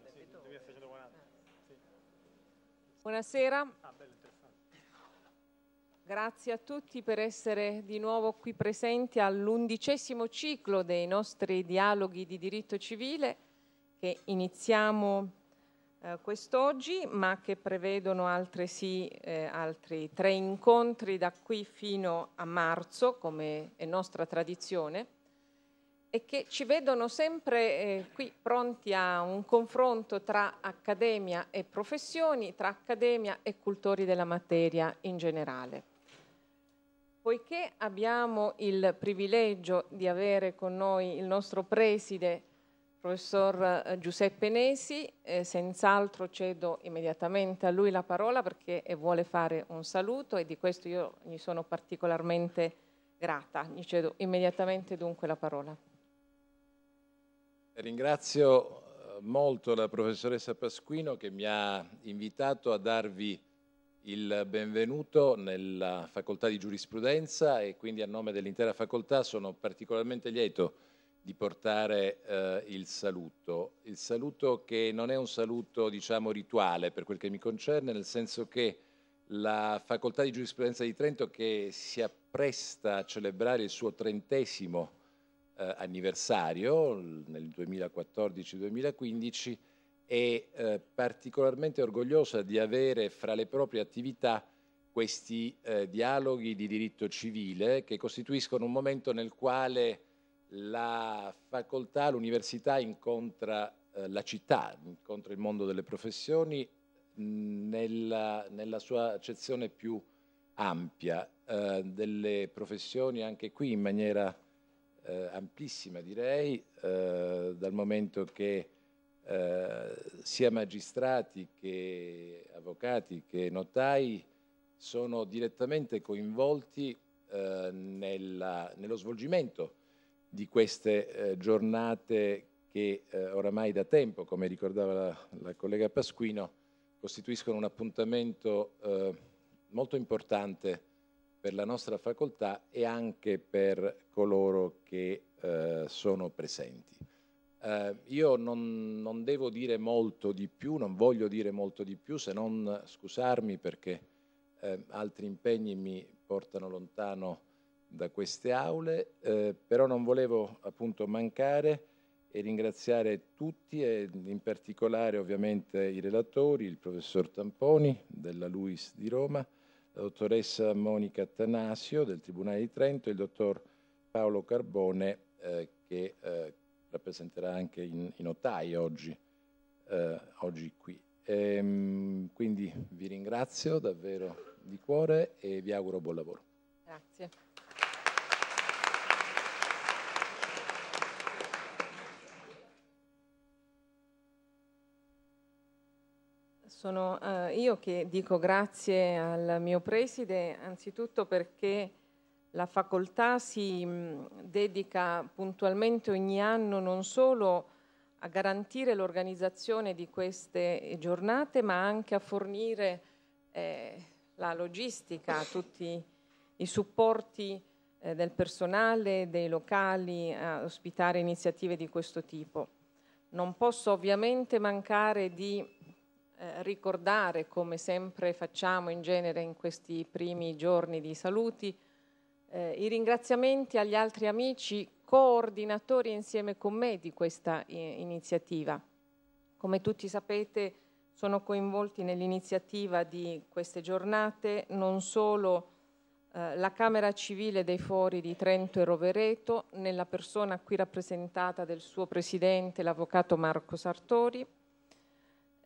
Eh. Buonasera. Ah, Grazie a tutti per essere di nuovo qui presenti all'undicesimo ciclo dei nostri dialoghi di diritto civile che iniziamo eh, quest'oggi ma che prevedono altresì eh, altri tre incontri da qui fino a marzo come è nostra tradizione e che ci vedono sempre eh, qui pronti a un confronto tra accademia e professioni, tra accademia e cultori della materia in generale. Poiché abbiamo il privilegio di avere con noi il nostro preside, professor eh, Giuseppe Nesi, eh, senz'altro cedo immediatamente a lui la parola perché vuole fare un saluto e di questo io gli sono particolarmente grata. Gli cedo immediatamente dunque la parola. Ringrazio eh, molto la professoressa Pasquino che mi ha invitato a darvi il benvenuto nella facoltà di giurisprudenza e quindi a nome dell'intera facoltà sono particolarmente lieto di portare eh, il saluto. Il saluto che non è un saluto diciamo rituale per quel che mi concerne, nel senso che la facoltà di giurisprudenza di Trento che si appresta a celebrare il suo trentesimo eh, anniversario nel 2014-2015 e eh, particolarmente orgogliosa di avere fra le proprie attività questi eh, dialoghi di diritto civile che costituiscono un momento nel quale la facoltà, l'università incontra eh, la città, incontra il mondo delle professioni nella, nella sua accezione più ampia eh, delle professioni anche qui in maniera eh, amplissima direi, eh, dal momento che eh, sia magistrati che avvocati che notai sono direttamente coinvolti eh, nella, nello svolgimento di queste eh, giornate che eh, oramai da tempo, come ricordava la, la collega Pasquino, costituiscono un appuntamento molto importante per la nostra facoltà e anche per coloro che eh, sono presenti. Eh, io non, non, devo dire molto di più, non voglio dire molto di più se non scusarmi perché eh, altri impegni mi portano lontano da queste aule, eh, però non volevo appunto mancare e ringraziare tutti e in particolare ovviamente i relatori, il professor Tamponi della LUIS di Roma, dottoressa Monica Attanasio del Tribunale di Trento e il dottor Paolo Carbone eh, che eh, rappresenterà anche in, in Otai oggi, eh, oggi qui. Ehm, quindi vi ringrazio davvero di cuore e vi auguro buon lavoro. Grazie. Sono eh, io che dico grazie al mio preside, anzitutto perché la facoltà si mh, mm, dedica puntualmente ogni anno non solo a garantire l'organizzazione di queste giornate, ma anche a fornire eh, la logistica, tutti i supporti eh, del personale, dei locali, a ospitare iniziative di questo tipo. Non posso ovviamente mancare di eh, ricordare, come sempre facciamo in genere in questi primi giorni di saluti, eh, i ringraziamenti agli altri amici coordinatori insieme con me di questa eh, iniziativa. Come tutti sapete sono coinvolti nell'iniziativa di queste giornate non solo eh, la Camera Civile dei Fori di Trento e Rovereto, nella persona qui rappresentata del suo presidente, l'avvocato Marco Sartori,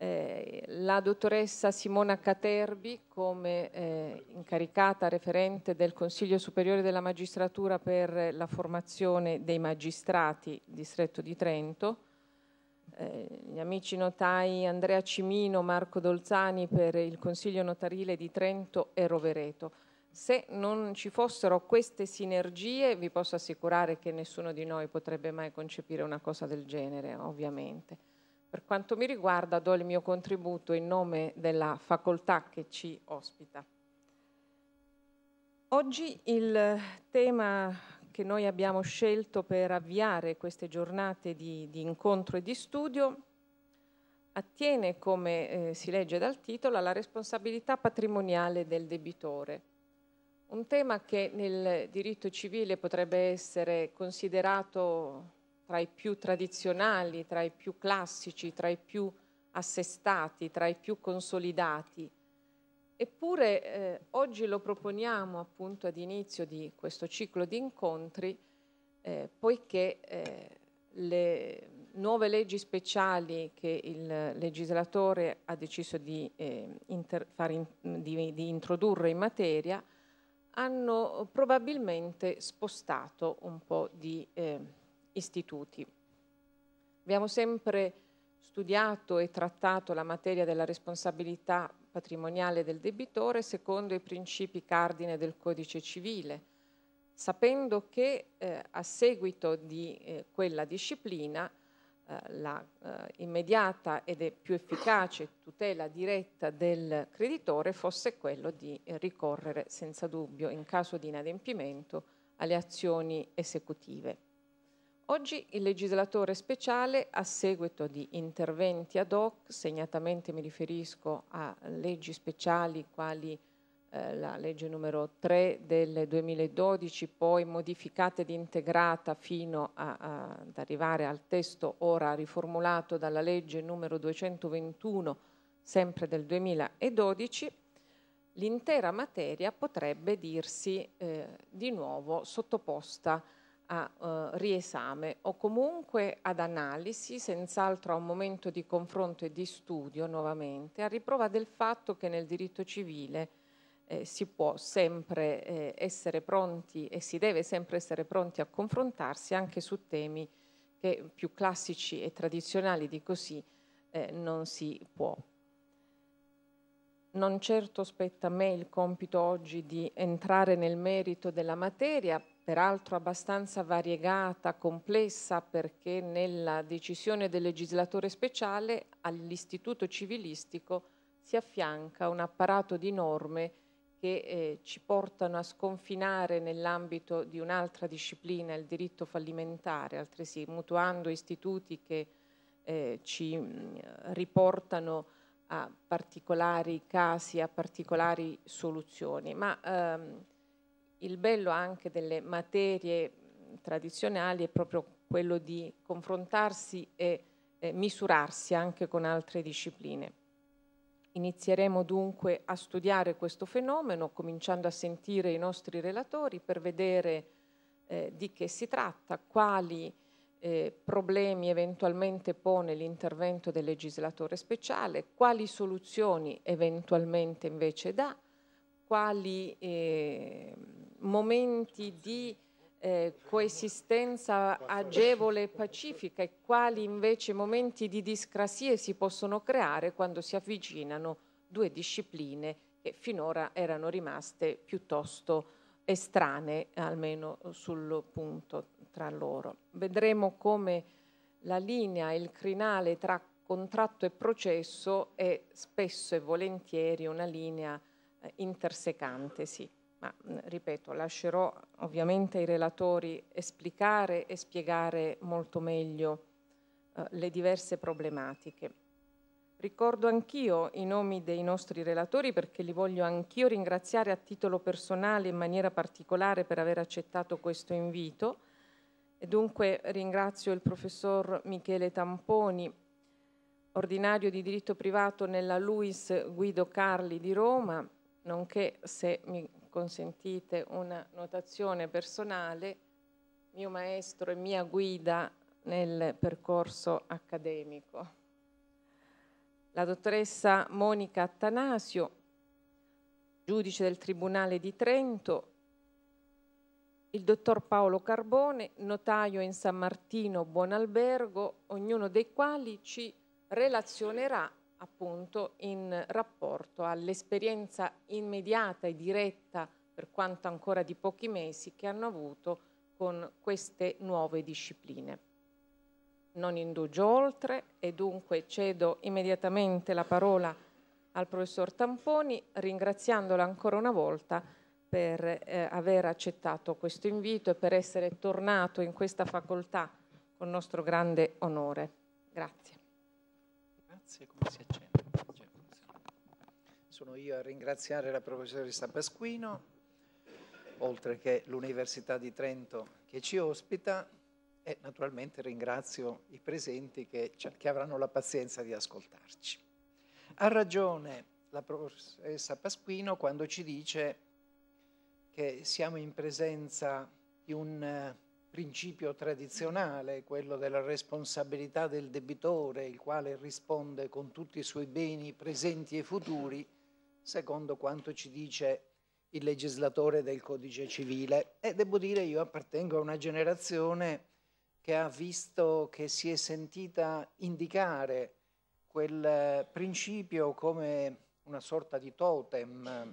eh, la dottoressa Simona Caterbi come eh, incaricata referente del Consiglio Superiore della Magistratura per la formazione dei magistrati distretto di Trento, eh, gli amici notai Andrea Cimino, Marco Dolzani per il Consiglio Notarile di Trento e Rovereto. Se non ci fossero queste sinergie vi posso assicurare che nessuno di noi potrebbe mai concepire una cosa del genere, ovviamente. Per quanto mi riguarda do il mio contributo in nome della facoltà che ci ospita. Oggi il tema che noi abbiamo scelto per avviare queste giornate di, di incontro e di studio attiene, come eh, si legge dal titolo, alla responsabilità patrimoniale del debitore. Un tema che nel diritto civile potrebbe essere considerato tra i più tradizionali, tra i più classici, tra i più assestati, tra i più consolidati. Eppure eh, oggi lo proponiamo appunto ad inizio di questo ciclo di incontri, eh, poiché eh, le nuove leggi speciali che il legislatore ha deciso di, eh, inter- in- di, di introdurre in materia hanno probabilmente spostato un po' di eh, istituti. Abbiamo sempre studiato e trattato la materia della responsabilità patrimoniale del debitore secondo i principi cardine del codice civile, sapendo che eh, a seguito di eh, quella disciplina eh, la eh, immediata ed più efficace tutela diretta del creditore fosse quello di eh, ricorrere senza dubbio in caso di inadempimento alle azioni esecutive. Oggi il legislatore speciale, a seguito di interventi ad hoc, segnatamente mi riferisco a leggi speciali quali eh, la legge numero 3 del 2012, poi modificata ed integrata fino a, a, ad arrivare al testo ora riformulato dalla legge numero 221, sempre del 2012, l'intera materia potrebbe dirsi eh, di nuovo sottoposta a a eh, riesame o comunque ad analisi, senz'altro a un momento di confronto e di studio nuovamente, a riprova del fatto che nel diritto civile eh, si può sempre eh, essere pronti e si deve sempre essere pronti a confrontarsi anche su temi che più classici e tradizionali di così eh, non si può. Non certo spetta a me il compito oggi di entrare nel merito della materia, peraltro abbastanza variegata, complessa, perché nella decisione del legislatore speciale all'istituto civilistico si affianca un apparato di norme che eh, ci portano a sconfinare nell'ambito di un'altra disciplina, il diritto fallimentare, altresì mutuando istituti che eh, ci mm, riportano a particolari casi, a particolari soluzioni. Ma ehm, il bello anche delle materie tradizionali è proprio quello di confrontarsi e eh, misurarsi anche con altre discipline. Inizieremo dunque a studiare questo fenomeno cominciando a sentire i nostri relatori per vedere eh, di che si tratta, quali eh, problemi eventualmente pone l'intervento del legislatore speciale, quali soluzioni eventualmente invece dà quali eh, momenti di eh, coesistenza agevole e pacifica e quali invece momenti di discrasie si possono creare quando si avvicinano due discipline che finora erano rimaste piuttosto estranee, almeno sul punto tra loro. Vedremo come la linea e il crinale tra contratto e processo è spesso e volentieri una linea eh, intersecante, sì. Ma ripeto, lascerò ovviamente ai relatori esplicare e spiegare molto meglio eh, le diverse problematiche. Ricordo anch'io i nomi dei nostri relatori perché li voglio anch'io ringraziare a titolo personale in maniera particolare per aver accettato questo invito. E dunque ringrazio il professor Michele Tamponi, ordinario di diritto privato nella LUIS Guido Carli di Roma, nonché se mi consentite una notazione personale, mio maestro e mia guida nel percorso accademico. La dottoressa Monica Attanasio, giudice del Tribunale di Trento, il dottor Paolo Carbone, notaio in San Martino Buonalbergo, ognuno dei quali ci relazionerà appunto in rapporto all'esperienza immediata e diretta, per quanto ancora di pochi mesi, che hanno avuto con queste nuove discipline. Non indugio oltre e dunque cedo immediatamente la parola al professor Tamponi, ringraziandolo ancora una volta per eh, aver accettato questo invito e per essere tornato in questa facoltà con nostro grande onore. Grazie. Grazie, come si accende? Cioè, Sono io a ringraziare la professoressa Pasquino, oltre che l'Università di Trento che ci ospita e naturalmente ringrazio i presenti che, che avranno la pazienza di ascoltarci. Ha ragione la professoressa Pasquino quando ci dice che siamo in presenza di un eh, principio tradizionale, quello della responsabilità del debitore, il quale risponde con tutti i suoi beni presenti e futuri, secondo quanto ci dice il legislatore del codice civile. E devo dire, io appartengo a una generazione che ha visto, che si è sentita indicare quel principio come una sorta di totem,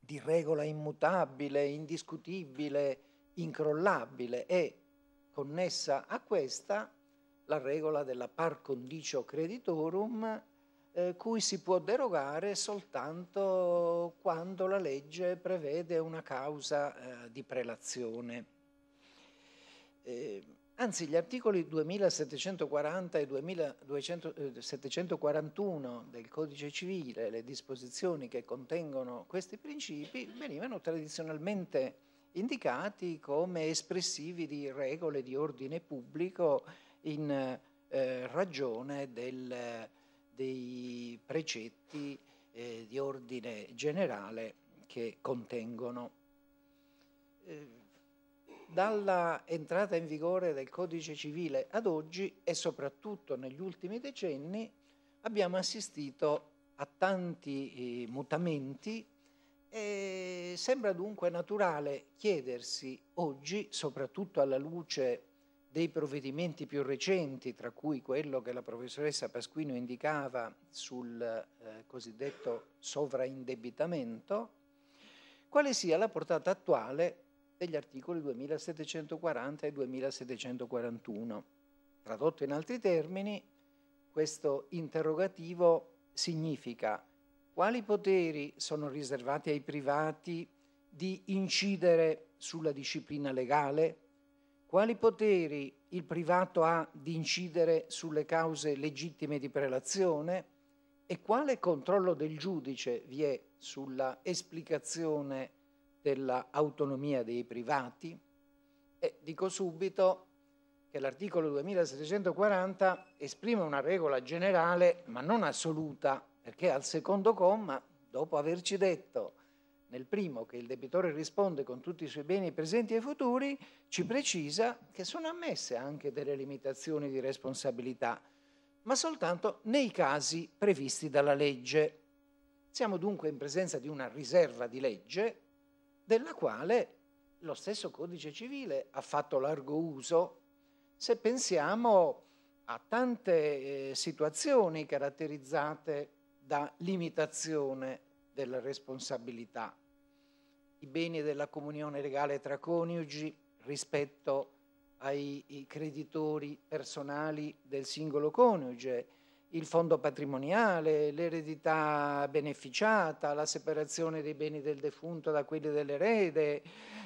di regola immutabile, indiscutibile, incrollabile e connessa a questa la regola della par condicio creditorum eh, cui si può derogare soltanto quando la legge prevede una causa eh, di prelazione. Eh, anzi, gli articoli 2740 e 2741 eh, del Codice Civile, le disposizioni che contengono questi principi, venivano tradizionalmente indicati come espressivi di regole di ordine pubblico in eh, ragione del, dei precetti eh, di ordine generale che contengono. Eh, dalla entrata in vigore del codice civile ad oggi e soprattutto negli ultimi decenni abbiamo assistito a tanti eh, mutamenti e sembra dunque naturale chiedersi oggi, soprattutto alla luce dei provvedimenti più recenti, tra cui quello che la professoressa Pasquino indicava sul eh, cosiddetto sovraindebitamento, quale sia la portata attuale degli articoli 2740 e 2741. Tradotto in altri termini, questo interrogativo significa quali poteri sono riservati ai privati di incidere sulla disciplina legale, quali poteri il privato ha di incidere sulle cause legittime di prelazione e quale controllo del giudice vi è sulla esplicazione dell'autonomia dei privati. E dico subito che l'articolo 2740 esprime una regola generale ma non assoluta perché al secondo comma, dopo averci detto nel primo che il debitore risponde con tutti i suoi beni presenti e futuri, ci precisa che sono ammesse anche delle limitazioni di responsabilità, ma soltanto nei casi previsti dalla legge. Siamo dunque in presenza di una riserva di legge della quale lo stesso codice civile ha fatto largo uso. Se pensiamo a tante eh, situazioni caratterizzate da limitazione della responsabilità. I beni della comunione legale tra coniugi rispetto ai creditori personali del singolo coniuge, il fondo patrimoniale, l'eredità beneficiata, la separazione dei beni del defunto da quelli dell'erede,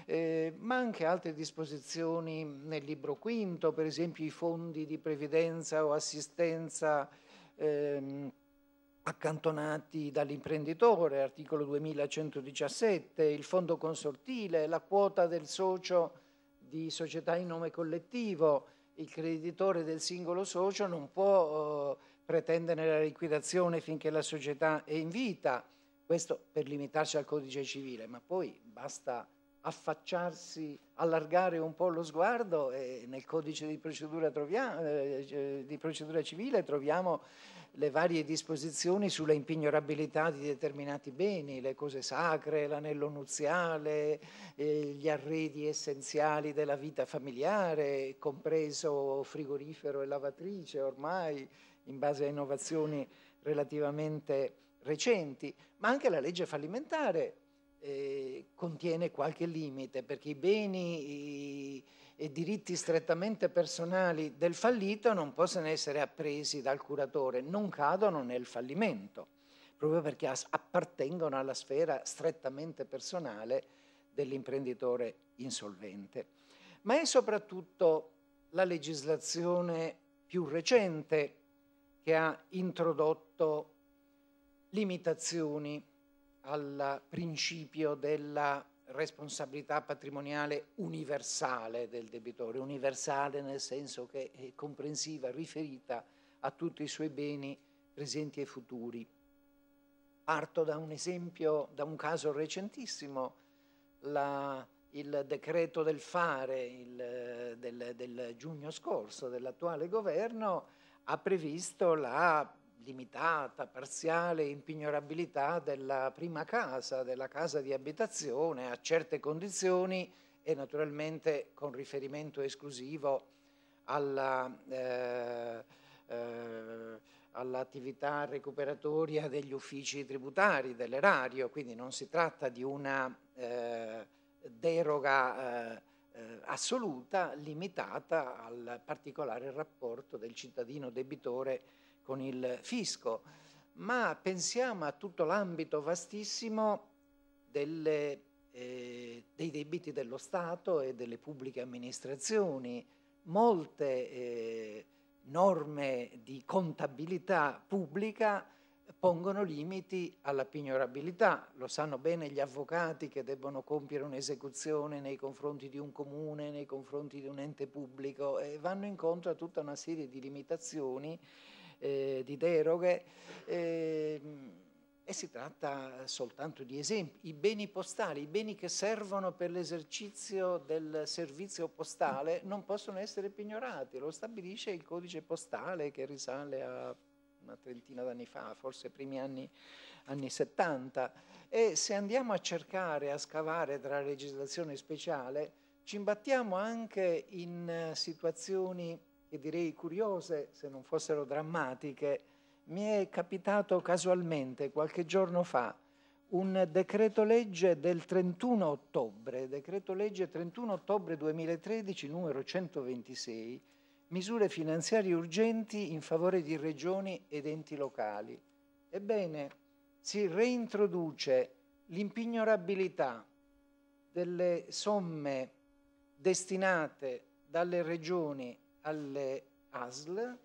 eh, ma anche altre disposizioni nel libro quinto, per esempio i fondi di previdenza o assistenza. Ehm, accantonati dall'imprenditore, articolo 2117, il fondo consortile, la quota del socio di società in nome collettivo, il creditore del singolo socio non può eh, pretendere la liquidazione finché la società è in vita, questo per limitarsi al codice civile, ma poi basta affacciarsi, allargare un po' lo sguardo e nel codice di procedura, troviamo, eh, di procedura civile troviamo le varie disposizioni sulla impignorabilità di determinati beni, le cose sacre, l'anello nuziale, eh, gli arredi essenziali della vita familiare, compreso frigorifero e lavatrice ormai in base a innovazioni relativamente recenti, ma anche la legge fallimentare contiene qualche limite, perché i beni e i, diritti strettamente personali del fallito non possono essere appresi dal curatore, non cadono nel fallimento, proprio perché appartengono alla sfera strettamente personale dell'imprenditore insolvente. Ma è soprattutto la legislazione più recente che ha introdotto limitazioni al principio della responsabilità patrimoniale universale del debitore, universale nel senso che è comprensiva, riferita a tutti i suoi beni presenti e futuri. Parto da un esempio, da un caso recentissimo, la, il decreto del fare il, del, del giugno scorso dell'attuale governo ha previsto la limitata, parziale impignorabilità della prima casa, della casa di abitazione a certe condizioni e naturalmente con riferimento esclusivo all'attività eh, eh, all recuperatoria degli uffici tributari, dell'erario, quindi non si tratta di una eh, deroga eh, eh, assoluta, limitata al particolare rapporto del cittadino debitore con il fisco, ma pensiamo a tutto l'ambito vastissimo delle, eh, dei debiti dello Stato e delle pubbliche amministrazioni. Molte eh, norme di contabilità pubblica pongono limiti alla pignorabilità. Lo sanno bene gli avvocati che debbono compiere un'esecuzione nei confronti di un comune, nei confronti di un ente pubblico e vanno incontro a tutta una serie di limitazioni eh, di deroghe eh, e si tratta soltanto di esempi. I beni postali, i beni che servono per l'esercizio del servizio postale non possono essere pignorati, lo stabilisce il codice postale che risale a una trentina d'anni fa, forse primi anni, anni 70. E se andiamo a cercare, a scavare tra legislazione speciale, ci imbattiamo anche in eh, situazioni e direi curiose, se non fossero drammatiche, mi è capitato casualmente qualche giorno fa un decreto legge del 31 ottobre, decreto legge 31 ottobre 2013 numero 126, misure finanziarie urgenti in favore di regioni ed enti locali. Ebbene, si reintroduce l'impignorabilità delle somme destinate dalle regioni alle ASL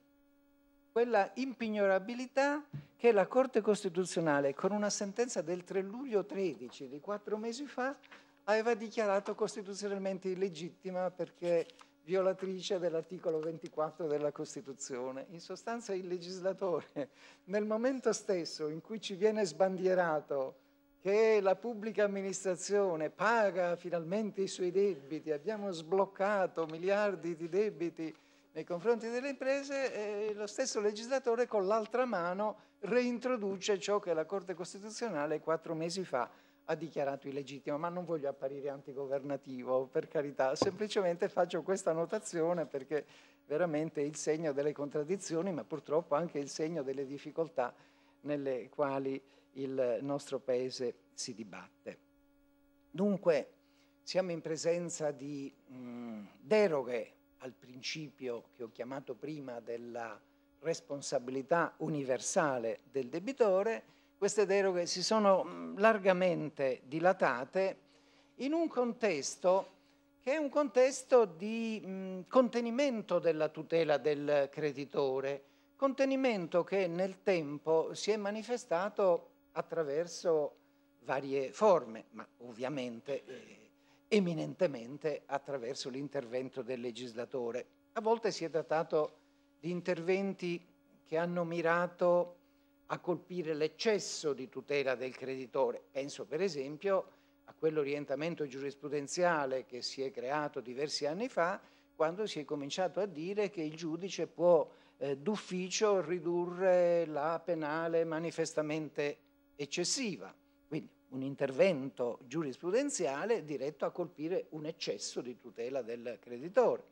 quella impignorabilità che la Corte Costituzionale con una sentenza del 3 luglio 13 di quattro mesi fa aveva dichiarato costituzionalmente illegittima perché violatrice dell'articolo 24 della Costituzione. In sostanza il legislatore, nel momento stesso in cui ci viene sbandierato che la pubblica amministrazione paga finalmente i suoi debiti, abbiamo sbloccato miliardi di debiti nei confronti delle imprese, eh, lo stesso legislatore con l'altra mano reintroduce ciò che la Corte Costituzionale quattro mesi fa ha dichiarato illegittimo, ma non voglio apparire antigovernativo, per carità, semplicemente faccio questa notazione perché veramente è il segno delle contraddizioni, ma purtroppo anche il segno delle difficoltà nelle quali il nostro Paese si dibatte. Dunque siamo in presenza di mh, deroghe al principio che ho chiamato prima della responsabilità universale del debitore, queste deroghe si sono largamente dilatate in un contesto che è un contesto di contenimento della tutela del creditore, contenimento che nel tempo si è manifestato attraverso varie forme, ma ovviamente eh, eminentemente attraverso l'intervento del legislatore. A volte si è trattato di interventi che hanno mirato a colpire l'eccesso di tutela del creditore. Penso per esempio a quell'orientamento giurisprudenziale che si è creato diversi anni fa quando si è cominciato a dire che il giudice può eh, d'ufficio ridurre la penale manifestamente eccessiva un intervento giurisprudenziale diretto a colpire un eccesso di tutela del creditore.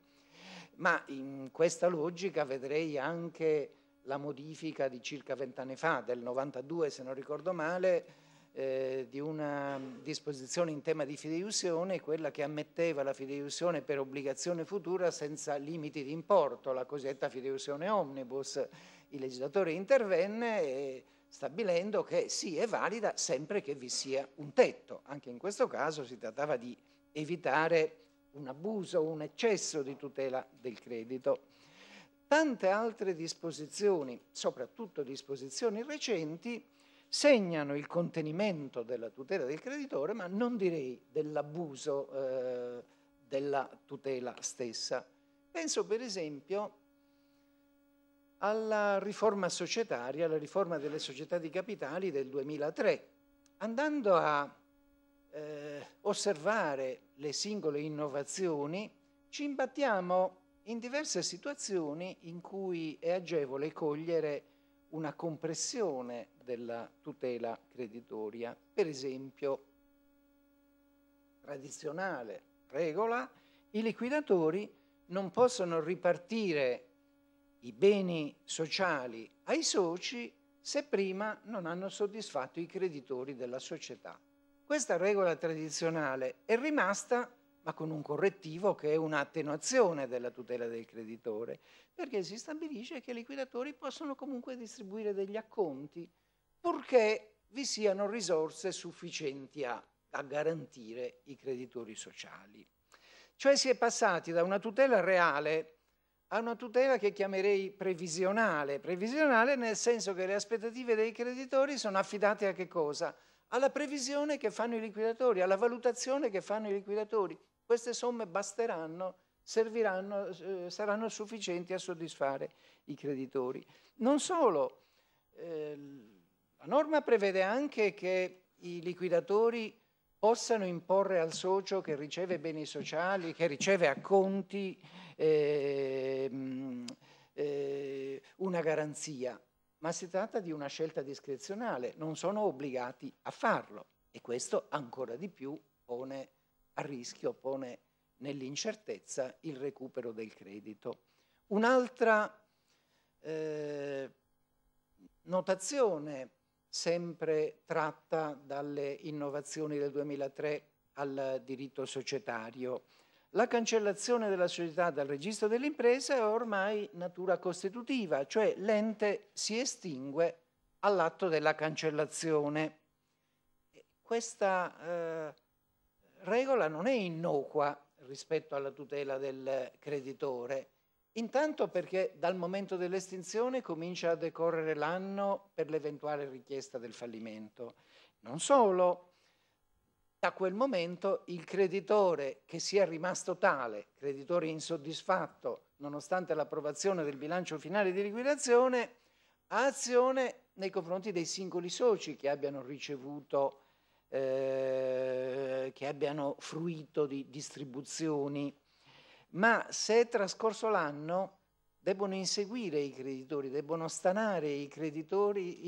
Ma in questa logica vedrei anche la modifica di circa vent'anni fa, del 92 se non ricordo male, eh, di una disposizione in tema di fideiussione, quella che ammetteva la fideiussione per obbligazione futura senza limiti di importo, la cosiddetta fideiussione omnibus. Il legislatore intervenne e stabilendo che sì, è valida sempre che vi sia un tetto. Anche in questo caso si trattava di evitare un abuso, un eccesso di tutela del credito. Tante altre disposizioni, soprattutto disposizioni recenti, segnano il contenimento della tutela del creditore, ma non direi dell'abuso eh, della tutela stessa. Penso per esempio alla riforma societaria, alla riforma delle società di capitali del 2003, andando a eh, osservare le singole innovazioni, ci imbattiamo in diverse situazioni in cui è agevole cogliere una compressione della tutela creditoria, per esempio tradizionale regola, i liquidatori non possono ripartire i beni sociali ai soci se prima non hanno soddisfatto i creditori della società. Questa regola tradizionale è rimasta ma con un correttivo che è un'attenuazione della tutela del creditore, perché si stabilisce che i liquidatori possono comunque distribuire degli acconti, purché vi siano risorse sufficienti a, a garantire i creditori sociali. Cioè si è passati da una tutela reale ha una tutela che chiamerei previsionale, previsionale nel senso che le aspettative dei creditori sono affidate a che cosa? Alla previsione che fanno i liquidatori, alla valutazione che fanno i liquidatori. Queste somme basteranno, serviranno, eh, saranno sufficienti a soddisfare i creditori. Non solo, eh, la norma prevede anche che i liquidatori possano imporre al socio che riceve beni sociali, che riceve acconti, eh, eh, una garanzia, ma si tratta di una scelta discrezionale, non sono obbligati a farlo e questo ancora di più pone a rischio, pone nell'incertezza il recupero del credito. Un'altra eh, notazione sempre tratta dalle innovazioni del 2003 al diritto societario. La cancellazione della società dal registro dell'impresa è ormai natura costitutiva, cioè l'ente si estingue all'atto della cancellazione. Questa eh, regola non è innocua rispetto alla tutela del creditore, Intanto perché dal momento dell'estinzione comincia a decorrere l'anno per l'eventuale richiesta del fallimento. Non solo, da quel momento il creditore che sia rimasto tale, creditore insoddisfatto, nonostante l'approvazione del bilancio finale di liquidazione, ha azione nei confronti dei singoli soci che abbiano ricevuto, eh, che abbiano fruito di distribuzioni ma se è trascorso l'anno debbono inseguire i creditori, debbono stanare i creditori,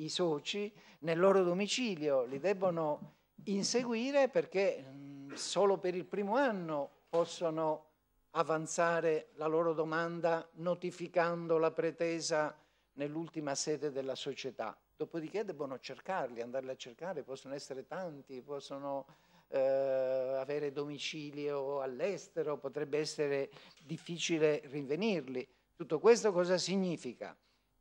i, i, soci nel loro domicilio, li debbono inseguire perché mm, solo per il primo anno possono avanzare la loro domanda notificando la pretesa nell'ultima sede della società. Dopodiché debbono cercarli, andarli a cercare, possono essere tanti, possono eh, avere domicilio all'estero, potrebbe essere difficile rinvenirli. Tutto questo cosa significa?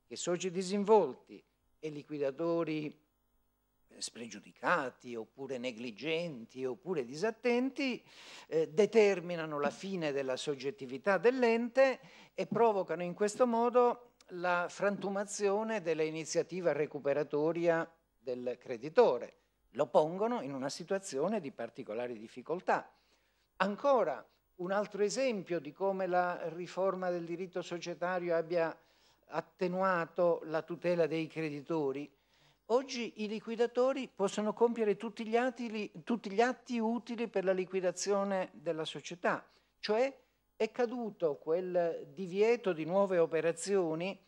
Che soci disinvolti e liquidatori eh, spregiudicati oppure negligenti oppure disattenti eh, determinano la fine della soggettività dell'ente e provocano in questo modo la frantumazione dell'iniziativa recuperatoria del creditore lo pongono in una situazione di particolari difficoltà. Ancora un altro esempio di come la riforma del diritto societario abbia attenuato la tutela dei creditori. Oggi i liquidatori possono compiere tutti gli, atti, tutti gli atti utili per la liquidazione della società, cioè è caduto quel divieto di nuove operazioni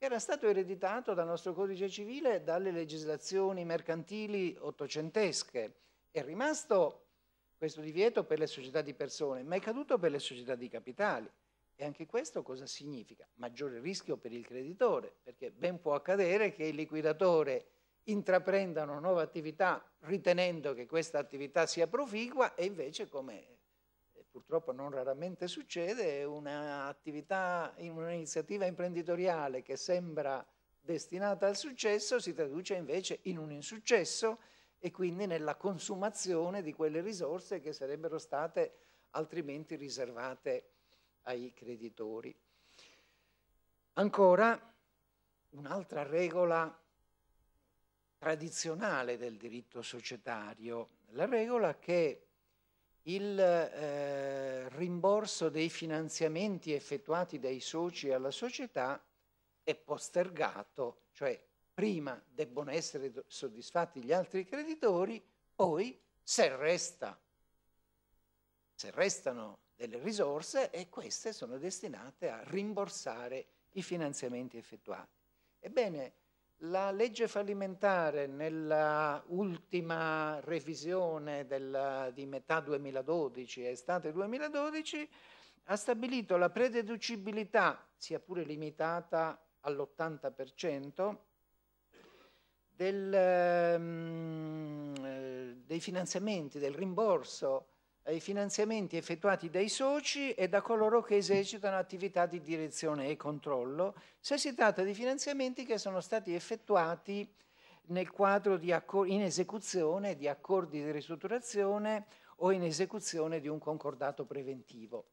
che era stato ereditato dal nostro codice civile dalle legislazioni mercantili ottocentesche. È rimasto questo divieto per le società di persone, ma è caduto per le società di capitali. E anche questo cosa significa? Maggiore rischio per il creditore, perché ben può accadere che il liquidatore intraprenda una nuova attività ritenendo che questa attività sia proficua e invece, come purtroppo non raramente succede, un'attività, un'iniziativa imprenditoriale che sembra destinata al successo si traduce invece in un insuccesso e quindi nella consumazione di quelle risorse che sarebbero state altrimenti riservate ai creditori. Ancora, un'altra regola tradizionale del diritto societario, la regola che il eh, rimborso dei finanziamenti effettuati dai soci alla società è postergato, cioè prima debbono essere soddisfatti gli altri creditori, poi se, resta, se restano delle risorse e queste sono destinate a rimborsare i finanziamenti effettuati. Ebbene, la legge fallimentare nella ultima revisione della, di metà 2012, estate 2012, ha stabilito la prededucibilità, sia pure limitata all'80%, del, um, dei finanziamenti, del rimborso ai eh, finanziamenti effettuati dai soci e da coloro che esercitano attività di direzione e controllo, se si tratta di finanziamenti che sono stati effettuati nel quadro di in esecuzione di accordi di ristrutturazione o in esecuzione di un concordato preventivo.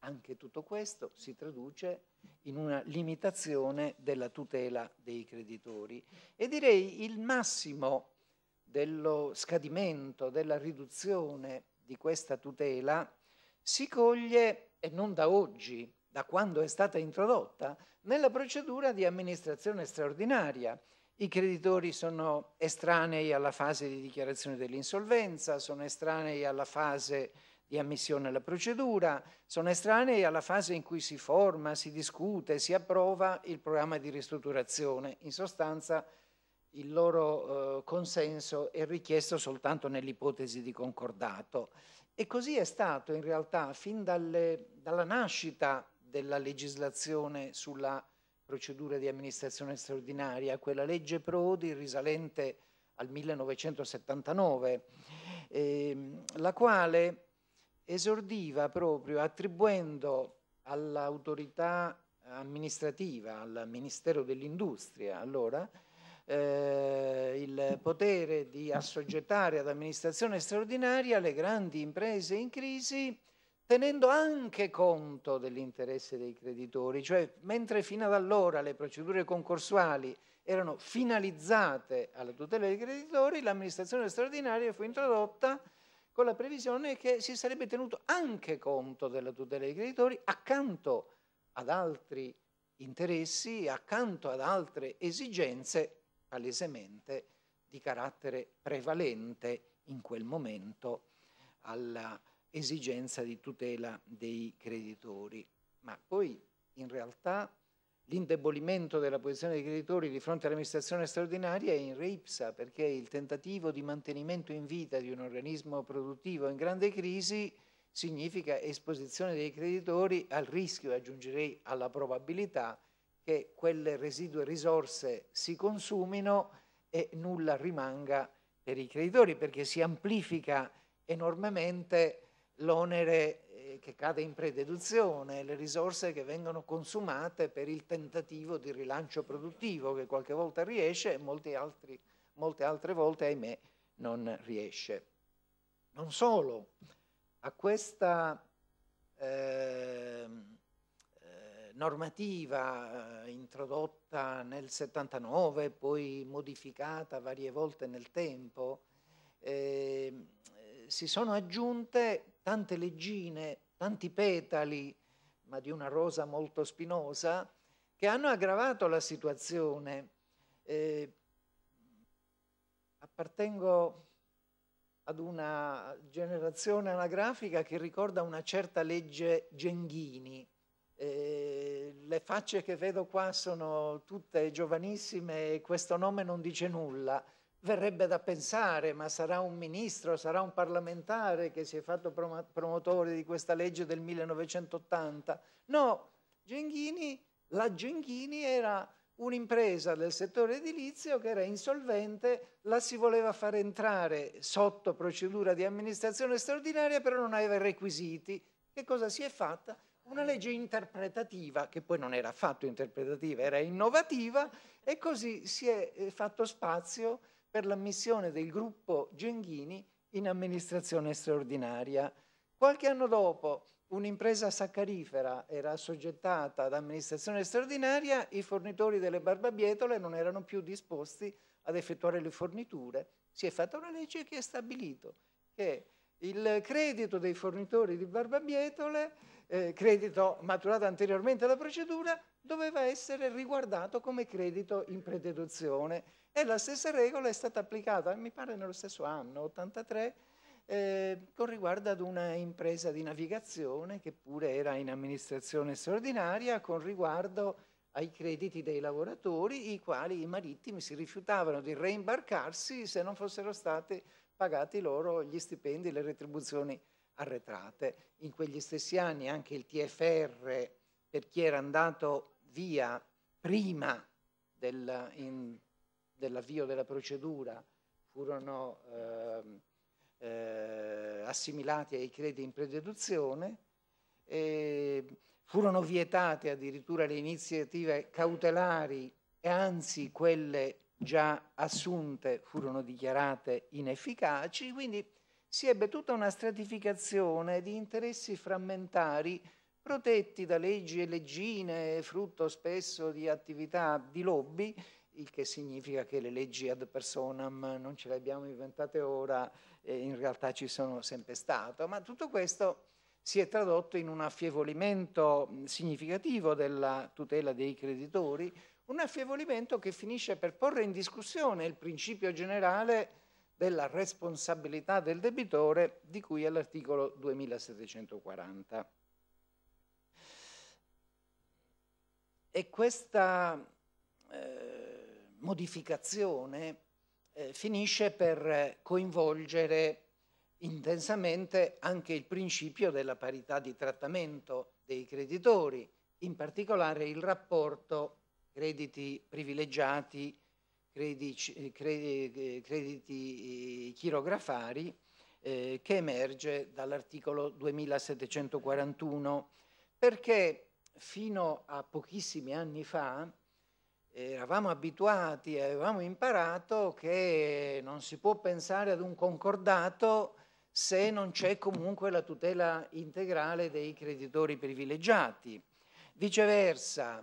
Anche tutto questo si traduce in una limitazione della tutela dei creditori e direi il massimo dello scadimento, della riduzione di questa tutela si coglie, e non da oggi, da quando è stata introdotta, nella procedura di amministrazione straordinaria. I creditori sono estranei alla fase di dichiarazione dell'insolvenza, sono estranei alla fase di ammissione alla procedura, sono estranei alla fase in cui si forma, si discute, si approva il programma di ristrutturazione. In sostanza il loro eh, consenso è richiesto soltanto nell'ipotesi di concordato. E così è stato in realtà fin dalle, dalla nascita della legislazione sulla procedura di amministrazione straordinaria, quella legge Prodi risalente al 1979, ehm, la quale esordiva proprio attribuendo all'autorità amministrativa, al Ministero dell'Industria, allora, eh, il potere di assoggettare ad amministrazione straordinaria le grandi imprese in crisi tenendo anche conto dell'interesse dei creditori, cioè mentre fino ad allora le procedure concorsuali erano finalizzate alla tutela dei creditori, l'amministrazione straordinaria fu introdotta con la previsione che si sarebbe tenuto anche conto della tutela dei creditori accanto ad altri interessi, accanto ad altre esigenze palesemente di carattere prevalente in quel momento alla esigenza di tutela dei creditori. Ma poi in realtà l'indebolimento della posizione dei creditori di fronte all'amministrazione straordinaria è in reipsa perché il tentativo di mantenimento in vita di un organismo produttivo in grande crisi significa esposizione dei creditori al rischio, aggiungerei alla probabilità, che quelle residue risorse si consumino e nulla rimanga per i creditori perché si amplifica enormemente l'onere eh, che cade in prededuzione, le risorse che vengono consumate per il tentativo di rilancio produttivo che qualche volta riesce e altri, molte altre volte, ahimè, non riesce. Non solo, a questa... Eh, normativa eh, introdotta nel 79, poi modificata varie volte nel tempo, eh, si sono aggiunte tante leggine, tanti petali, ma di una rosa molto spinosa, che hanno aggravato la situazione. Eh, appartengo ad una generazione anagrafica che ricorda una certa legge Genghini, eh, le facce che vedo qua sono tutte giovanissime e questo nome non dice nulla. Verrebbe da pensare, ma sarà un ministro, sarà un parlamentare che si è fatto prom promotore di questa legge del 1980. No, Genghini, la Genghini era un'impresa del settore edilizio che era insolvente, la si voleva far entrare sotto procedura di amministrazione straordinaria, però non aveva i requisiti. Che cosa si è fatta? una legge interpretativa, che poi non era affatto interpretativa, era innovativa, e così si è eh, fatto spazio per l'ammissione del gruppo Genghini in amministrazione straordinaria. Qualche anno dopo un'impresa saccarifera era assoggettata ad amministrazione straordinaria, i fornitori delle barbabietole non erano più disposti ad effettuare le forniture. Si è fatta una legge che ha stabilito che il credito dei fornitori di barbabietole, eh, credito maturato anteriormente alla procedura, doveva essere riguardato come credito in prededuzione e la stessa regola è stata applicata, mi pare nello stesso anno, 83, eh, con riguardo ad una impresa di navigazione che pure era in amministrazione straordinaria con riguardo ai crediti dei lavoratori, i quali i marittimi si rifiutavano di reimbarcarsi se non fossero stati pagati loro gli stipendi, le retribuzioni arretrate. In quegli stessi anni anche il TFR per chi era andato via prima del, dell'avvio della procedura furono eh, eh, assimilati ai crediti in prededuzione, furono vietate addirittura le iniziative cautelari e anzi quelle già assunte furono dichiarate inefficaci, quindi si ebbe tutta una stratificazione di interessi frammentari protetti da leggi e leggine, frutto spesso di attività di lobby, il che significa che le leggi ad personam non ce le abbiamo inventate ora, eh, in realtà ci sono sempre state, ma tutto questo si è tradotto in un affievolimento significativo della tutela dei creditori, un affievolimento che finisce per porre in discussione il principio generale della responsabilità del debitore di cui è l'articolo 2740. E questa eh, modificazione eh, finisce per coinvolgere intensamente anche il principio della parità di trattamento dei creditori, in particolare il rapporto crediti privilegiati, credici, eh, eh, crediti eh, chirografari, eh, che emerge dall'articolo 2741, perché fino a pochissimi anni fa eravamo abituati, avevamo imparato che non si può pensare ad un concordato se non c'è comunque la tutela integrale dei creditori privilegiati. Viceversa,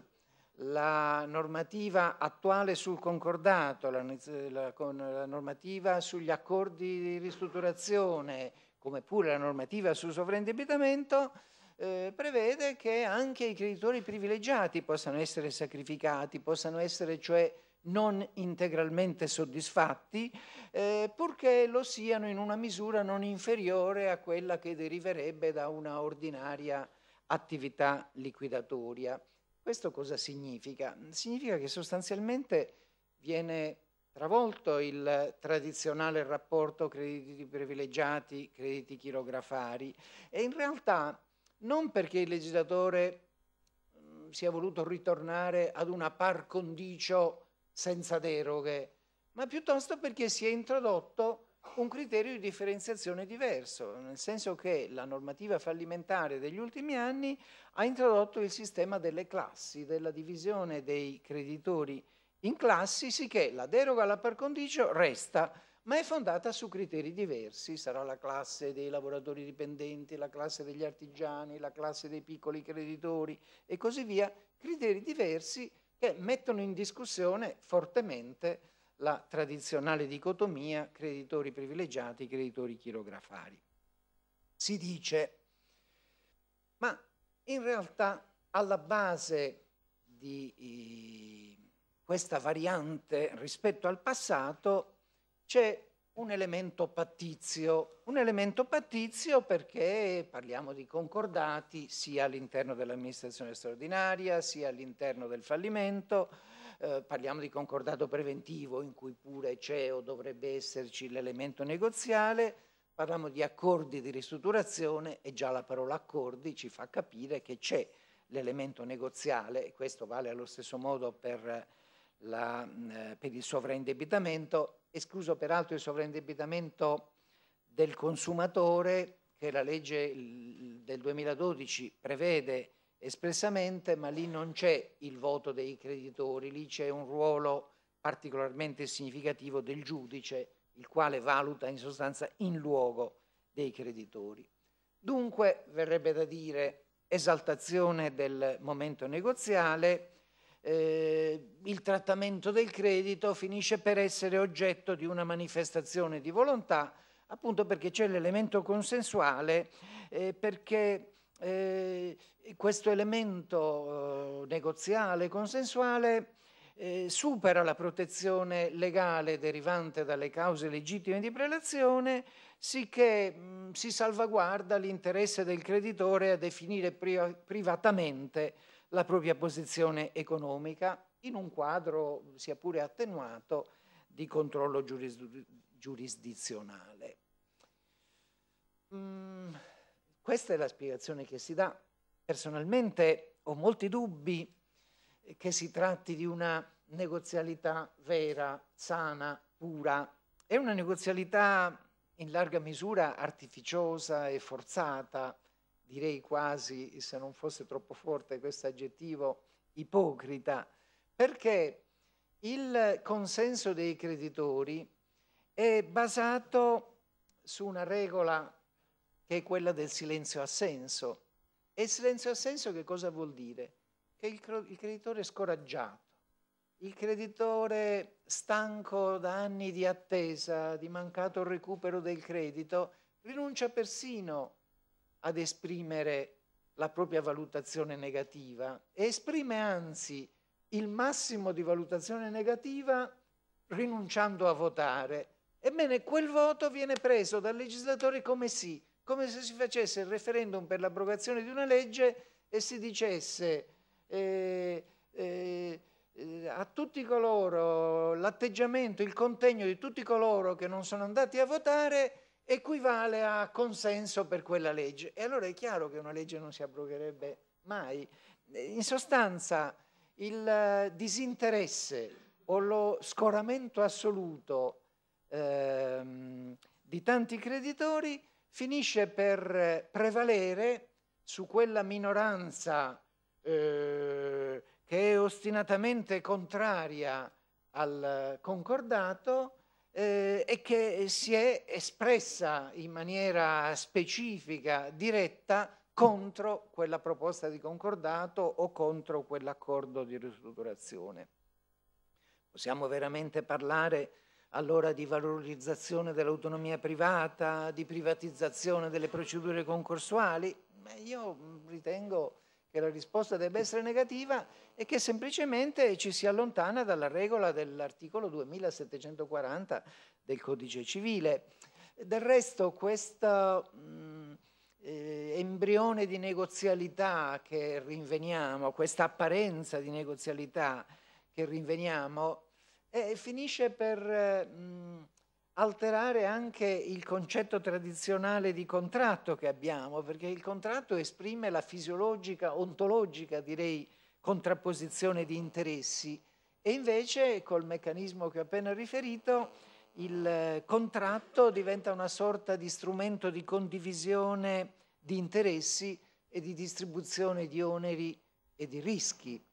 la normativa attuale sul concordato, la, la, la normativa sugli accordi di ristrutturazione, come pure la normativa sul sovraindebitamento, eh, prevede che anche i creditori privilegiati possano essere sacrificati, possano essere cioè non integralmente soddisfatti, eh, purché lo siano in una misura non inferiore a quella che deriverebbe da una ordinaria attività liquidatoria. Questo cosa significa? Significa che sostanzialmente viene travolto il tradizionale rapporto crediti privilegiati, crediti chirografari e in realtà non perché il legislatore mm, sia voluto ritornare ad una par condicio senza deroghe, ma piuttosto perché si è introdotto un criterio di differenziazione diverso, nel senso che la normativa fallimentare degli ultimi anni ha introdotto il sistema delle classi, della divisione dei creditori in classi, sicché la deroga alla par condicio resta, ma è fondata su criteri diversi, sarà la classe dei lavoratori dipendenti, la classe degli artigiani, la classe dei piccoli creditori e così via, criteri diversi che mettono in discussione fortemente la tradizionale dicotomia creditori privilegiati, creditori chirografari. Si dice, ma in realtà alla base di eh, questa variante rispetto al passato c'è un elemento pattizio, un elemento pattizio perché parliamo di concordati sia all'interno dell'amministrazione straordinaria, sia all'interno del fallimento, eh, parliamo di concordato preventivo in cui pure c'è o dovrebbe esserci l'elemento negoziale, parliamo di accordi di ristrutturazione e già la parola accordi ci fa capire che c'è l'elemento negoziale e questo vale allo stesso modo per, la, eh, per il sovraindebitamento, escluso peraltro il sovraindebitamento del consumatore che la legge del 2012 prevede espressamente, ma lì non c'è il voto dei creditori, lì c'è un ruolo particolarmente significativo del giudice, il quale valuta in sostanza in luogo dei creditori. Dunque verrebbe da dire esaltazione del momento negoziale, eh, il trattamento del credito finisce per essere oggetto di una manifestazione di volontà, appunto perché c'è l'elemento consensuale, eh, perché eh, questo elemento eh, negoziale, consensuale, eh, supera la protezione legale derivante dalle cause legittime di prelazione, sicché mh, mm, si salvaguarda l'interesse del creditore a definire pri- privatamente la propria posizione economica in un quadro sia pure attenuato di controllo giurisdizionale. Mm. Questa è la spiegazione che si dà. Personalmente ho molti dubbi che si tratti di una negozialità vera, sana, pura. È una negozialità in larga misura artificiosa e forzata, direi quasi, se non fosse troppo forte questo aggettivo, ipocrita, perché il consenso dei creditori è basato su una regola che è quella del silenzio assenso. E il silenzio assenso che cosa vuol dire? Che il, il creditore è scoraggiato, il creditore stanco da anni di attesa, di mancato recupero del credito, rinuncia persino ad esprimere la propria valutazione negativa e esprime anzi il massimo di valutazione negativa rinunciando a votare. Ebbene, quel voto viene preso dal legislatore come sì, come se si facesse il referendum per l'abrogazione di una legge e si dicesse eh, eh, a tutti coloro l'atteggiamento, il contegno di tutti coloro che non sono andati a votare equivale a consenso per quella legge. E allora è chiaro che una legge non si abrogherebbe mai. In sostanza il disinteresse o lo scoramento assoluto ehm, di tanti creditori finisce per eh, prevalere su quella minoranza eh, che è ostinatamente contraria al concordato eh, e che si è espressa in maniera specifica, diretta, contro quella proposta di concordato o contro quell'accordo di ristrutturazione. Possiamo veramente parlare allora di valorizzazione dell'autonomia privata, di privatizzazione delle procedure concorsuali? Beh, io ritengo che la risposta debba essere negativa e che semplicemente ci si allontana dalla regola dell'articolo 2740 del codice civile. Del resto questo mh, eh, embrione di negozialità che rinveniamo, questa apparenza di negozialità che rinveniamo, e finisce per mh, alterare anche il concetto tradizionale di contratto che abbiamo, perché il contratto esprime la fisiologica, ontologica, direi, contrapposizione di interessi e invece col meccanismo che ho appena riferito il contratto diventa una sorta di strumento di condivisione di interessi e di distribuzione di oneri e di rischi.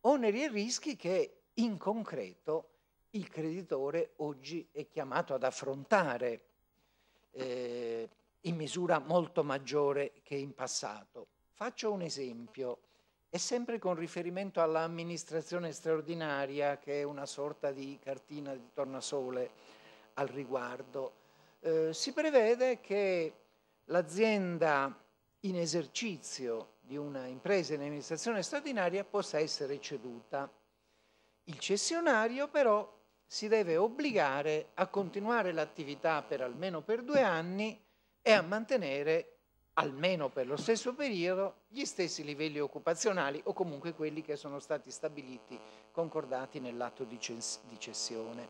Oneri e rischi che in concreto il creditore oggi è chiamato ad affrontare eh, in misura molto maggiore che in passato. Faccio un esempio, è sempre con riferimento all'amministrazione straordinaria, che è una sorta di cartina di tornasole al riguardo. Eh, si prevede che l'azienda in esercizio di una impresa in amministrazione straordinaria possa essere ceduta. Il cessionario però si deve obbligare a continuare l'attività per almeno per due anni e a mantenere almeno per lo stesso periodo gli stessi livelli occupazionali o comunque quelli che sono stati stabiliti, concordati nell'atto di, ces di cessione.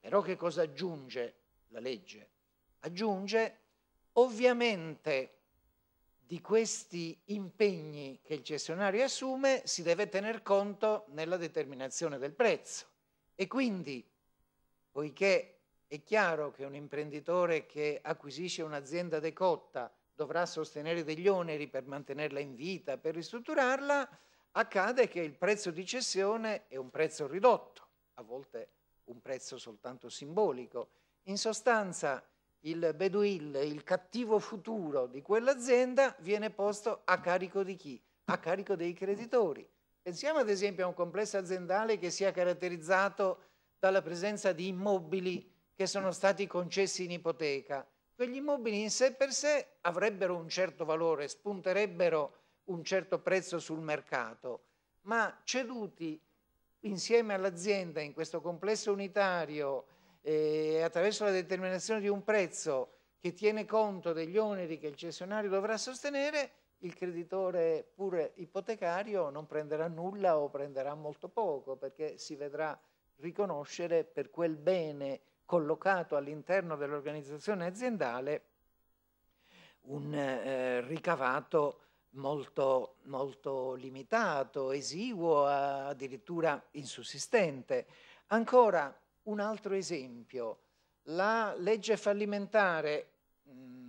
Però che cosa aggiunge la legge? Aggiunge ovviamente di questi impegni che il cessionario assume si deve tener conto nella determinazione del prezzo. E quindi, poiché è chiaro che un imprenditore che acquisisce un'azienda decotta dovrà sostenere degli oneri per mantenerla in vita, per ristrutturarla, accade che il prezzo di cessione è un prezzo ridotto, a volte un prezzo soltanto simbolico. In sostanza il beduil, il cattivo futuro di quell'azienda viene posto a carico di chi? A carico dei creditori. Pensiamo ad esempio a un complesso aziendale che sia caratterizzato dalla presenza di immobili che sono stati concessi in ipoteca. Quegli immobili in sé per sé avrebbero un certo valore, spunterebbero un certo prezzo sul mercato, ma ceduti insieme all'azienda in questo complesso unitario eh, attraverso la determinazione di un prezzo che tiene conto degli oneri che il cessionario dovrà sostenere, il creditore pur ipotecario non prenderà nulla o prenderà molto poco perché si vedrà riconoscere per quel bene collocato all'interno dell'organizzazione aziendale un eh, ricavato molto, molto limitato, esiguo, addirittura insussistente. Ancora un altro esempio, la legge fallimentare mh, mm,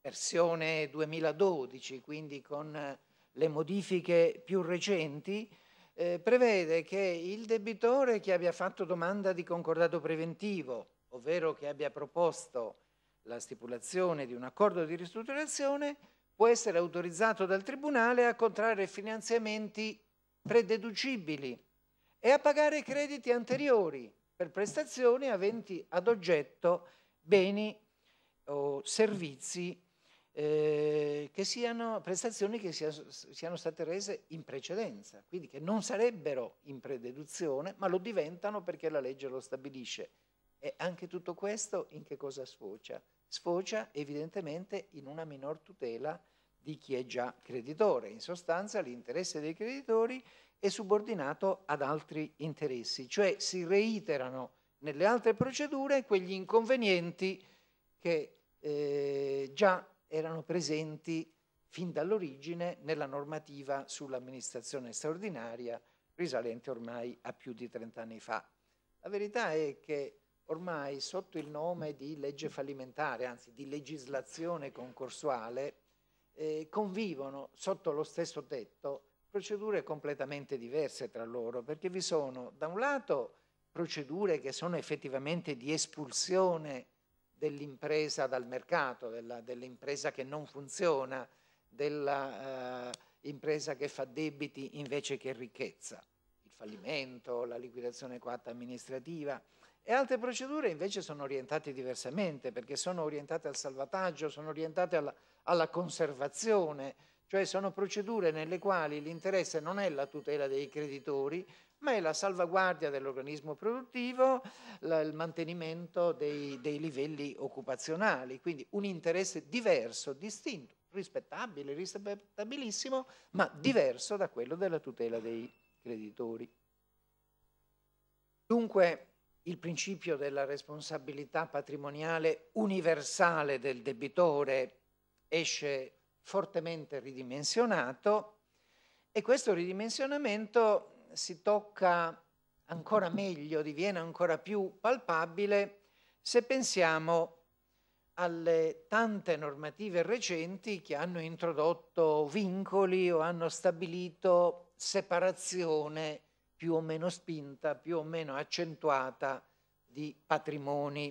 versione 2012, quindi con eh, le modifiche più recenti, eh, prevede che il debitore che abbia fatto domanda di concordato preventivo, ovvero che abbia proposto la stipulazione di un accordo di ristrutturazione, può essere autorizzato dal Tribunale a contrarre finanziamenti prededucibili e a pagare crediti anteriori per prestazioni aventi ad oggetto beni o servizi eh, che siano prestazioni che sia, siano state rese in precedenza, quindi che non sarebbero in prededuzione, ma lo diventano perché la legge lo stabilisce. E anche tutto questo in che cosa sfocia? Sfocia evidentemente in una minor tutela di chi è già creditore. In sostanza l'interesse dei creditori è subordinato ad altri interessi, cioè si reiterano nelle altre procedure quegli inconvenienti che eh, già erano presenti fin dall'origine nella normativa sull'amministrazione straordinaria risalente ormai a più di 30 anni fa. La verità è che ormai sotto il nome di legge fallimentare, anzi di legislazione concorsuale, eh, convivono sotto lo stesso tetto procedure completamente diverse tra loro, perché vi sono da un lato procedure che sono effettivamente di espulsione dell'impresa dal mercato, dell'impresa dell che non funziona, dell'impresa eh, che fa debiti invece che ricchezza, il fallimento, la liquidazione coatta amministrativa e altre procedure invece sono orientate diversamente perché sono orientate al salvataggio, sono orientate alla, alla conservazione, cioè sono procedure nelle quali l'interesse non è la tutela dei creditori, ma è la salvaguardia dell'organismo produttivo, il mantenimento dei, dei livelli occupazionali, quindi un interesse diverso, distinto, rispettabile, rispettabilissimo, ma diverso da quello della tutela dei creditori. Dunque il principio della responsabilità patrimoniale universale del debitore esce fortemente ridimensionato e questo ridimensionamento si tocca ancora meglio, diviene ancora più palpabile se pensiamo alle tante normative recenti che hanno introdotto vincoli o hanno stabilito separazione più o meno spinta, più o meno accentuata di patrimoni,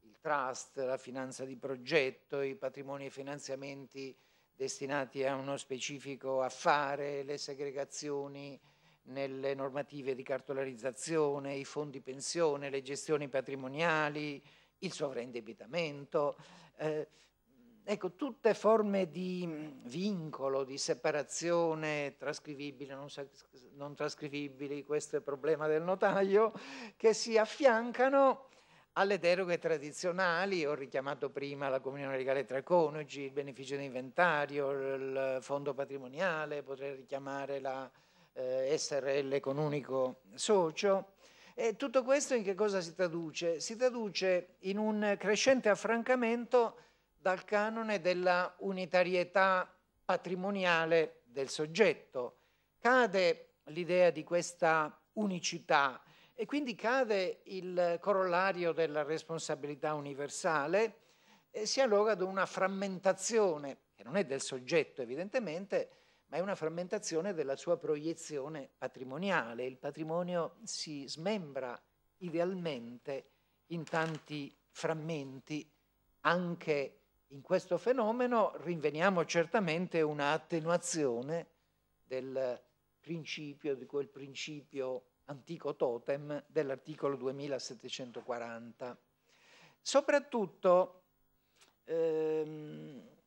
il trust, la finanza di progetto, i patrimoni e finanziamenti destinati a uno specifico affare, le segregazioni nelle normative di cartolarizzazione, i fondi pensione, le gestioni patrimoniali, il sovraindebitamento. Eh, ecco, tutte forme di mm, vincolo, di separazione, trascrivibili, non, non trascrivibili, questo è il problema del notaio, che si affiancano alle deroghe tradizionali, ho richiamato prima la comunione legale tra coniugi, il beneficio di inventario, il fondo patrimoniale, potrei richiamare la, eh, SRL con unico socio. E tutto questo in che cosa si traduce? Si traduce in un crescente affrancamento dal canone della unitarietà patrimoniale del soggetto. Cade l'idea di questa unicità e quindi cade il corollario della responsabilità universale e si alloga ad una frammentazione, che non è del soggetto evidentemente, ma è una frammentazione della sua proiezione patrimoniale. Il patrimonio si smembra idealmente in tanti frammenti. Anche in questo fenomeno rinveniamo certamente una attenuazione del principio, di quel principio antico totem dell'articolo 2740. Soprattutto ehm,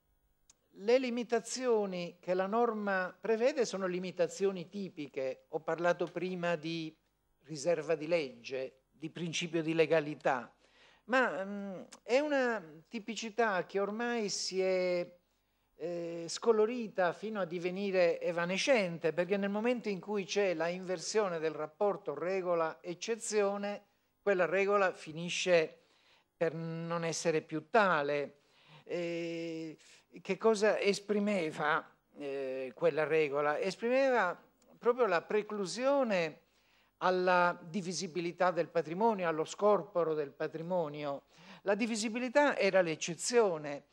le limitazioni che la norma prevede sono limitazioni tipiche. Ho parlato prima di riserva di legge, di principio di legalità, ma mh, mm, è una tipicità che ormai si è eh, scolorita fino a divenire evanescente, perché nel momento in cui c'è la inversione del rapporto regola-eccezione, quella regola finisce per non essere più tale. Eh, che cosa esprimeva eh, quella regola? Esprimeva proprio la preclusione alla divisibilità del patrimonio, allo scorporo del patrimonio. La divisibilità era l'eccezione,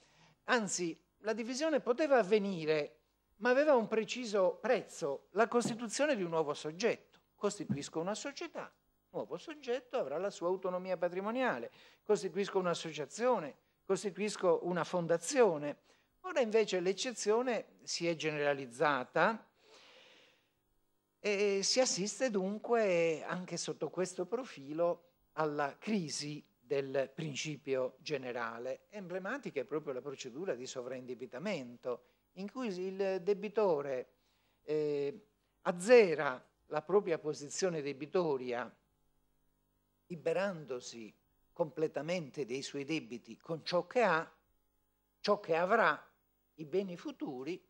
anzi la divisione poteva avvenire, ma aveva un preciso prezzo, la costituzione di un nuovo soggetto. Costituisco una società, nuovo soggetto avrà la sua autonomia patrimoniale, costituisco un'associazione, costituisco una fondazione Ora invece l'eccezione si è generalizzata e si assiste dunque anche sotto questo profilo alla crisi del principio generale. Emblematica è proprio la procedura di sovraindebitamento, in cui il debitore eh, azzera la propria posizione debitoria liberandosi completamente dei suoi debiti con ciò che ha, ciò che avrà i beni futuri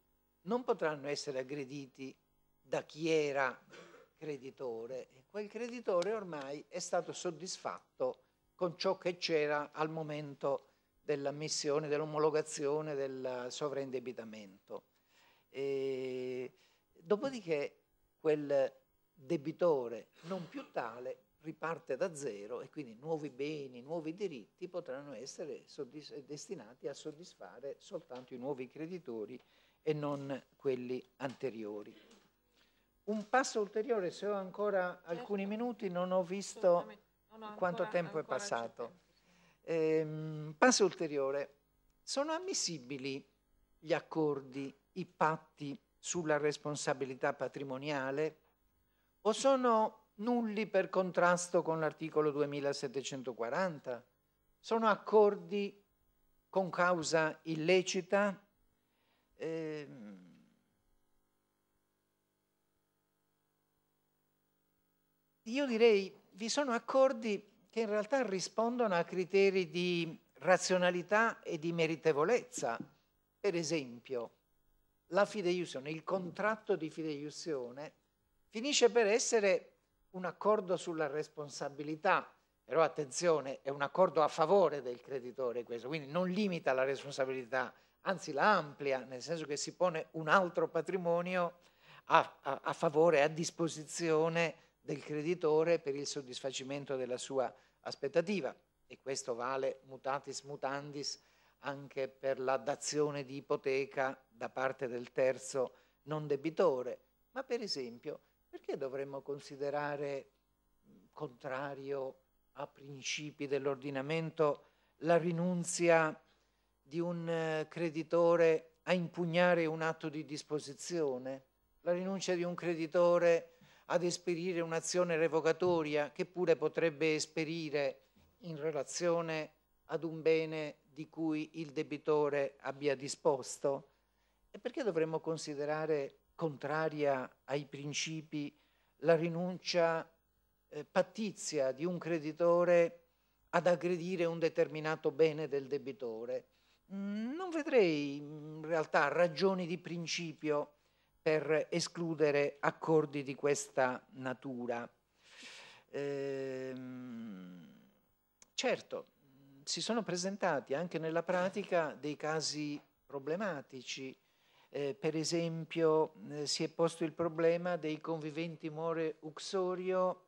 non potranno essere aggrediti da chi era creditore e quel creditore ormai è stato soddisfatto con ciò che c'era al momento dell'ammissione, dell'omologazione del sovraindebitamento. E dopodiché quel debitore non più tale riparte da zero e quindi nuovi beni, nuovi diritti potranno essere destinati a soddisfare soltanto i nuovi creditori e non quelli anteriori. Un passo ulteriore, se ho ancora certo. alcuni minuti, non ho visto quanto tempo è passato. Ehm, passo ulteriore, sono ammissibili gli accordi, i patti sulla responsabilità patrimoniale o sono nulli per contrasto con l'articolo 2740, sono accordi con causa illecita, eh, io direi vi sono accordi che in realtà rispondono a criteri di razionalità e di meritevolezza. Per esempio, la fideiussione, il contratto di fideiussione, finisce per essere un accordo sulla responsabilità, però attenzione, è un accordo a favore del creditore questo, quindi non limita la responsabilità, anzi la amplia, nel senso che si pone un altro patrimonio a, a, a favore, a disposizione del creditore per il soddisfacimento della sua aspettativa e questo vale mutatis mutandis anche per la dazione di ipoteca da parte del terzo non debitore, ma per esempio perché dovremmo considerare contrario a principi dell'ordinamento la rinunzia di un eh, creditore a impugnare un atto di disposizione, la rinuncia di un creditore ad esperire un'azione revocatoria che pure potrebbe esperire in relazione ad un bene di cui il debitore abbia disposto? E perché dovremmo considerare contraria ai principi la rinuncia eh, pattizia di un creditore ad aggredire un determinato bene del debitore. Mm, non vedrei mm, in realtà ragioni di principio per escludere accordi di questa natura. Ehm, certo, si sono presentati anche nella pratica dei casi problematici eh, per esempio eh, si è posto il problema dei conviventi more uxorio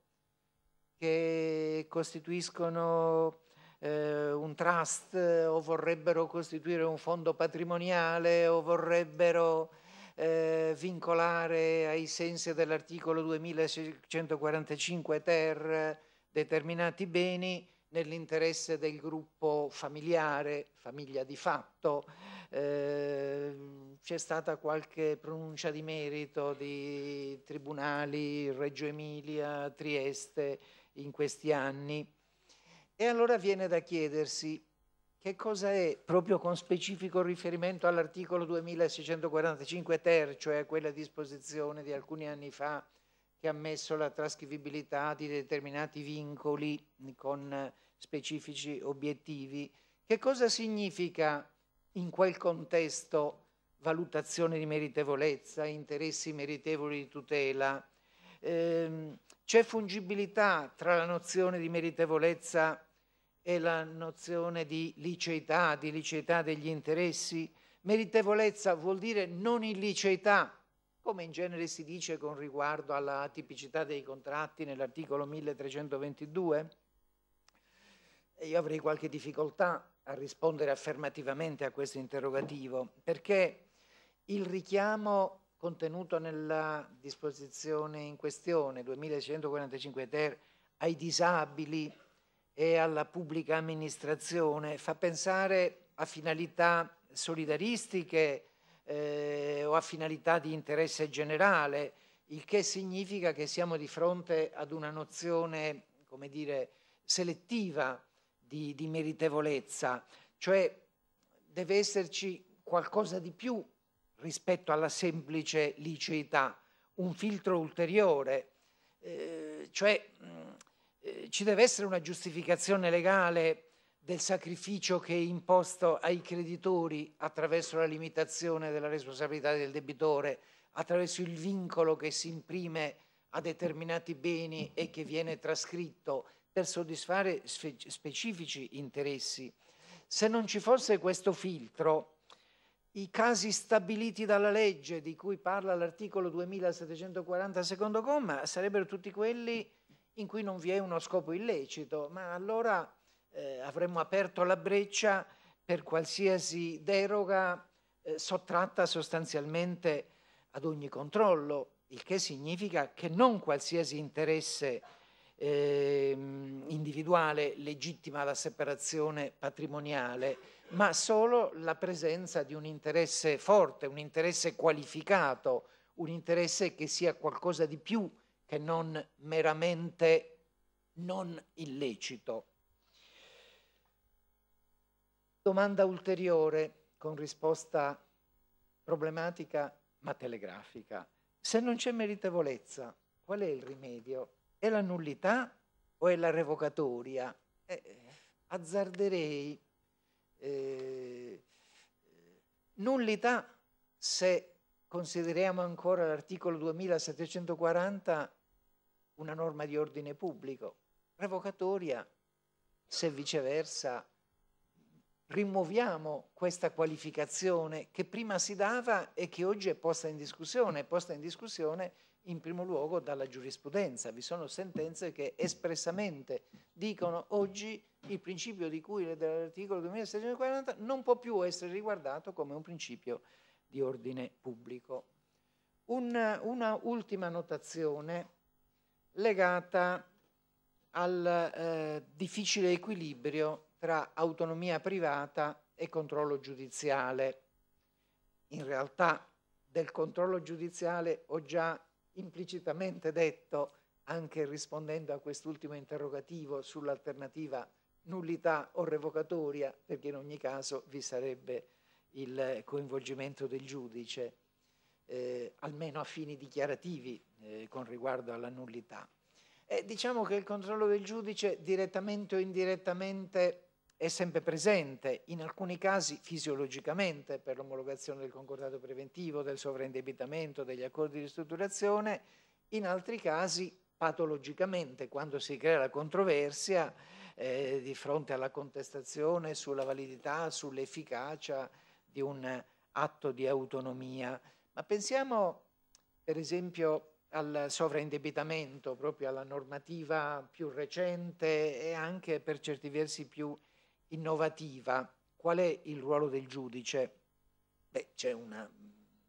che costituiscono eh, un trust o vorrebbero costituire un fondo patrimoniale o vorrebbero eh, vincolare ai sensi dell'articolo 2145 ter determinati beni nell'interesse del gruppo familiare, famiglia di fatto, Ehm, c'è stata qualche pronuncia di merito di tribunali, Reggio Emilia, Trieste in questi anni. E allora viene da chiedersi che cosa è, proprio con specifico riferimento all'articolo 2645 ter, cioè a quella disposizione di alcuni anni fa che ha messo la trascrivibilità di determinati vincoli con specifici obiettivi, che cosa significa in quel contesto valutazione di meritevolezza, interessi meritevoli di tutela. Eh, c'è fungibilità tra la nozione di meritevolezza e la nozione di liceità, di liceità degli interessi. Meritevolezza vuol dire non illiceità, come in genere si dice con riguardo alla tipicità dei contratti nell'articolo 1322. E io avrei qualche difficoltà a rispondere affermativamente a questo interrogativo, perché il richiamo contenuto nella disposizione in questione 2145 ter ai disabili e alla pubblica amministrazione fa pensare a finalità solidaristiche eh, o a finalità di interesse generale, il che significa che siamo di fronte ad una nozione, come dire, selettiva di, di meritevolezza, cioè deve esserci qualcosa di più rispetto alla semplice liceità, un filtro ulteriore, eh, cioè mm, eh, ci deve essere una giustificazione legale del sacrificio che è imposto ai creditori attraverso la limitazione della responsabilità del debitore, attraverso il vincolo che si imprime a determinati beni e che viene trascritto per soddisfare specifici interessi. Se non ci fosse questo filtro, i casi stabiliti dalla legge di cui parla l'articolo 2740 secondo comma sarebbero tutti quelli in cui non vi è uno scopo illecito, ma allora eh, avremmo aperto la breccia per qualsiasi deroga eh, sottratta sostanzialmente ad ogni controllo, il che significa che non qualsiasi interesse eh, individuale legittima la separazione patrimoniale, ma solo la presenza di un interesse forte, un interesse qualificato, un interesse che sia qualcosa di più che non meramente non illecito. Domanda ulteriore con risposta problematica ma telegrafica. Se non c'è meritevolezza, qual è il rimedio? È la nullità o è la revocatoria? Eh, azzarderei eh, nullità se consideriamo ancora l'articolo 2740 una norma di ordine pubblico, revocatoria se viceversa rimuoviamo questa qualificazione che prima si dava e che oggi è posta in discussione, è posta in discussione in primo luogo dalla giurisprudenza. Vi sono sentenze che espressamente dicono oggi il principio di cui dell'articolo 2640 non può più essere riguardato come un principio di ordine pubblico. una, una ultima notazione legata al eh, difficile equilibrio tra autonomia privata e controllo giudiziale. In realtà del controllo giudiziale ho già implicitamente detto, anche rispondendo a quest'ultimo interrogativo sull'alternativa nullità o revocatoria, perché in ogni caso vi sarebbe il coinvolgimento del giudice, eh, almeno a fini dichiarativi eh, con riguardo alla nullità. E diciamo che il controllo del giudice direttamente o indirettamente è sempre presente, in alcuni casi fisiologicamente, per l'omologazione del concordato preventivo, del sovraindebitamento, degli accordi di ristrutturazione, in altri casi patologicamente, quando si crea la controversia eh, di fronte alla contestazione sulla validità, sull'efficacia di un atto di autonomia. Ma pensiamo, per esempio, al sovraindebitamento, proprio alla normativa più recente e anche per certi versi più innovativa, qual è il ruolo del giudice? Beh, c'è una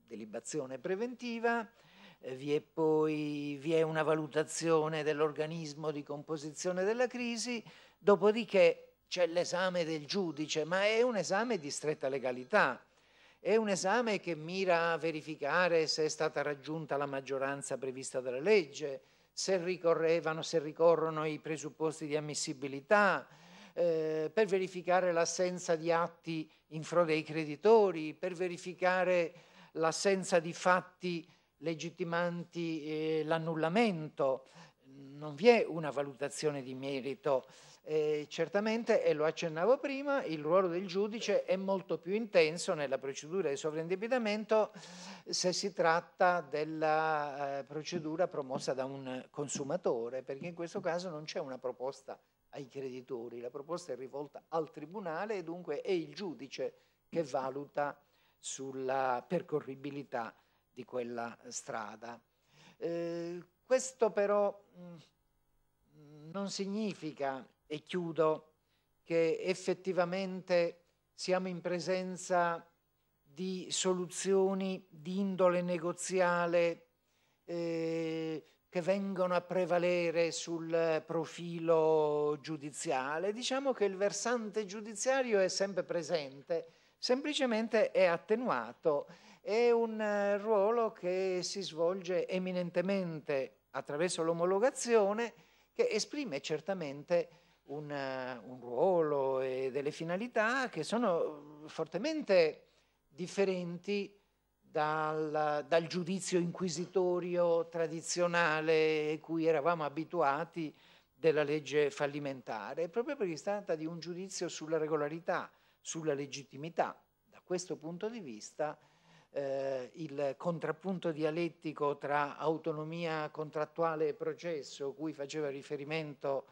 delibazione preventiva, eh, vi è poi vi è una valutazione dell'organismo di composizione della crisi, dopodiché c'è l'esame del giudice, ma è un esame di stretta legalità. È un esame che mira a verificare se è stata raggiunta la maggioranza prevista dalla legge, se, se ricorrono i presupposti di ammissibilità, eh, per verificare l'assenza di atti in frode ai creditori, per verificare l'assenza di fatti legittimanti eh, l'annullamento. Non vi è una valutazione di merito. Eh, certamente, e lo accennavo prima, il ruolo del giudice è molto più intenso nella procedura di sovraindebitamento se si tratta della eh, procedura promossa da un consumatore, perché in questo caso non c'è una proposta ai creditori, la proposta è rivolta al tribunale e dunque è il giudice che valuta sulla percorribilità di quella strada. Eh, questo però mh, mm, non significa, e chiudo, che effettivamente siamo in presenza di soluzioni di indole negoziale eh, che vengono a prevalere sul profilo giudiziale, diciamo che il versante giudiziario è sempre presente, semplicemente è attenuato, è un eh, ruolo che si svolge eminentemente attraverso l'omologazione che esprime certamente un, eh, un, ruolo e delle finalità che sono mm, fortemente differenti dal, dal, giudizio inquisitorio tradizionale cui eravamo abituati della legge fallimentare, proprio perché si tratta di un giudizio sulla regolarità, sulla legittimità. Da questo punto di vista eh, il contrappunto dialettico tra autonomia contrattuale e processo, cui faceva riferimento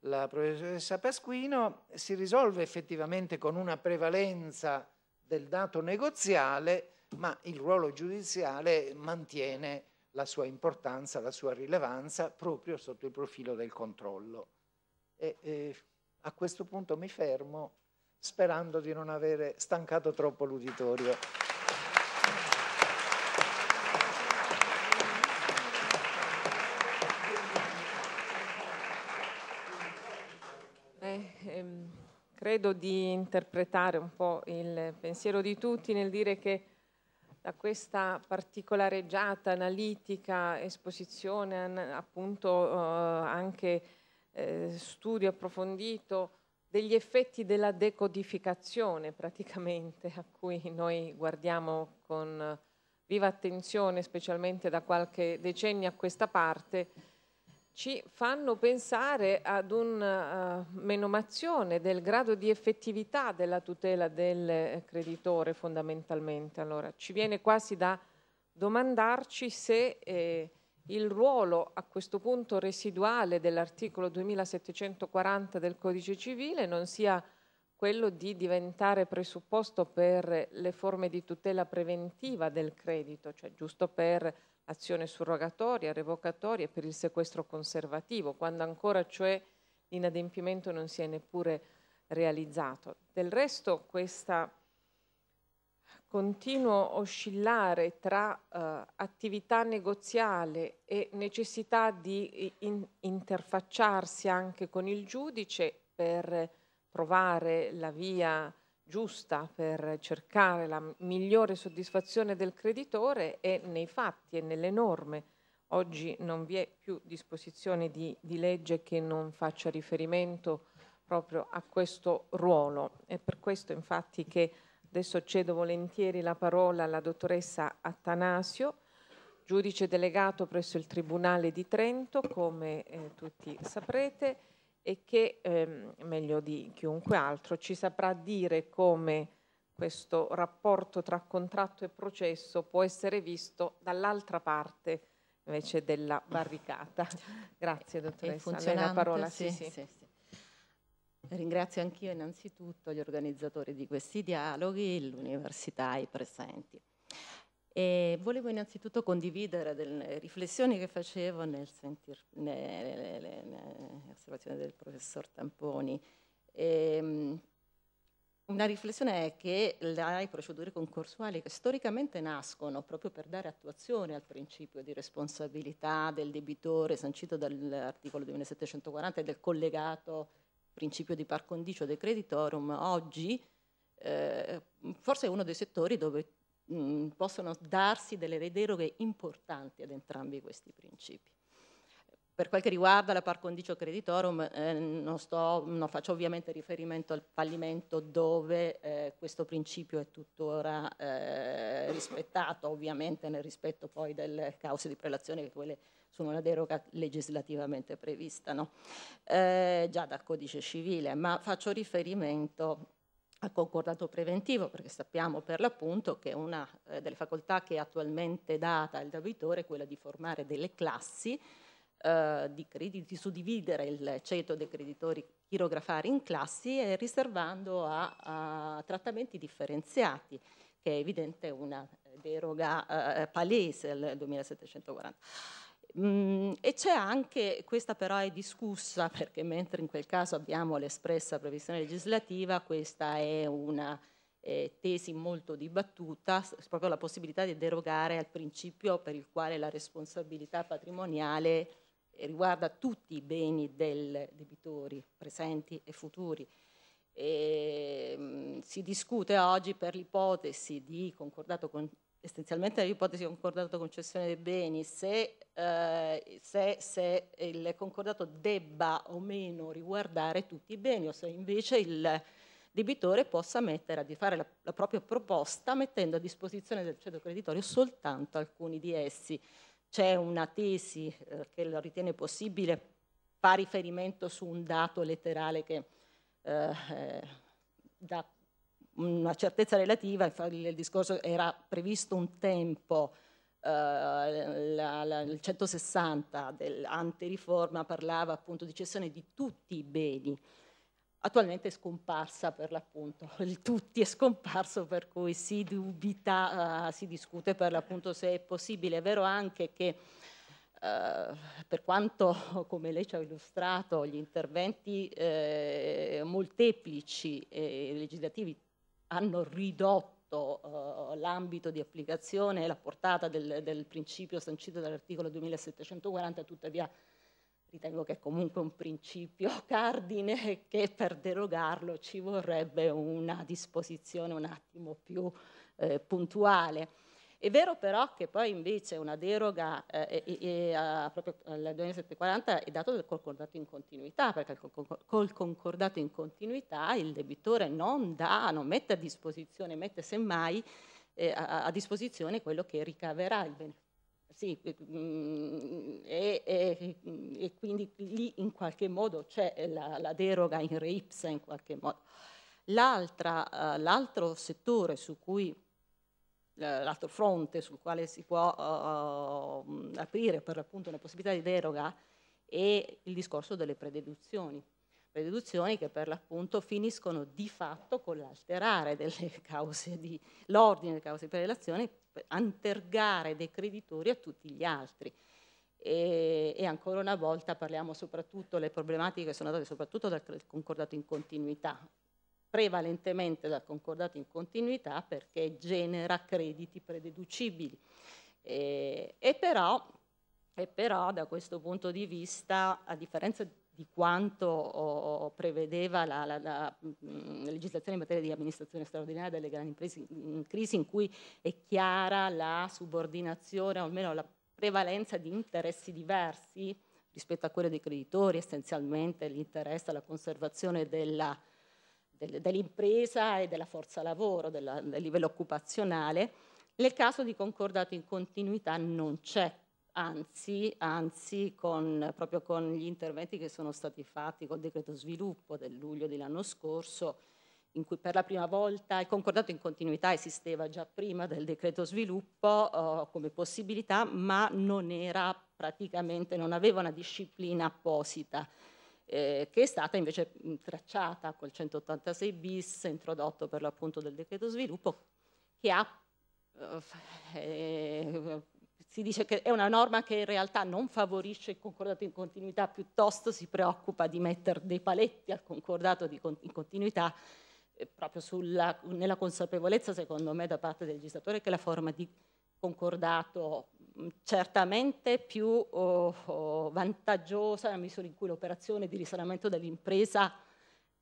la professoressa Pasquino, si risolve effettivamente con una prevalenza del dato negoziale ma il ruolo giudiziale mantiene la sua importanza, la sua rilevanza proprio sotto il profilo del controllo. E, eh, a questo punto mi fermo sperando di non avere stancato troppo l'uditorio. Eh, ehm, credo di interpretare un po' il pensiero di tutti nel dire che da questa particolareggiata, analitica esposizione, appunto eh, anche eh, studio approfondito degli effetti della decodificazione praticamente a cui noi guardiamo con viva attenzione specialmente da qualche decennio a questa parte ci fanno pensare ad una eh, menomazione del grado di effettività della tutela del creditore fondamentalmente. Allora, ci viene quasi da domandarci se eh, il ruolo a questo punto residuale dell'articolo 2740 del Codice Civile non sia quello di diventare presupposto per le forme di tutela preventiva del credito, cioè giusto per azione surrogatoria, revocatoria per il sequestro conservativo, quando ancora cioè l'inadempimento non si è neppure realizzato. Del resto questo continuo oscillare tra eh, attività negoziale e necessità di in interfacciarsi anche con il giudice per trovare la via giusta per cercare la migliore soddisfazione del creditore è nei fatti e nelle norme. Oggi non vi è più disposizione di, di legge che non faccia riferimento proprio a questo ruolo. È per questo infatti che adesso cedo volentieri la parola alla dottoressa Attanasio, giudice delegato presso il Tribunale di Trento, come eh, tutti saprete e che, ehm, meglio di chiunque altro, ci saprà dire come questo rapporto tra contratto e processo può essere visto dall'altra parte invece della barricata. Grazie dottoressa, lei la parola. Sì, sì, sì. Ringrazio anch'io innanzitutto gli organizzatori di questi dialoghi, l'università e i presenti. E volevo innanzitutto condividere delle riflessioni che facevo nel nell'osservazione del professor Tamponi. E, ehm, una riflessione è che le procedure concorsuali che storicamente nascono proprio per dare attuazione al principio di responsabilità del debitore sancito dall'articolo 2740 e del collegato principio di par condicio del creditorum, oggi eh, forse è uno dei settori dove Mm, possono darsi delle deroghe importanti ad entrambi questi principi. Per quel che riguarda la par condicio creditorum, eh, non, sto, non, faccio ovviamente riferimento al fallimento dove eh, questo principio è tuttora eh, rispettato, ovviamente nel rispetto poi delle cause di prelazione che quelle sono una deroga legislativamente prevista, no? Eh, già dal codice civile, ma faccio riferimento al concordato preventivo, perché sappiamo per l'appunto che una eh, delle facoltà che è attualmente data al debitore è quella di formare delle classi, eh, di, crediti, di suddividere il ceto dei creditori chirografari in classi e riservando a, a trattamenti differenziati, che è evidente una deroga eh, palese al 2740. Mm, e c'è anche, questa però è discussa, perché mentre in quel caso abbiamo l'espressa previsione legislativa, questa è una eh, tesi molto dibattuta, proprio la possibilità di derogare al principio per il quale la responsabilità patrimoniale eh, riguarda tutti i beni del debitori, presenti e futuri. E, mm, si discute oggi per l'ipotesi di concordato con, essenzialmente l'ipotesi concordato concessione dei beni, se, eh, se, se, il concordato debba o meno riguardare tutti i beni o se invece il debitore possa mettere, a fare la, la, propria proposta mettendo a disposizione del ceto creditorio soltanto alcuni di essi. C'è una tesi eh, che lo ritiene possibile, fa riferimento su un dato letterale che eh, eh da una certezza relativa, il discorso era previsto un tempo, eh, la, la, il 160 dell'antiriforma parlava appunto di cessione di tutti i beni, attualmente è scomparsa per l'appunto, il tutti è scomparso per cui si dubita, eh, si discute per l'appunto se è possibile, è vero anche che Uh, per quanto, come lei ci ha illustrato, gli interventi eh, molteplici e legislativi hanno ridotto eh, l'ambito di applicazione e la portata del, del principio sancito dall'articolo 2740, tuttavia ritengo che è comunque un principio cardine e che per derogarlo ci vorrebbe una disposizione un attimo più eh, puntuale. È vero però che poi invece una deroga eh, eh, proprio alla 2740 è data dal concordato in continuità, perché col concordato in continuità il debitore non dà, non mette a disposizione, mette semmai eh, a, a, disposizione quello che ricaverà il beneficio. Sì, eh, mm, e, e, e, quindi lì in qualche modo c'è la, la deroga in reipsa in qualche modo. Eh, l'altro settore su cui l'altro fronte sul quale si può uh, aprire per l'appunto una possibilità di deroga è il discorso delle prededuzioni. Prededuzioni che per l'appunto finiscono di fatto con l'alterare l'ordine delle cause di prelazione, antergare dei creditori a tutti gli altri. E, e, ancora una volta parliamo soprattutto delle problematiche che sono date soprattutto dal concordato in continuità, prevalentemente dal concordato in continuità perché genera crediti prededucibili. E, eh, e, però, e però, da questo punto di vista, a differenza di quanto oh, prevedeva la, la, la, la, legislazione in materia di amministrazione straordinaria delle grandi imprese in crisi, in cui è chiara la subordinazione, o almeno la prevalenza di interessi diversi rispetto a quello dei creditori, essenzialmente l'interesse alla conservazione della dell'impresa e della forza lavoro, della, del livello occupazionale, nel caso di concordato in continuità non c'è, anzi, anzi con, proprio con gli interventi che sono stati fatti col decreto sviluppo del luglio dell'anno scorso, in cui per la prima volta il concordato in continuità esisteva già prima del decreto sviluppo eh, come possibilità, ma non era praticamente, non aveva una disciplina apposita eh, che è stata invece tracciata col 186 bis introdotto per l'appunto del decreto sviluppo, che ha, eh, eh, si dice che è una norma che in realtà non favorisce il concordato in continuità, piuttosto si preoccupa di mettere dei paletti al concordato di, in continuità eh, proprio sulla, nella consapevolezza, secondo me, da parte del legislatore che la forma di concordato certamente più oh, oh, vantaggiosa nella misura in cui l'operazione di risanamento dell'impresa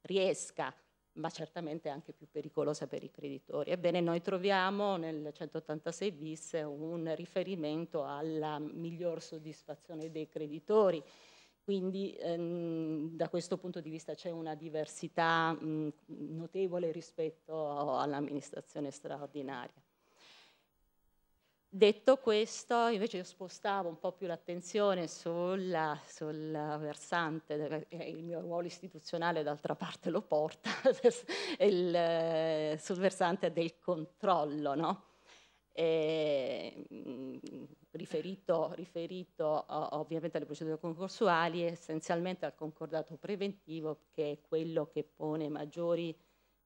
riesca, ma certamente anche più pericolosa per i creditori. Ebbene, noi troviamo nel 186 bis un riferimento alla miglior soddisfazione dei creditori. Quindi ehm, da questo punto di vista c'è una diversità mh, notevole rispetto all'amministrazione straordinaria. Detto questo, invece io spostavo un po' più l'attenzione sul versante, eh, il mio ruolo istituzionale d'altra parte lo porta, il, eh, sul versante del controllo, no? e, mm, riferito, riferito, ovviamente alle procedure concorsuali, essenzialmente al concordato preventivo, che è quello che pone maggiori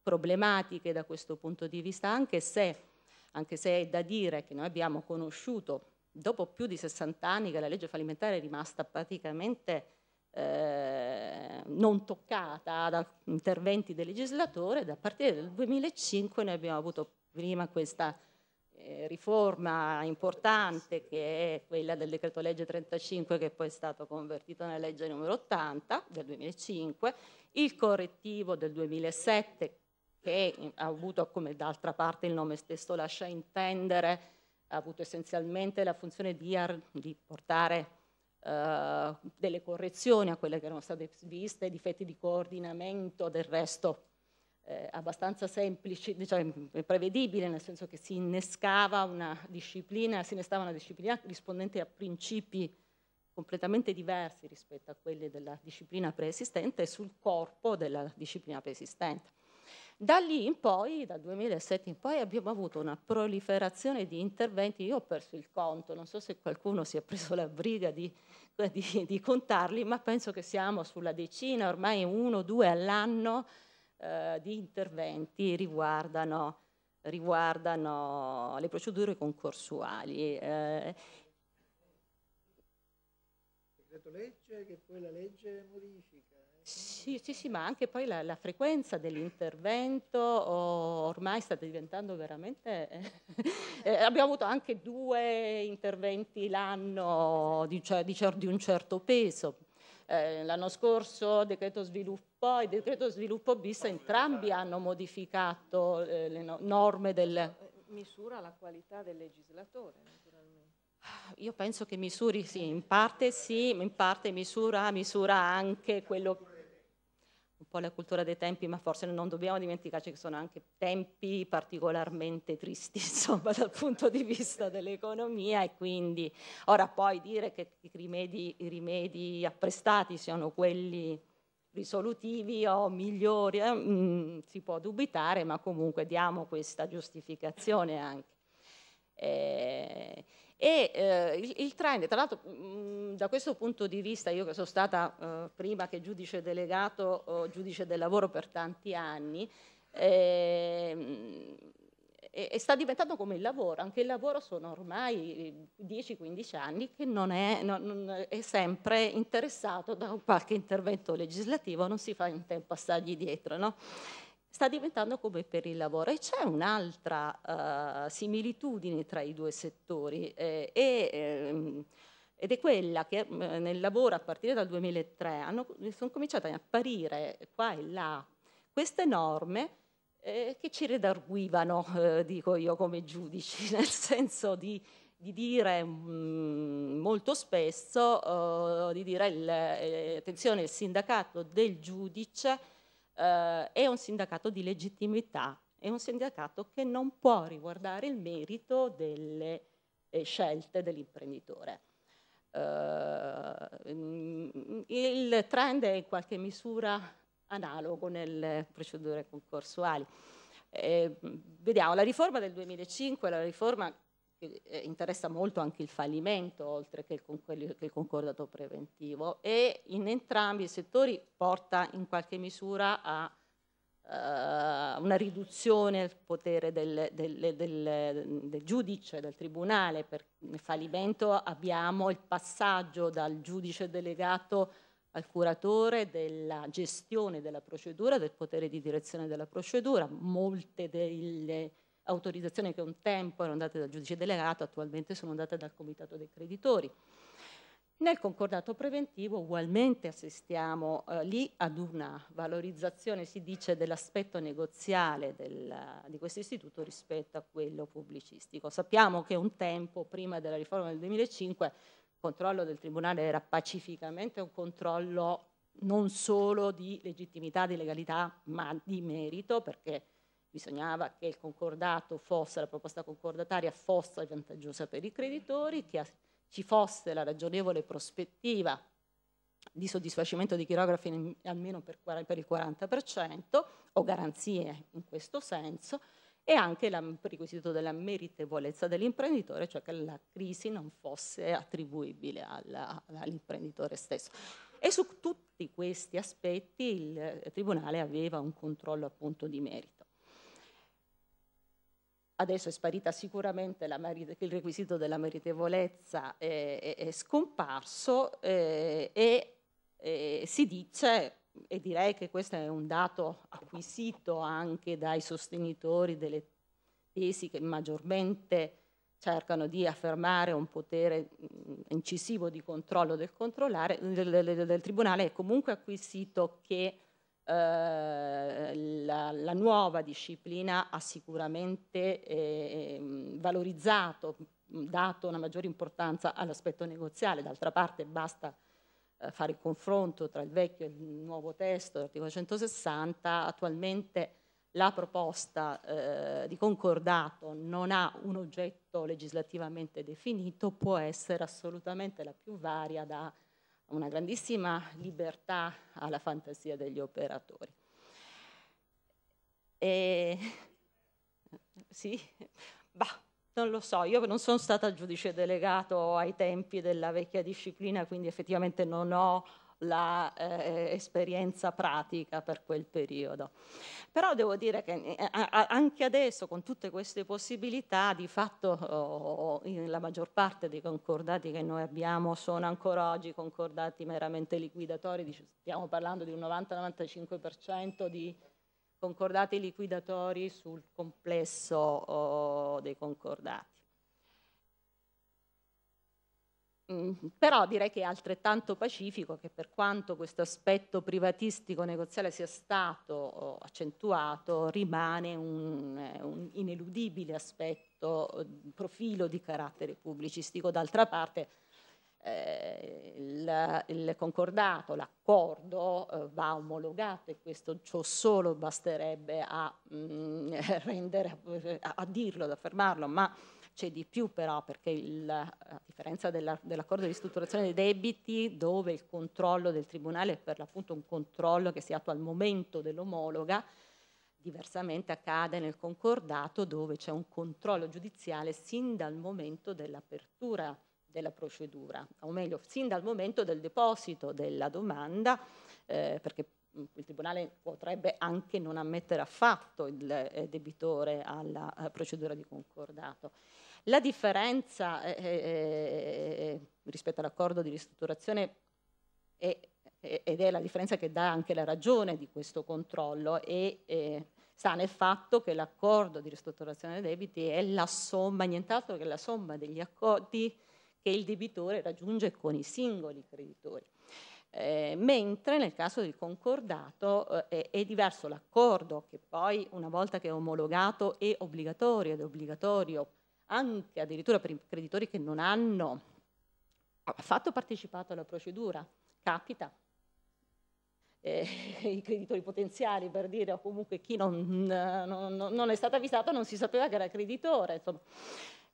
problematiche da questo punto di vista, anche se anche se è da dire che noi abbiamo conosciuto dopo più di 60 anni che la legge fallimentare è rimasta praticamente eh, non toccata da interventi del legislatore, da partire dal 2005 noi abbiamo avuto prima questa eh, riforma importante che è quella del decreto legge 35 che poi è stato convertito nella legge numero 80 del 2005, il correttivo del 2007 che ha avuto, come d'altra parte il nome stesso lascia intendere, ha avuto essenzialmente la funzione di, di portare eh, delle correzioni a quelle che erano state viste, difetti di coordinamento del resto eh, abbastanza semplici, diciamo, prevedibile, nel senso che si innescava una disciplina, si innestava una disciplina rispondente a principi completamente diversi rispetto a quelli della disciplina preesistente e sul corpo della disciplina preesistente. Da lì in poi, dal 2007 in poi, abbiamo avuto una proliferazione di interventi, io ho perso il conto, non so se qualcuno si è preso la briga di, di, di contarli, ma penso che siamo sulla decina, ormai uno o due all'anno eh, di interventi riguardano, riguardano, le procedure concorsuali. Eh, decreto legge che poi la legge modifica. Sì, sì, sì, ma anche poi la, la frequenza dell'intervento ormai sta diventando veramente... eh, abbiamo avuto anche due interventi l'anno di, di un certo peso, eh, l'anno scorso decreto sviluppo e decreto sviluppo bis entrambi hanno modificato eh, le norme del... Eh, misura la qualità del legislatore Io penso che misuri sì, in parte sì, in parte misura, misura anche quello che un po' la cultura dei tempi, ma forse non dobbiamo dimenticarci che sono anche tempi particolarmente tristi, insomma, dal punto di vista dell'economia e quindi ora poi dire che i rimedi, i rimedi apprestati siano quelli risolutivi o migliori eh, mh, mm, si può dubitare, ma comunque diamo questa giustificazione anche. Eh, e eh, il, il, trend, tra l'altro mh, mm, da questo punto di vista, io che sono stata eh, prima che giudice delegato, o giudice del lavoro per tanti anni, eh, e, e, sta diventando come il lavoro, anche il lavoro sono ormai 10-15 anni che non è, non, non è, sempre interessato da qualche intervento legislativo, non si fa in tempo a stargli dietro. No? sta diventando come per il lavoro. E c'è un'altra uh, similitudine tra i due settori eh, e, ehm, ed è quella che mm, nel lavoro a partire dal 2003 hanno, sono cominciate a apparire qua e là queste norme eh, che ci redarguivano, eh, dico io, come giudici, nel senso di di dire mh, mm, molto spesso, uh, di dire il, eh, attenzione, il sindacato del giudice eh, è un sindacato di legittimità, è un sindacato che non può riguardare il merito delle eh, scelte dell'imprenditore. Uh, il trend è in qualche misura analogo nelle procedure concorsuali. Eh, vediamo, la riforma del 2005, la riforma che eh, interessa molto anche il fallimento oltre che il, che il concordato preventivo e in entrambi i settori porta in qualche misura a eh, una riduzione del potere del, del, del, del, giudice, del tribunale. Per fallimento abbiamo il passaggio dal giudice delegato al curatore della gestione della procedura, del potere di direzione della procedura. Molte delle autorizzazioni che un tempo erano date dal giudice delegato, attualmente sono date dal comitato dei creditori. Nel concordato preventivo ugualmente assistiamo eh, lì ad una valorizzazione, si dice, dell'aspetto negoziale del, di questo istituto rispetto a quello pubblicistico. Sappiamo che un tempo, prima della riforma del 2005, il controllo del Tribunale era pacificamente un controllo non solo di legittimità, di legalità, ma di merito, perché bisognava che il concordato fosse, la proposta concordataria fosse vantaggiosa per i creditori, che ci fosse la ragionevole prospettiva di soddisfacimento di chirografi almeno per, per il 40% o garanzie in questo senso e anche il requisito della meritevolezza dell'imprenditore, cioè che la crisi non fosse attribuibile all'imprenditore stesso. E su tutti questi aspetti il eh, Tribunale aveva un controllo appunto di merito adesso è sparita sicuramente il requisito della meritevolezza, è, eh, è, è scomparso eh, e, e eh, si dice, e direi che questo è un dato acquisito anche dai sostenitori delle tesi che maggiormente cercano di affermare un potere mm, incisivo di controllo del, del, del, del tribunale, è comunque acquisito che eh, la, la, nuova disciplina ha sicuramente eh, valorizzato, dato una maggiore importanza all'aspetto negoziale. D'altra parte basta eh, fare il confronto tra il vecchio e il nuovo testo dell'articolo 160. Attualmente la proposta eh, di concordato non ha un oggetto legislativamente definito, può essere assolutamente la più varia da una grandissima libertà alla fantasia degli operatori. E... Sì, bah, non lo so, io non sono stata giudice delegato ai tempi della vecchia disciplina, quindi effettivamente non ho l'esperienza eh, pratica per quel periodo. Però devo dire che eh, anche adesso con tutte queste possibilità di fatto oh, oh la maggior parte dei concordati che noi abbiamo sono ancora oggi concordati meramente liquidatori, stiamo parlando di un 90-95% di concordati liquidatori sul complesso oh, dei concordati. Mm, però direi che è altrettanto pacifico che per quanto questo aspetto privatistico negoziale sia stato accentuato, rimane un, eh, un ineludibile aspetto, un eh, profilo di carattere pubblicistico. D'altra parte eh, il, il, concordato, l'accordo eh, va omologato e questo ciò solo basterebbe a, mh, mm, rendere, a, a dirlo, ad affermarlo, ma c'è di più però perché il, a differenza della, dell'accordo di ristrutturazione dei debiti, dove il controllo del Tribunale è per l'appunto un controllo che si attua al momento dell'omologa, diversamente accade nel concordato dove c'è un controllo giudiziale sin dal momento dell'apertura della procedura, o meglio, sin dal momento del deposito della domanda, eh, perché mm, il Tribunale potrebbe anche non ammettere affatto il eh, debitore alla eh, procedura di concordato. La differenza eh, eh, eh, rispetto all'accordo di ristrutturazione è, è, ed è la differenza che dà anche la ragione di questo controllo e eh, sta nel fatto che l'accordo di ristrutturazione dei debiti è la somma, nient'altro che la somma degli accordi che il debitore raggiunge con i singoli creditori. Eh, mentre nel caso del concordato eh, è, diverso l'accordo che poi una volta che è omologato è obbligatorio ed è obbligatorio anche addirittura per i creditori che non hanno affatto partecipato alla procedura. Capita. Eh, I creditori potenziali, per dire, o comunque chi non, non, non è stato avvisato non si sapeva che era creditore. Insomma.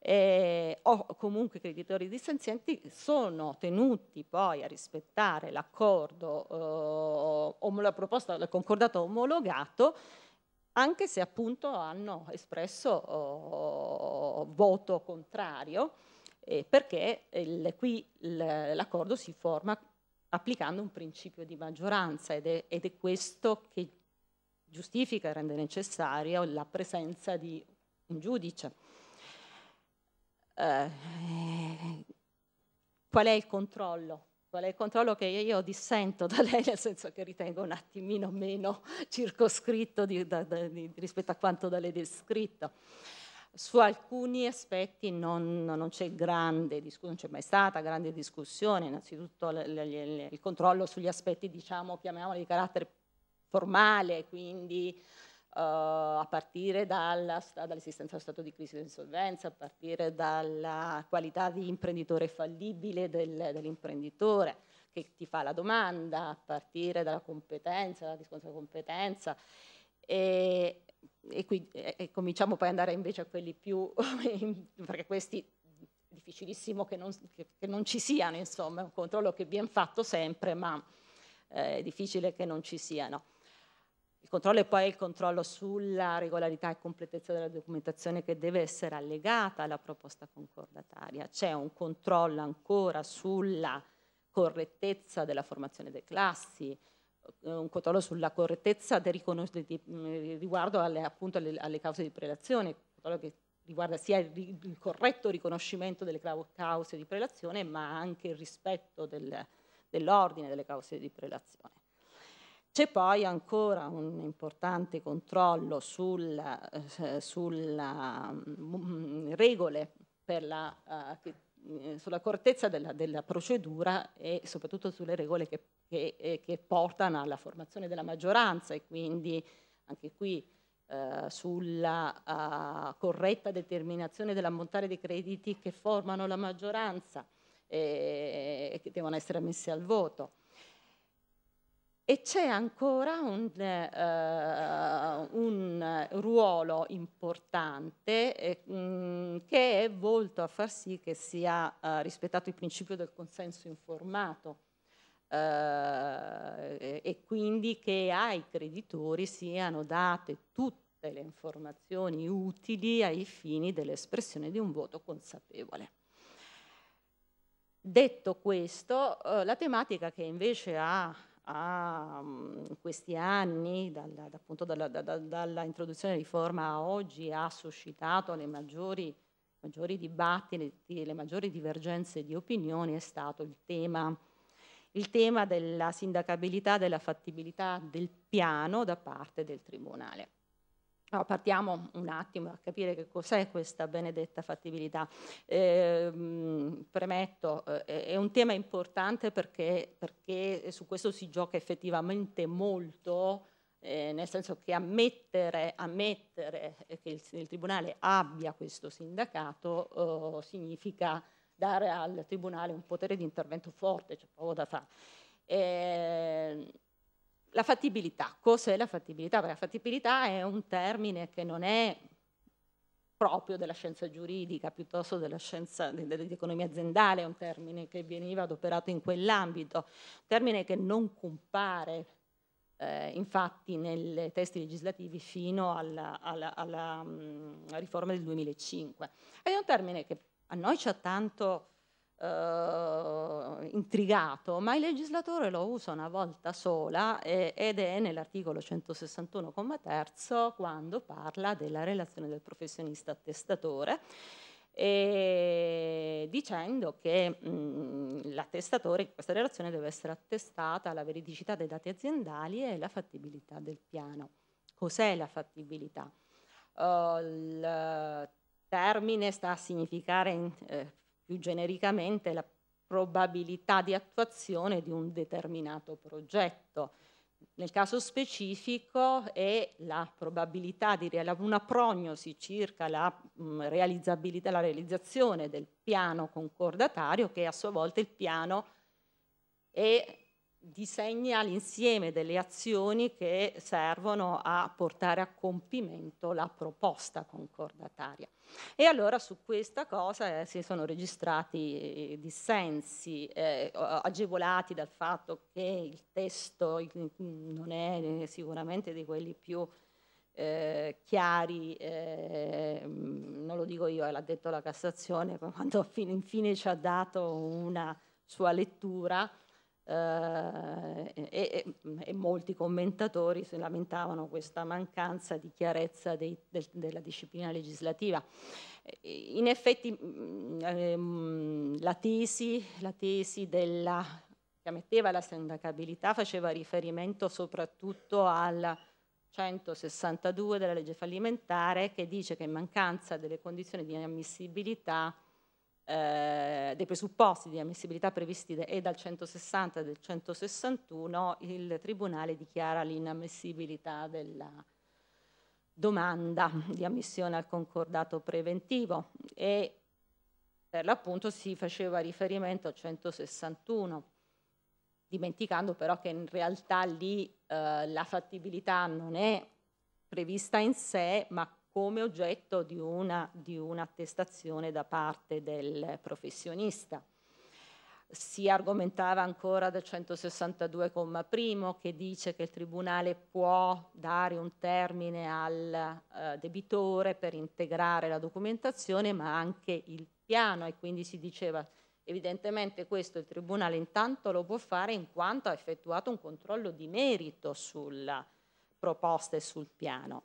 Eh, o comunque i creditori dissenzienti sono tenuti poi a rispettare l'accordo, eh, la proposta, il concordato omologato anche se appunto hanno espresso oh, voto contrario, eh, perché il, qui l'accordo si forma applicando un principio di maggioranza ed è, ed è questo che giustifica e rende necessaria la presenza di un giudice. Eh, qual è il controllo qual è il controllo che io dissento da lei, nel senso che ritengo un attimino meno circoscritto di, da, da, di, rispetto a quanto da lei descritto. Su alcuni aspetti non, non c'è grande discussione, non c'è mai stata grande discussione, innanzitutto l, l, l, il controllo sugli aspetti, diciamo, chiamiamoli di carattere formale, quindi eh, a partire dalla, dall'esistenza dello stato di crisi di insolvenza, a partire dalla qualità di imprenditore fallibile del, dell'imprenditore che ti fa la domanda, a partire dalla competenza, dalla risposta alla competenza. E, e, qui, e, e cominciamo poi ad andare invece a quelli più, perché questi difficilissimo che non, che, che non, ci siano, insomma, è un controllo che viene fatto sempre, ma eh, è difficile che non ci siano. Il controllo è poi il controllo sulla regolarità e completezza della documentazione che deve essere allegata alla proposta concordataria. C'è un controllo ancora sulla correttezza della formazione delle classi, eh, un controllo sulla correttezza mm, riguardo alle, appunto, alle, alle cause di prelazione, un controllo che riguarda sia il, il, corretto riconoscimento delle cause di prelazione ma anche il rispetto del, dell'ordine delle cause di prelazione. C'è poi ancora un importante controllo sulle eh, mm, regole la, eh, eh, sulla correttezza della, della, procedura e soprattutto sulle regole che, che, eh, che, portano alla formazione della maggioranza e quindi anche qui sulla corretta determinazione dell'ammontare dei crediti che formano la maggioranza e che devono essere messi al voto e c'è ancora un, eh, un, ruolo importante eh, mm, che è volto a far sì che sia eh, rispettato il principio del consenso informato eh, e quindi che ai creditori siano date tutte le informazioni utili ai fini dell'espressione di un voto consapevole. Detto questo, eh, la tematica che invece ha a um, questi anni, dalla, appunto dalla, da, dalla introduzione della riforma a oggi, ha suscitato le maggiori, maggiori dibattiti, le maggiori divergenze di opinioni, è stato il tema, il tema della sindacabilità, della fattibilità del piano da parte del Tribunale. No, partiamo un attimo a capire che cos'è questa benedetta fattibilità. Eh, premetto, eh, è un tema importante perché, perché, su questo si gioca effettivamente molto, eh, nel senso che ammettere, ammettere che il, il, Tribunale abbia questo sindacato oh, significa dare al Tribunale un potere di intervento forte, c'è cioè poco da fare. Ehm, la fattibilità, cos'è la fattibilità? Perché la fattibilità è un termine che non è proprio della scienza giuridica, piuttosto della scienza dell'economia aziendale, è un termine che veniva adoperato in quell'ambito, un termine che non compare eh, infatti nei testi legislativi fino alla, alla, alla mh, mm, riforma del 2005. Ed è un termine che a noi ci ha tanto eh, intrigato, ma il legislatore lo usa una volta sola eh, ed è nell'articolo 161,3 quando parla della relazione del professionista attestatore e dicendo che mm, l'attestatore in questa relazione deve essere attestata la veridicità dei dati aziendali e la fattibilità del piano. Cos'è la fattibilità? Uh, il termine sta a significare in, eh, più genericamente la probabilità di attuazione di un determinato progetto. Nel caso specifico è la probabilità di una prognosi circa la, mh, mm, realizzabilità, la realizzazione del piano concordatario che a sua volta il piano è disegna l'insieme delle azioni che servono a portare a compimento la proposta concordataria. E allora su questa cosa eh, si sono registrati eh, dissensi eh, agevolati dal fatto che il testo mm, non è eh, sicuramente di quelli più eh, chiari, eh, mm, non lo dico io, eh, l'ha detto la Cassazione quando infine ci ha dato una sua lettura eh, e, e, molti commentatori si lamentavano questa mancanza di chiarezza dei, del, della disciplina legislativa. Eh, in effetti mm, ehm, la, tesi, la tesi della, che ammetteva la sindacabilità faceva riferimento soprattutto al 162 della legge fallimentare che dice che in mancanza delle condizioni di ammissibilità eh, dei presupposti di ammissibilità previsti e dal 160 e del 161 il Tribunale dichiara l'inammissibilità della domanda di ammissione al concordato preventivo e per l'appunto si faceva riferimento al 161 dimenticando però che in realtà lì eh, la fattibilità non è prevista in sé ma come oggetto di, una, di un'attestazione da parte del professionista. Si argomentava ancora del 162,1 che dice che il Tribunale può dare un termine al eh, debitore per integrare la documentazione ma anche il piano e quindi si diceva Evidentemente questo il Tribunale intanto lo può fare in quanto ha effettuato un controllo di merito sulla proposta e sul piano.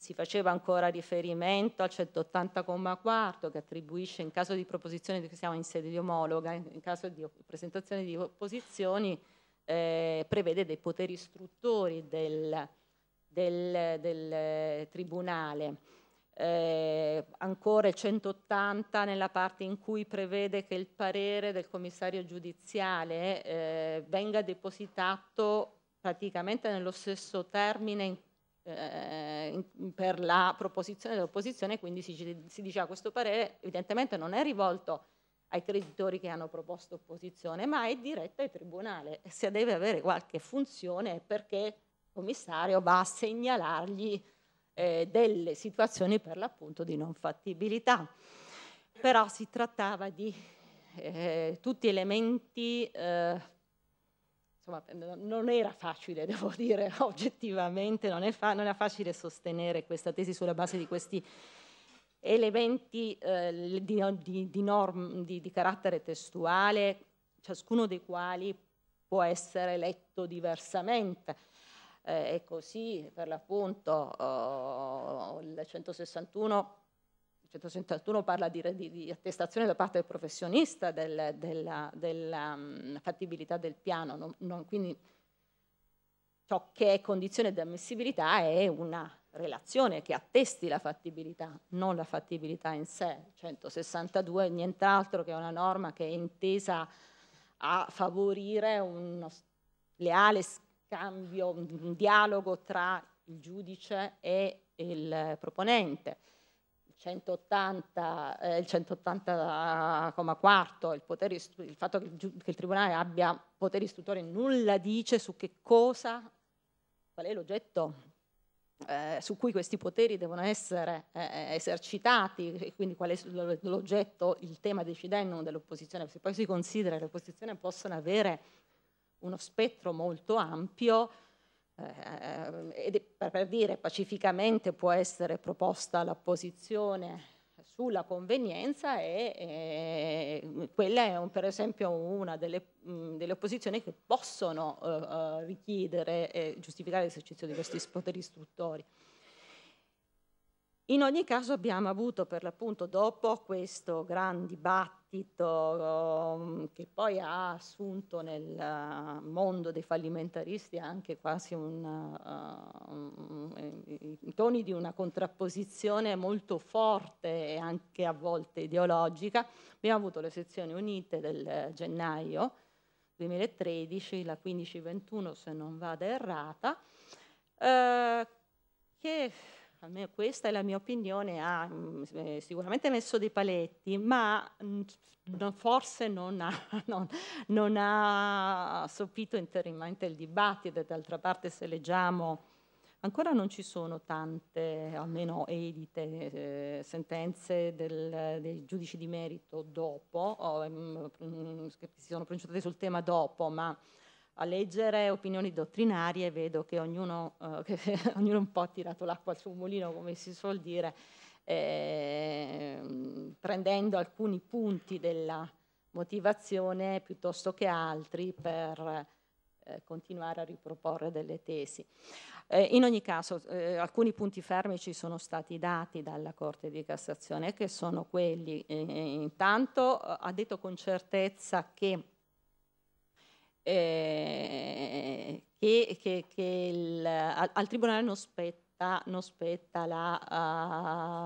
Si faceva ancora riferimento al 180,4 che attribuisce in caso di proposizione, che siamo in sede di omologa, in caso di presentazione di opposizioni, eh, prevede dei poteri istruttori del, del, del Tribunale. Eh, ancora il 180 nella parte in cui prevede che il parere del commissario giudiziale eh, venga depositato praticamente nello stesso termine in eh, per la proposizione dell'opposizione, quindi si, si diceva ah, questo parere evidentemente non è rivolto ai creditori che hanno proposto opposizione, ma è diretto ai tribunale. Se deve avere qualche funzione è perché il commissario va a segnalargli eh, delle situazioni per l'appunto di non fattibilità. Però si trattava di eh, tutti elementi eh, insomma, non era facile, devo dire, oggettivamente, non, fa- non, era facile sostenere questa tesi sulla base di questi elementi eh, di, di, di, norm, di, carattere testuale, ciascuno dei quali può essere letto diversamente. Eh, e così, per l'appunto, oh, il 161 161 parla di, di, di, attestazione da parte del professionista del, della, della um, fattibilità del piano, non, non, quindi ciò che è condizione di ammissibilità è una relazione che attesti la fattibilità, non la fattibilità in sé. 162 è nient'altro che una norma che è intesa a favorire uno leale scambio, un dialogo tra il giudice e il proponente 180, eh, il 180,4, il, potere, il fatto che il, che il Tribunale abbia potere istruttore nulla dice su che cosa, qual è l'oggetto eh, su cui questi poteri devono essere eh, eh esercitati, e quindi qual è l'oggetto, il tema decidendum dell'opposizione, se poi si considera che le opposizioni possono avere uno spettro molto ampio, eh, eh, eh per dire pacificamente può essere proposta l'apposizione sulla convenienza e, e eh, quella è un, per esempio una delle, mh, delle opposizioni che possono uh, richiedere e giustificare l'esercizio di questi poteri istruttori. In ogni caso abbiamo avuto per l'appunto dopo questo gran dibattito partito um, che poi ha assunto nel uh, mondo dei fallimentaristi anche quasi una, uh, un, eh, i toni di una contrapposizione molto forte e anche a volte ideologica. Abbiamo avuto le sezioni unite del gennaio 2013, la 15-21 se non vado errata, uh, che almeno questa è la mia opinione, ha mm, eh, sicuramente messo dei paletti, ma mm, forse non ha, non, non ha soffitto interamente il dibattito, d'altra parte se leggiamo ancora non ci sono tante, almeno edite, eh, sentenze del, dei giudici di merito dopo, o, mh, mm, che si sono pronunciate sul tema dopo, ma a leggere opinioni dottrinarie vedo che ognuno, eh, che ognuno un po' ha tirato l'acqua al suo mulino, come si suol dire, eh, prendendo alcuni punti della motivazione piuttosto che altri per eh, continuare a riproporre delle tesi. Eh, in ogni caso, eh, alcuni punti fermi ci sono stati dati dalla Corte di Cassazione, che sono quelli, intanto ha detto con certezza che eh, che, che, che il, al, al, Tribunale non spetta, non spetta la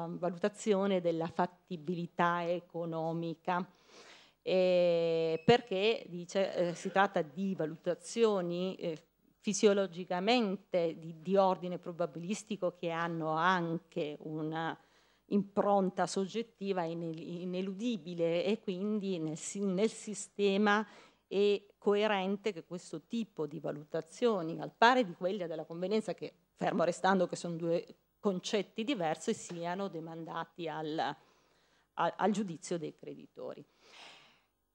uh, valutazione della fattibilità economica. Eh, perché dice, eh, si tratta di valutazioni eh, fisiologicamente di, di, ordine probabilistico che hanno anche una impronta soggettiva ineludibile e quindi nel, nel sistema e coerente che questo tipo di valutazioni, al pari di quelle della convenienza, che fermo restando che sono due concetti diversi, siano demandati al, al, al giudizio dei creditori.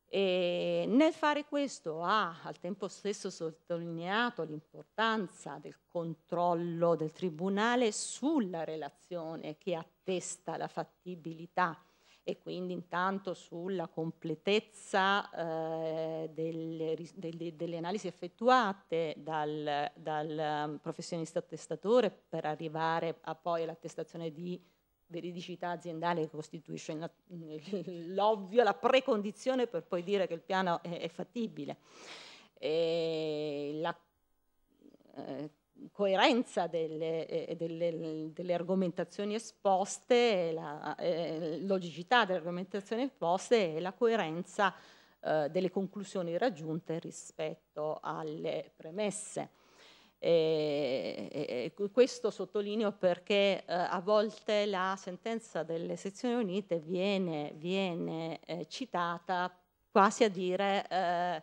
E nel fare questo ha al tempo stesso sottolineato l'importanza del controllo del Tribunale sulla relazione che attesta la fattibilità e quindi intanto sulla completezza eh, delle, delle, delle, analisi effettuate dal, dal ehm, professionista attestatore per arrivare a poi all'attestazione di veridicità aziendale che costituisce l'ovvio, la precondizione per poi dire che il piano è, è fattibile. E la eh, coerenza delle, eh, delle, delle, argomentazioni esposte, la eh, logicità delle argomentazioni esposte e la coerenza eh, delle conclusioni raggiunte rispetto alle premesse. E, e questo sottolineo perché eh, a volte la sentenza delle sezioni unite viene, viene eh, citata quasi a dire eh,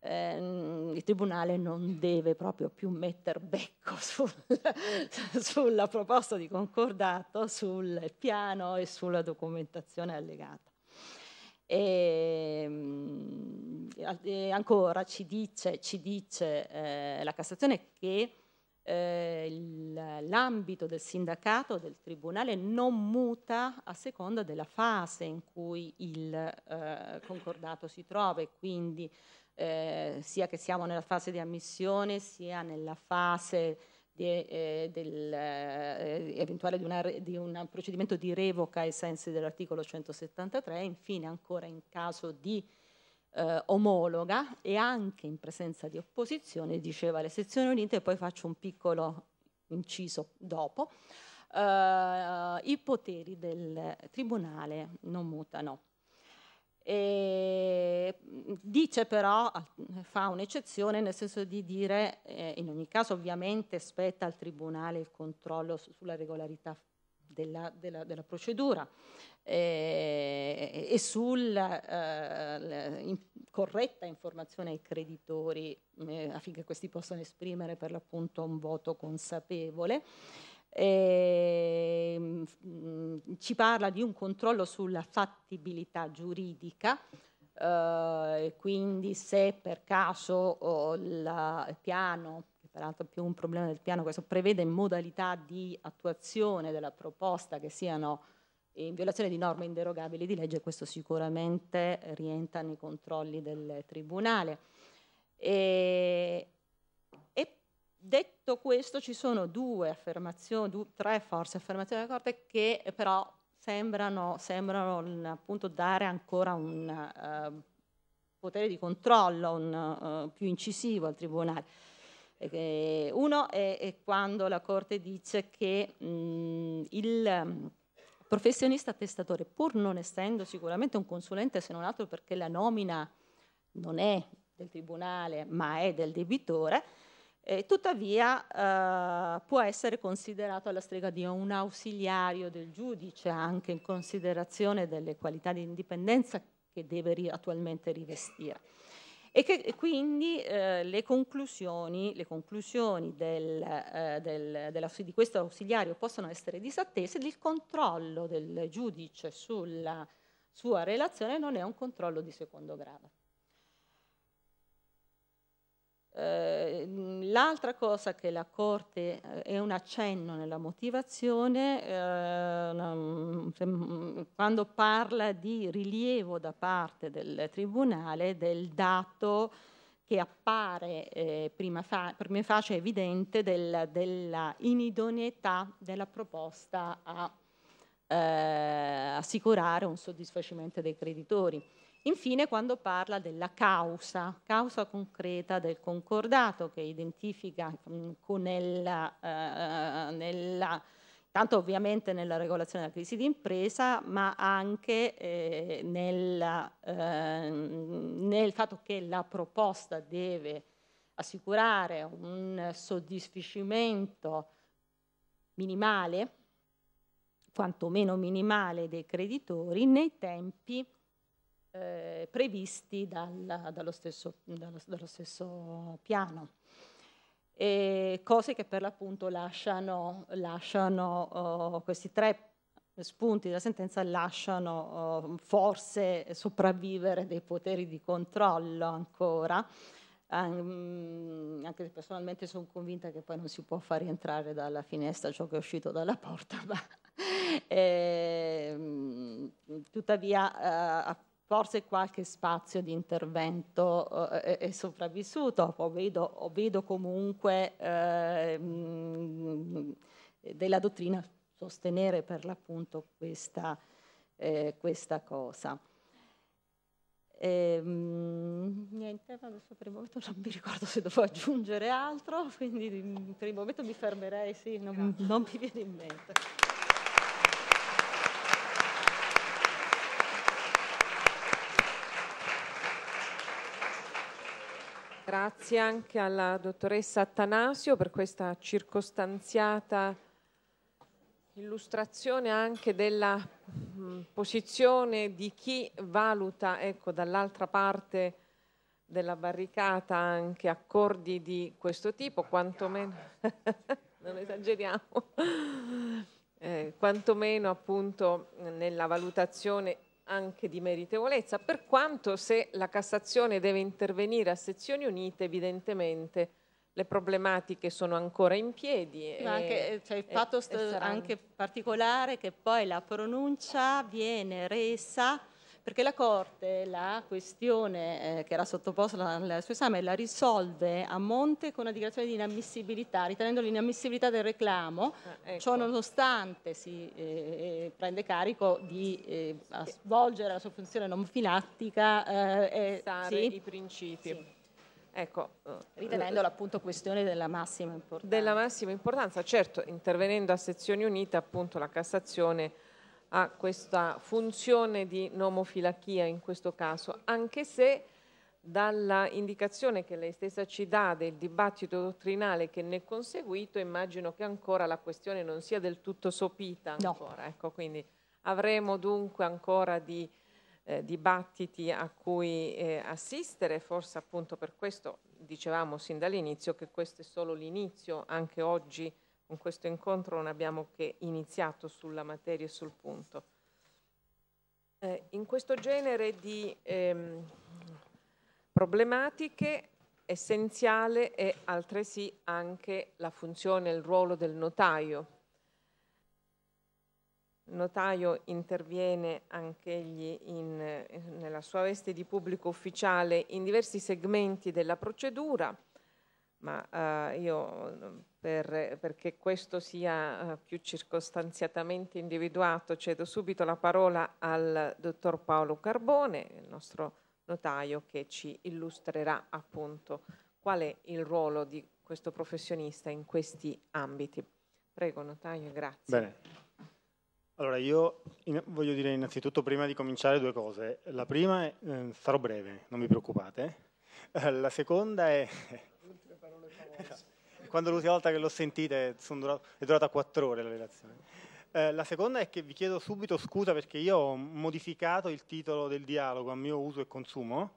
eh, il Tribunale non deve proprio più mettere becco sul, sulla proposta di concordato, sul piano e sulla documentazione allegata. E, ehm, e ancora ci dice, ci dice eh, la Cassazione che eh, l'ambito del sindacato del tribunale non muta a seconda della fase in cui il eh, concordato si trova e quindi eh, sia che siamo nella fase di ammissione sia nella fase di, eh, del, eh, eventuale di, una, di, un procedimento di revoca ai sensi dell'articolo 173, infine ancora in caso di eh, omologa e anche in presenza di opposizione, diceva le sezioni unite, e poi faccio un piccolo inciso dopo, eh, i poteri del Tribunale non mutano. E mm, dice però, fa un'eccezione nel senso di dire, eh, in ogni caso ovviamente spetta al Tribunale il controllo sulla regolarità della, della, della procedura eh, e sulla eh, in, corretta informazione ai creditori eh, affinché questi possano esprimere per l'appunto un voto consapevole eh, ci parla di un controllo sulla fattibilità giuridica, eh, quindi se per caso il piano, peraltro più un problema del piano, questo prevede modalità di attuazione della proposta che siano in violazione di norme inderogabili di legge, questo sicuramente rientra nei controlli del Tribunale. E, Detto questo, ci sono due affermazioni, due, tre forse affermazioni della Corte che eh, però sembrano, sembrano appunto dare ancora un uh, potere di controllo un, uh, più incisivo al Tribunale. uno è, è, quando la Corte dice che mh, mm, il mm, professionista testatore, pur non essendo sicuramente un consulente, se non altro perché la nomina non è del Tribunale ma è del debitore, eh, tuttavia eh, può essere considerato alla strega di un ausiliario del giudice anche in considerazione delle qualità di indipendenza che deve ri attualmente rivestire. E, che, e quindi eh, le conclusioni, le conclusioni del, eh, del, di questo ausiliario possono essere disattese, il controllo del giudice sulla sua relazione non è un controllo di secondo grado. Ehm, l'altra cosa che la Corte eh, è un accenno nella motivazione, ehm, mm, quando parla di rilievo da parte del Tribunale del dato che appare eh, prima, fa, prima facie evidente del, della inidoneità della proposta a eh, assicurare un soddisfacimento dei creditori. Infine, quando parla della causa, causa concreta del concordato che identifica mm, nella, eh, nella, tanto ovviamente nella regolazione della crisi d'impresa, ma anche eh, nella, eh, nel fatto che la proposta deve assicurare un soddisfacimento minimale, quantomeno minimale, dei creditori nei tempi eh, previsti dal, dallo, stesso, dallo, dallo, stesso, piano. E cose che per l'appunto lasciano, lasciano oh, questi tre spunti della sentenza lasciano oh, forse sopravvivere dei poteri di controllo ancora, mm, anche se personalmente sono convinta che poi non si può far rientrare dalla finestra ciò che è uscito dalla porta, ma eh, tuttavia eh, forse qualche spazio di intervento eh, è eh, eh, sopravvissuto, o vedo, o vedo comunque eh, mh, della dottrina sostenere per l'appunto questa, eh, questa cosa. E, ehm, mh, niente, adesso per il momento non mi ricordo se devo aggiungere altro, quindi per il momento mi fermerei, sì, non, non mi viene in mente. Grazie anche alla dottoressa Attanasio per questa circostanziata illustrazione anche della mm, posizione di chi valuta ecco, dall'altra parte della barricata anche accordi di questo tipo, quantomeno non esageriamo, eh, quantomeno appunto nella valutazione anche di meritevolezza, per quanto se la Cassazione deve intervenire a sezioni unite, evidentemente le problematiche sono ancora in piedi. Ma anche, cioè, il fatto anche particolare che poi la pronuncia viene resa perché la Corte la questione eh, che era sottoposta al suo esame la risolve a monte con una dichiarazione di inammissibilità, ritenendo l'inammissibilità del reclamo, ah, ecco. ciò nonostante si eh, eh prende carico di eh, svolgere la sua funzione non filattica eh, e sì? i principi. Sì. Ecco, eh, ritenendola appunto questione della massima importanza. Della massima importanza, certo, intervenendo a sezioni unite appunto la Cassazione ha questa funzione di nomofilachia in questo caso, anche se dalla indicazione che lei stessa ci dà del dibattito dottrinale che ne è conseguito, immagino che ancora la questione non sia del tutto sopita ancora. No. Ecco, quindi avremo dunque ancora di eh, dibattiti a cui eh, assistere, forse appunto per questo dicevamo sin dall'inizio che questo è solo l'inizio, anche oggi con questo incontro non abbiamo che iniziato sulla materia e sul punto. Eh, in questo genere di ehm, problematiche essenziale è altresì anche la funzione e il ruolo del notaio. Il notaio interviene anch'egli in, nella sua veste di pubblico ufficiale in diversi segmenti della procedura, ma eh, io per, perché questo sia eh, più circostanziatamente individuato, cedo subito la parola al dottor Paolo Carbone, il nostro notaio, che ci illustrerà appunto qual è il ruolo di questo professionista in questi ambiti. Prego, notaio, grazie. Bene. Allora, io voglio dire innanzitutto, prima di cominciare, due cose. La prima è, eh, sarò breve, non vi preoccupate. Eh, la seconda è... L'ultima parola è quando l'ultima volta che l'ho sentita è durata quattro ore la relazione. Eh, la seconda è che vi chiedo subito scusa perché io ho modificato il titolo del dialogo a mio uso e consumo,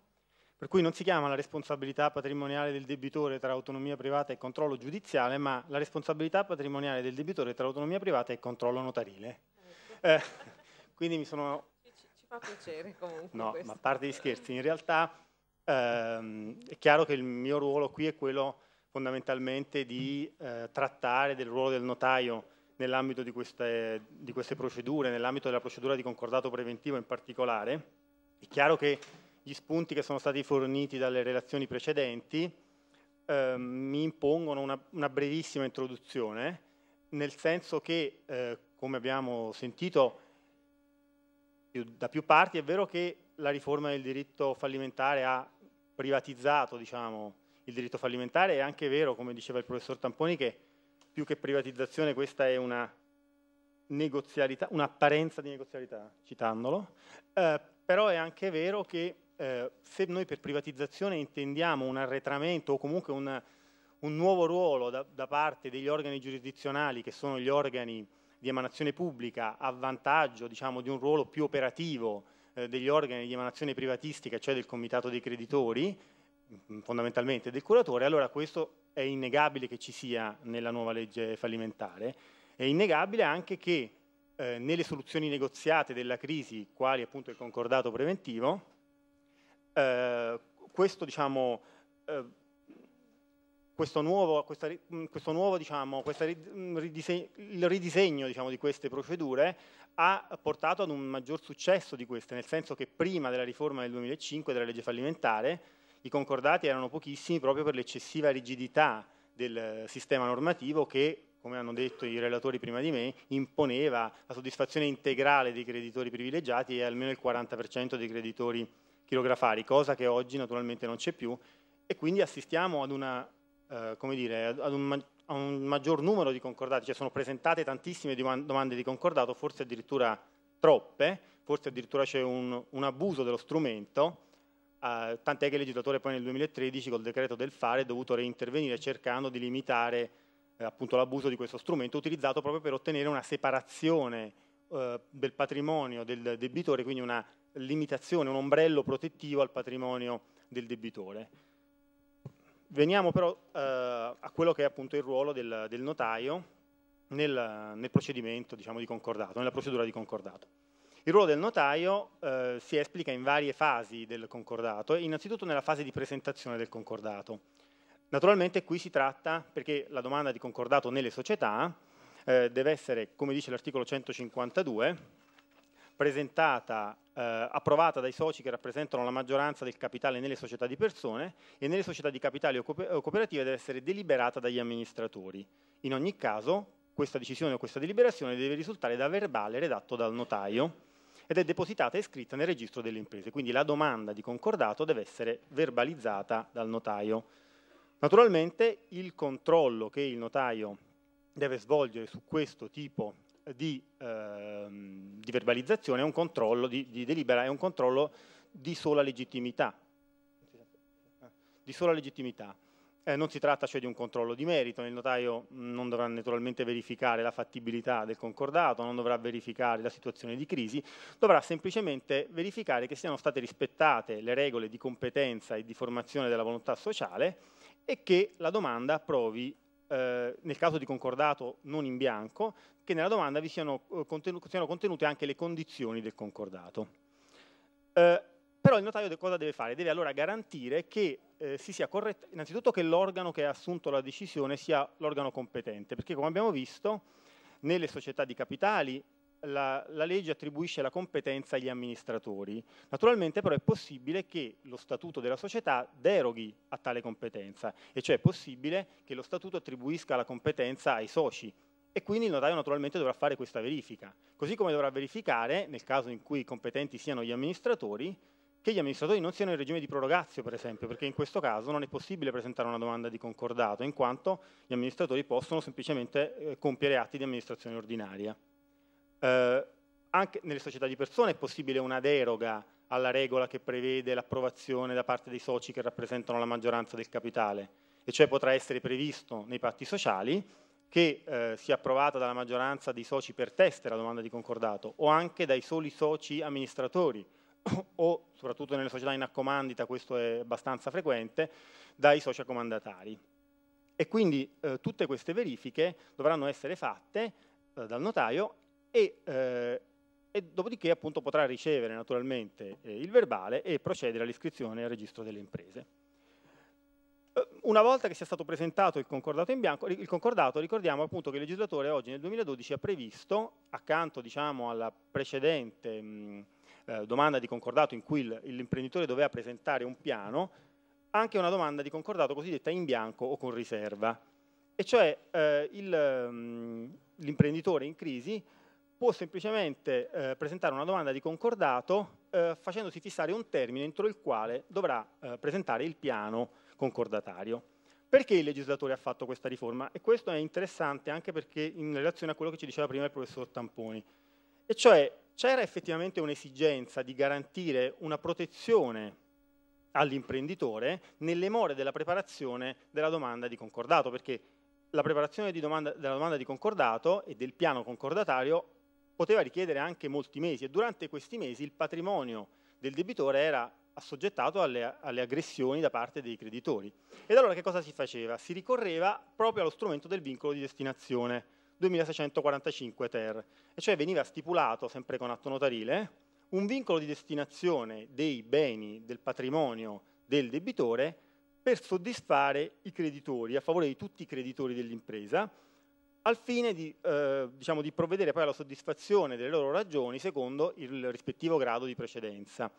per cui non si chiama la responsabilità patrimoniale del debitore tra autonomia privata e controllo giudiziale, ma la responsabilità patrimoniale del debitore tra autonomia privata e controllo notarile. Eh, quindi mi sono... Ci, ci fa piacere comunque. No, questo. ma a parte gli scherzi, in realtà ehm, è chiaro che il mio ruolo qui è quello fondamentalmente di eh, trattare del ruolo del notaio nell'ambito di queste, di queste procedure, nell'ambito della procedura di concordato preventivo in particolare. È chiaro che gli spunti che sono stati forniti dalle relazioni precedenti eh, mi impongono una, una, brevissima introduzione, nel senso che, eh, come abbiamo sentito da più parti, è vero che la riforma del diritto fallimentare ha privatizzato diciamo, il diritto fallimentare. È anche vero, come diceva il professor Tamponi, che più che privatizzazione questa è una negozialità, un'apparenza di negozialità, citandolo, eh, però è anche vero che eh, se noi per privatizzazione intendiamo un arretramento o comunque un, un nuovo ruolo da, da, parte degli organi giurisdizionali, che sono gli organi di emanazione pubblica, a vantaggio diciamo, di un ruolo più operativo eh, degli organi di emanazione privatistica, cioè del comitato dei creditori, Mm, fondamentalmente del curatore, allora questo è innegabile che ci sia nella nuova legge fallimentare, è innegabile anche che eh, nelle soluzioni negoziate della crisi, quali appunto il concordato preventivo, eh, questo, diciamo, eh, questo nuovo, questa, mm, questo nuovo diciamo, questa mm, ridisegno, il ridisegno diciamo, di queste procedure ha portato ad un maggior successo di queste, nel senso che prima della riforma del 2005 della legge fallimentare i concordati erano pochissimi proprio per l'eccessiva rigidità del sistema normativo che come hanno detto i relatori prima di me, imponeva la soddisfazione integrale dei creditori privilegiati e almeno il 40% dei creditori chirografari, cosa che oggi naturalmente non c'è più, e quindi assistiamo ad, una, eh, dire, ad un, a un maggior numero di concordati, cioè sono presentate tantissime domande di concordato, forse addirittura troppe, forse addirittura c'è un, un abuso dello strumento, eh, tant'è che il legislatore poi nel 2013 col decreto del fare è dovuto reintervenire cercando di limitare eh, appunto l'abuso di questo strumento utilizzato proprio per ottenere una separazione eh, del patrimonio del debitore, quindi una limitazione, un ombrello protettivo al patrimonio del debitore. Veniamo però eh, a quello che è appunto il ruolo del, del notaio nel, nel procedimento diciamo, di concordato, nella procedura di concordato. Il ruolo del notaio eh, si esplica in varie fasi del concordato, innanzitutto nella fase di presentazione del concordato. Naturalmente qui si tratta, perché la domanda di concordato nelle società eh, deve essere, come dice l'articolo 152, presentata, eh, approvata dai soci che rappresentano la maggioranza del capitale nelle società di persone e nelle società di capitali o cooperative deve essere deliberata dagli amministratori. In ogni caso, questa decisione o questa deliberazione deve risultare da verbale redatto dal notaio ed è depositata e scritta nel registro delle imprese. Quindi la domanda di concordato deve essere verbalizzata dal notaio. Naturalmente il controllo che il notaio deve svolgere su questo tipo di, eh, di verbalizzazione è un controllo di, di delibera, è un controllo di sola legittimità. Di sola legittimità. Eh, non si tratta cioè di un controllo di merito, il notaio non dovrà naturalmente verificare la fattibilità del concordato, non dovrà verificare la situazione di crisi, dovrà semplicemente verificare che siano state rispettate le regole di competenza e di formazione della volontà sociale e che la domanda provi, eh, nel caso di concordato non in bianco, che nella domanda vi siano, eh, contenu siano contenute anche le condizioni del concordato. Eh, però il notaio cosa deve fare? Deve allora garantire che eh, si sia corretto, innanzitutto che l'organo che ha assunto la decisione sia l'organo competente, perché come abbiamo visto nelle società di capitali la, la, legge attribuisce la competenza agli amministratori. Naturalmente però è possibile che lo statuto della società deroghi a tale competenza, e cioè è possibile che lo statuto attribuisca la competenza ai soci. E quindi il notaio naturalmente dovrà fare questa verifica, così come dovrà verificare, nel caso in cui competenti siano gli amministratori, che gli amministratori non siano in regime di prorogazio, per esempio, perché in questo caso non è possibile presentare una domanda di concordato, in quanto gli amministratori possono semplicemente eh, compiere atti di amministrazione ordinaria. Eh, anche nelle società di persone è possibile una deroga alla regola che prevede l'approvazione da parte dei soci che rappresentano la maggioranza del capitale, e cioè potrà essere previsto nei patti sociali che eh, sia approvata dalla maggioranza dei soci per test la domanda di concordato o anche dai soli soci amministratori o soprattutto nelle società in accomandita questo è abbastanza frequente, dai soci accomandatari. E quindi eh, tutte queste verifiche dovranno essere fatte eh, dal notaio e, eh, e, dopodiché appunto potrà ricevere naturalmente eh, il verbale e procedere all'iscrizione al registro delle imprese. Eh, una volta che sia stato presentato il concordato in bianco, il concordato ricordiamo appunto che il legislatore oggi nel 2012 ha previsto, accanto diciamo, alla precedente mh, eh, domanda di concordato in cui l'imprenditore doveva presentare un piano, anche una domanda di concordato cosiddetta in bianco o con riserva. E cioè eh, mm, l'imprenditore in crisi può semplicemente eh, presentare una domanda di concordato eh, facendosi fissare un termine entro il quale dovrà eh, presentare il piano concordatario. Perché il legislatore ha fatto questa riforma? E questo è interessante anche perché in relazione a quello che ci diceva prima il professor Tamponi. E cioè c'era effettivamente un'esigenza di garantire una protezione all'imprenditore nelle more della preparazione della domanda di concordato, perché la preparazione domanda, della domanda di concordato e del piano concordatario poteva richiedere anche molti mesi e durante questi mesi il patrimonio del debitore era assoggettato alle, alle, aggressioni da parte dei creditori. Ed allora che cosa si faceva? Si ricorreva proprio allo strumento del vincolo di destinazione, 2645 ter, e cioè veniva stipulato, sempre con atto notarile, un vincolo di destinazione dei beni, del patrimonio del debitore per soddisfare i creditori, a favore di tutti i creditori dell'impresa, al fine di, eh, diciamo, di provvedere poi alla soddisfazione delle loro ragioni secondo il rispettivo grado di precedenza.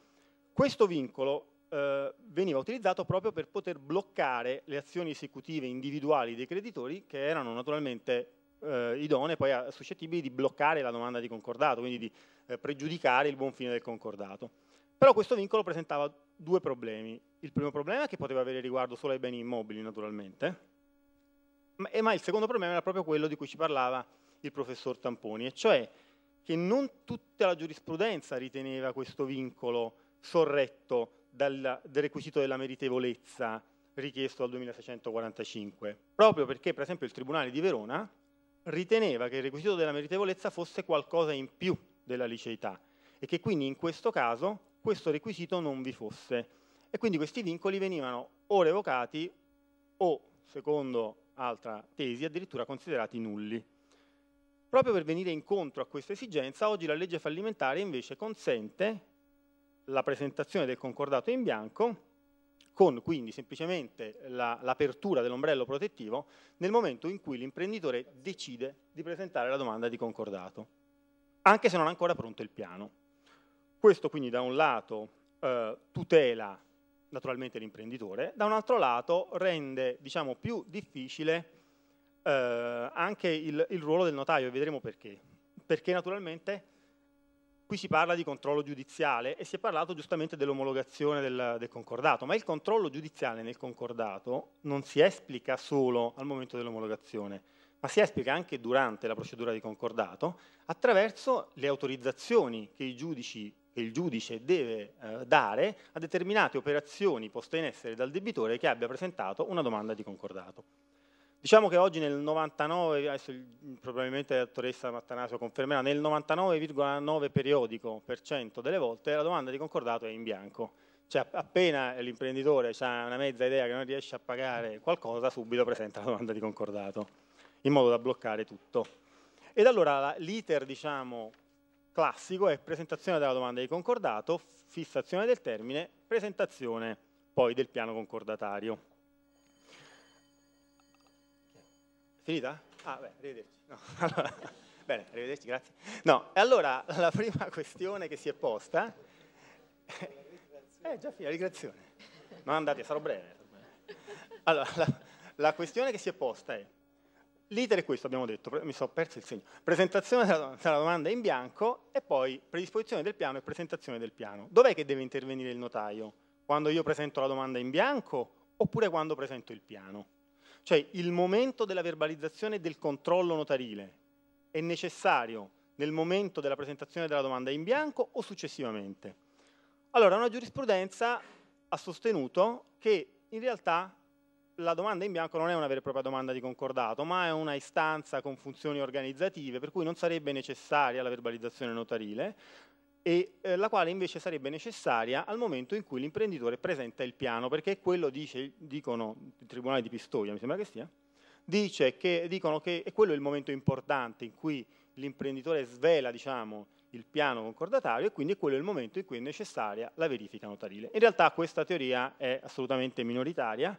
Questo vincolo eh, veniva utilizzato proprio per poter bloccare le azioni esecutive individuali dei creditori che erano naturalmente eh, idonee poi a, suscettibili di bloccare la domanda di concordato, quindi di eh, pregiudicare il buon fine del concordato. Però questo vincolo presentava due problemi. Il primo problema è che poteva avere riguardo solo ai beni immobili, naturalmente, ma, ma il secondo problema era proprio quello di cui ci parlava il professor Tamponi, e cioè che non tutta la giurisprudenza riteneva questo vincolo sorretto dal, del requisito della meritevolezza richiesto dal 2645, proprio perché per esempio il Tribunale di Verona riteneva che il requisito della meritevolezza fosse qualcosa in più della liceità e che quindi in questo caso questo requisito non vi fosse. E quindi questi vincoli venivano o revocati o, secondo altra tesi, addirittura considerati nulli. Proprio per venire incontro a questa esigenza, oggi la legge fallimentare invece consente la presentazione del concordato in bianco con quindi semplicemente l'apertura la, dell'ombrello protettivo nel momento in cui l'imprenditore decide di presentare la domanda di concordato, anche se non è ancora pronto il piano. Questo quindi da un lato eh, tutela naturalmente l'imprenditore, da un altro lato rende diciamo, più difficile eh, anche il, il ruolo del notaio e vedremo perché. Perché naturalmente Qui si parla di controllo giudiziale e si è parlato giustamente dell'omologazione del, del concordato, ma il controllo giudiziale nel concordato non si esplica solo al momento dell'omologazione, ma si esplica anche durante la procedura di concordato attraverso le autorizzazioni che, giudici, che il giudice deve eh, dare a determinate operazioni poste in essere dal debitore che abbia presentato una domanda di concordato. Diciamo che oggi nel 99, adesso probabilmente la dottoressa Mattanasio confermerà, nel 99,9 periodico per cento delle volte la domanda di concordato è in bianco. Cioè appena l'imprenditore ha una mezza idea che non riesce a pagare qualcosa, subito presenta la domanda di concordato, in modo da bloccare tutto. Ed allora l'iter, diciamo, classico è presentazione della domanda di concordato, fissazione del termine, presentazione poi del piano concordatario. Finita? Ah, beh, arrivederci. No. bene, arrivederci, grazie. No, allora la prima questione che si è posta eh, è già finita, rigrazione. Non andate, sarò breve. Allora, la, la questione che si è posta è, l'iter è questo, abbiamo detto, mi sono perso il segno, presentazione della, della domanda in bianco e poi predisposizione del piano e presentazione del piano. Dov'è che deve intervenire il notaio? Quando io presento la domanda in bianco oppure quando presento il piano? Cioè il momento della verbalizzazione del controllo notarile è necessario nel momento della presentazione della domanda in bianco o successivamente? Allora, una giurisprudenza ha sostenuto che in realtà la domanda in bianco non è una vera e propria domanda di concordato, ma è una istanza con funzioni organizzative, per cui non sarebbe necessaria la verbalizzazione notarile e eh, la quale invece sarebbe necessaria al momento in cui l'imprenditore presenta il piano, perché quello dice, dicono, il Tribunale di Pistoia mi sembra che sia, dice che, dicono che è quello il momento importante in cui l'imprenditore svela diciamo, il piano concordatario e quindi è quello il momento in cui è necessaria la verifica notarile. In realtà questa teoria è assolutamente minoritaria,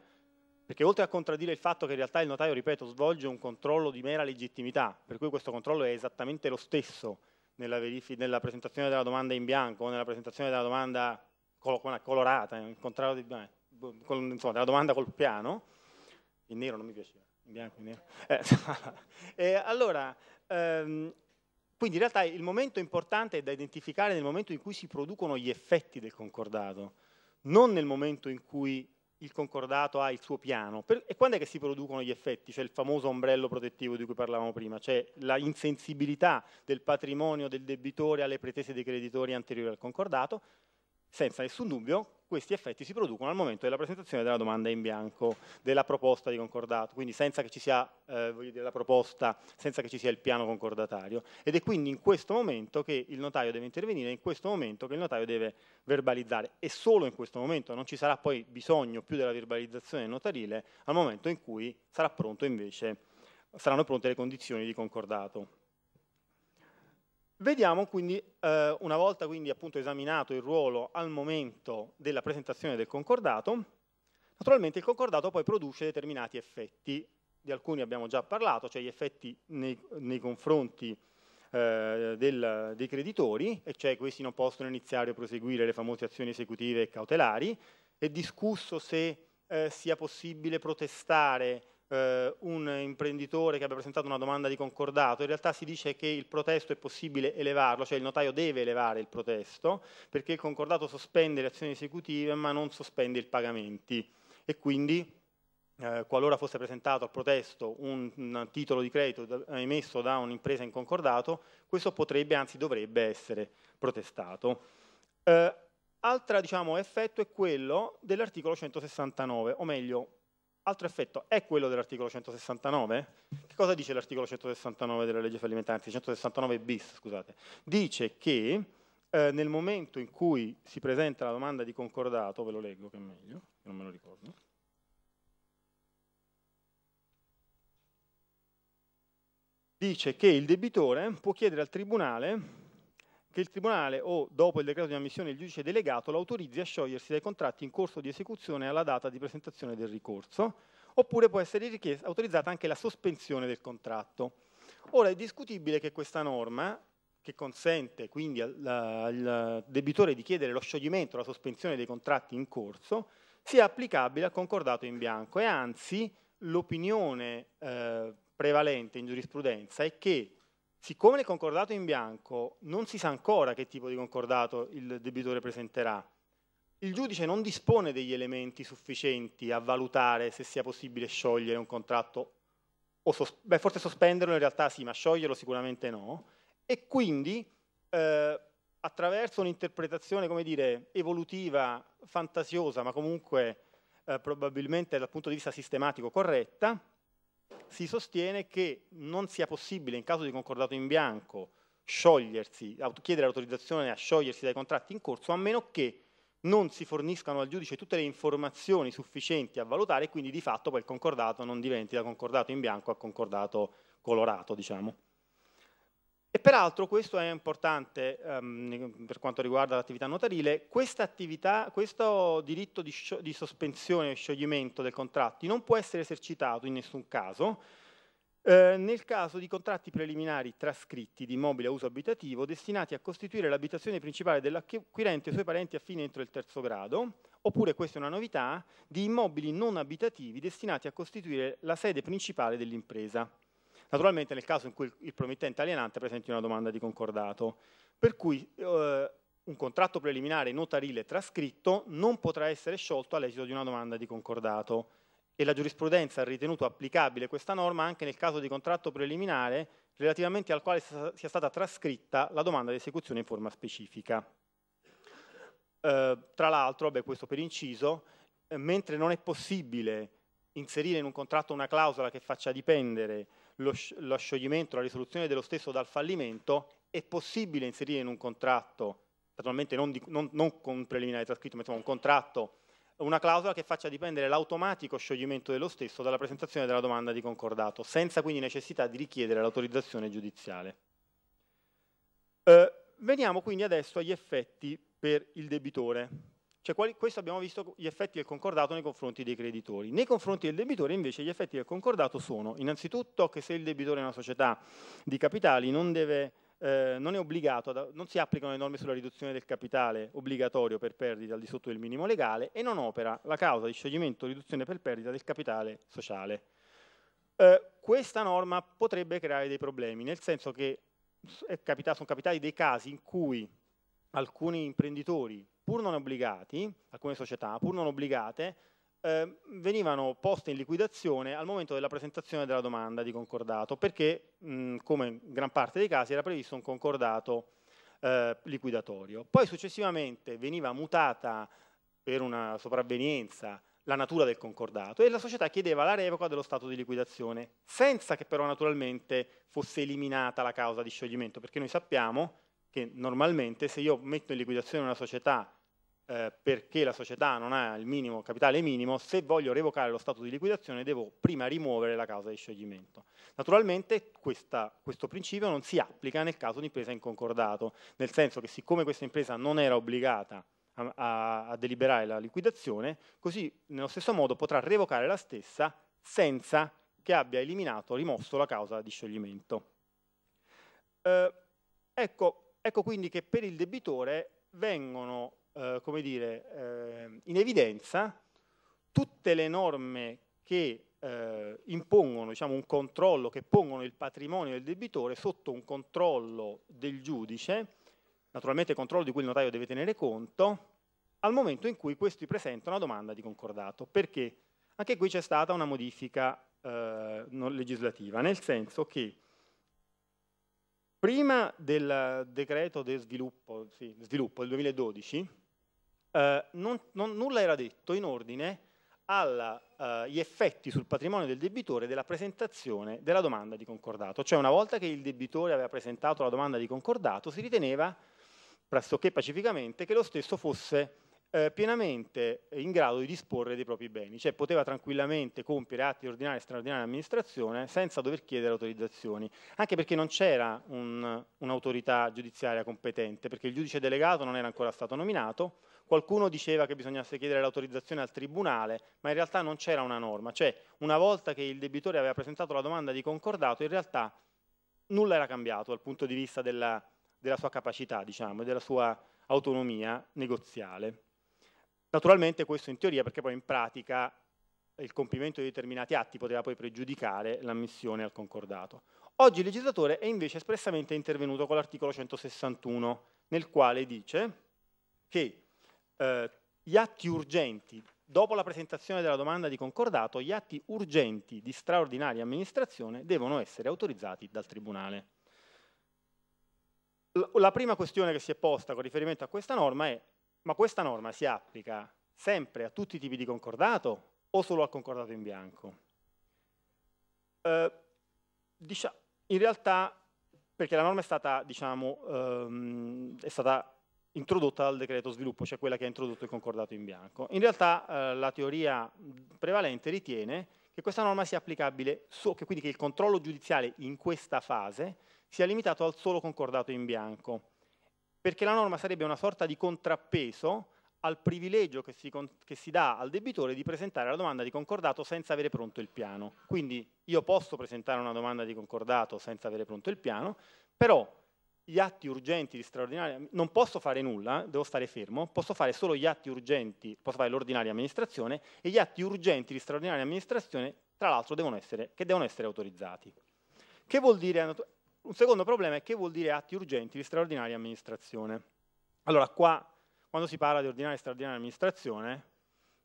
perché oltre a contraddire il fatto che in realtà il notaio, ripeto, svolge un controllo di mera legittimità, per cui questo controllo è esattamente lo stesso nella, nella, presentazione della domanda in bianco, nella presentazione della domanda col colorata, il contrario di, boh, con, insomma, della domanda col piano, in nero non mi piaceva, in bianco, in nero. Eh, allora, ehm, quindi in realtà il momento importante è da identificare nel momento in cui si producono gli effetti del concordato, non nel momento in cui il concordato ha il suo piano. Per, e quando è che si producono gli effetti? C'è il famoso ombrello protettivo di cui parlavamo prima, cioè la insensibilità del patrimonio del debitore alle pretese dei creditori anteriori al concordato, senza nessun dubbio questi effetti si producono al momento della presentazione della domanda in bianco, della proposta di concordato, quindi senza che ci sia eh, dire, la proposta, senza che ci sia il piano concordatario. Ed è quindi in questo momento che il notaio deve intervenire, in questo momento che il notaio deve verbalizzare. E solo in questo momento non ci sarà poi bisogno più della verbalizzazione notarile al momento in cui sarà pronto invece, saranno pronte le condizioni di concordato. Vediamo quindi, eh, una volta quindi appunto esaminato il ruolo al momento della presentazione del concordato, naturalmente il concordato poi produce determinati effetti, di alcuni abbiamo già parlato, cioè gli effetti nei, nei confronti eh, del, dei creditori, e cioè questi non possono iniziare o proseguire le famose azioni esecutive e cautelari, è discusso se eh, sia possibile protestare eh, un imprenditore che abbia presentato una domanda di concordato, in realtà si dice che il protesto è possibile elevarlo, cioè il notaio deve elevare il protesto, perché il concordato sospende le azioni esecutive ma non sospende i pagamenti e quindi eh, qualora fosse presentato al protesto un, un titolo di credito emesso da un'impresa in concordato, questo potrebbe, anzi dovrebbe essere protestato. Eh, Altro diciamo, effetto è quello dell'articolo 169, o meglio Altro effetto è quello dell'articolo 169. Che cosa dice l'articolo 169 della legge fallimentare? Anzi, 169 bis, scusate. Dice che eh, nel momento in cui si presenta la domanda di concordato, ve lo leggo che è meglio, non me lo ricordo, dice che il debitore può chiedere al tribunale che il Tribunale o, dopo il decreto di ammissione, il giudice delegato l'autorizzi a sciogliersi dai contratti in corso di esecuzione alla data di presentazione del ricorso, oppure può essere richiesta, autorizzata anche la sospensione del contratto. Ora è discutibile che questa norma, che consente quindi al, al debitore di chiedere lo scioglimento la sospensione dei contratti in corso, sia applicabile al concordato in bianco e anzi l'opinione eh, prevalente in giurisprudenza è che Siccome nel concordato in bianco non si sa ancora che tipo di concordato il debitore presenterà, il giudice non dispone degli elementi sufficienti a valutare se sia possibile sciogliere un contratto, o sos beh, forse sospenderlo in realtà sì, ma scioglierlo sicuramente no, e quindi eh, attraverso un'interpretazione, come dire, evolutiva, fantasiosa, ma comunque eh, probabilmente dal punto di vista sistematico corretta, si sostiene che non sia possibile in caso di concordato in bianco sciogliersi, chiedere l'autorizzazione a sciogliersi dai contratti in corso a meno che non si forniscano al giudice tutte le informazioni sufficienti a valutare e quindi di fatto quel concordato non diventi da concordato in bianco a concordato colorato, diciamo. E peraltro questo è importante um, per quanto riguarda l'attività notarile, questo diritto di, di sospensione e scioglimento dei contratti non può essere esercitato in nessun caso eh, nel caso di contratti preliminari trascritti di immobile a uso abitativo destinati a costituire l'abitazione principale dell'acquirente e i suoi parenti a fine entro il terzo grado, oppure, questa è una novità, di immobili non abitativi destinati a costituire la sede principale dell'impresa. Naturalmente nel caso in cui il promittente alienante presenti una domanda di concordato, per cui eh, un contratto preliminare notarile trascritto non potrà essere sciolto all'esito di una domanda di concordato e la giurisprudenza ha ritenuto applicabile questa norma anche nel caso di contratto preliminare relativamente al quale sia stata trascritta la domanda di esecuzione in forma specifica. Eh, tra l'altro, questo per inciso, eh, mentre non è possibile inserire in un contratto una clausola che faccia dipendere lo, lo scioglimento, la risoluzione dello stesso dal fallimento, è possibile inserire in un contratto, naturalmente non, di, non, non con preliminare trascritto, ma insomma un contratto, una clausola che faccia dipendere l'automatico scioglimento dello stesso dalla presentazione della domanda di concordato, senza quindi necessità di richiedere l'autorizzazione giudiziale. Eh, veniamo quindi adesso agli effetti per il debitore. Cioè, questo abbiamo visto gli effetti del concordato nei confronti dei creditori. Nei confronti del debitore invece gli effetti del concordato sono innanzitutto che se il debitore è una società di capitali non, deve, eh, non è obbligato, ad, non si applicano le norme sulla riduzione del capitale obbligatorio per perdita al di sotto del minimo legale e non opera la causa di scioglimento o riduzione per perdita del capitale sociale. Eh, questa norma potrebbe creare dei problemi, nel senso che capitato, sono capitati dei casi in cui alcuni imprenditori pur non obbligati, alcune società pur non obbligate, eh, venivano poste in liquidazione al momento della presentazione della domanda di concordato, perché mh, mhmm, come in gran parte dei casi era previsto un concordato eh, liquidatorio. Poi successivamente veniva mutata per una sopravvenienza la natura del concordato e la società chiedeva la revoca dello stato di liquidazione, senza che però naturalmente fosse eliminata la causa di scioglimento, perché noi sappiamo che normalmente se io metto in liquidazione una società eh, perché la società non ha il minimo capitale minimo, se voglio revocare lo stato di liquidazione devo prima rimuovere la causa di scioglimento. Naturalmente questa, questo principio non si applica nel caso di impresa in concordato, nel senso che siccome questa impresa non era obbligata a, a, a deliberare la liquidazione, così nello stesso modo potrà revocare la stessa senza che abbia eliminato, rimosso la causa di scioglimento. Eh, ecco, ecco, quindi che per il debitore vengono eh, come dire, eh, in evidenza tutte le norme che eh, impongono diciamo, un controllo, che pongono il patrimonio del debitore sotto un controllo del giudice, naturalmente controllo di cui il notaio deve tenere conto, al momento in cui questi presentano una domanda di concordato. Perché? Anche qui c'è stata una modifica eh, legislativa, nel senso che prima del decreto di sviluppo, sì, sviluppo del 2012, eh, non, non, nulla era detto in ordine agli eh, effetti sul patrimonio del debitore della presentazione della domanda di concordato. Cioè una volta che il debitore aveva presentato la domanda di concordato si riteneva pressoché pacificamente che lo stesso fosse eh, pienamente in grado di disporre dei propri beni, cioè poteva tranquillamente compiere atti di ordinaria e straordinaria amministrazione senza dover chiedere autorizzazioni, anche perché non c'era un'autorità un giudiziaria competente, perché il giudice delegato non era ancora stato nominato, Qualcuno diceva che bisognasse chiedere l'autorizzazione al tribunale, ma in realtà non c'era una norma, cioè una volta che il debitore aveva presentato la domanda di concordato, in realtà nulla era cambiato dal punto di vista della, della sua capacità, diciamo, e della sua autonomia negoziale. Naturalmente questo in teoria, perché poi in pratica il compimento di determinati atti poteva poi pregiudicare l'ammissione al concordato. Oggi il legislatore è invece espressamente intervenuto con l'articolo 161, nel quale dice che eh, gli atti urgenti, dopo la presentazione della domanda di concordato, gli atti urgenti di straordinaria amministrazione devono essere autorizzati dal Tribunale. La prima questione che si è posta con riferimento a questa norma è ma questa norma si applica sempre a tutti i tipi di concordato o solo al concordato in bianco? Eh, diciamo, in realtà, perché la norma è stata, diciamo, ehm, è stata introdotta dal decreto sviluppo, cioè quella che ha introdotto il concordato in bianco. In realtà eh, la teoria prevalente ritiene che questa norma sia applicabile, so, che quindi che il controllo giudiziale in questa fase sia limitato al solo concordato in bianco, perché la norma sarebbe una sorta di contrappeso al privilegio che si, che si, dà al debitore di presentare la domanda di concordato senza avere pronto il piano. Quindi io posso presentare una domanda di concordato senza avere pronto il piano, però gli atti urgenti di straordinaria, non posso fare nulla, eh, devo stare fermo, posso fare solo gli atti urgenti, posso fare l'ordinaria amministrazione e gli atti urgenti di straordinaria amministrazione, tra l'altro, devono essere, che devono essere autorizzati. Che vuol dire, un secondo problema è che vuol dire atti urgenti di straordinaria amministrazione. Allora, qua, quando si parla di ordinaria e straordinaria amministrazione,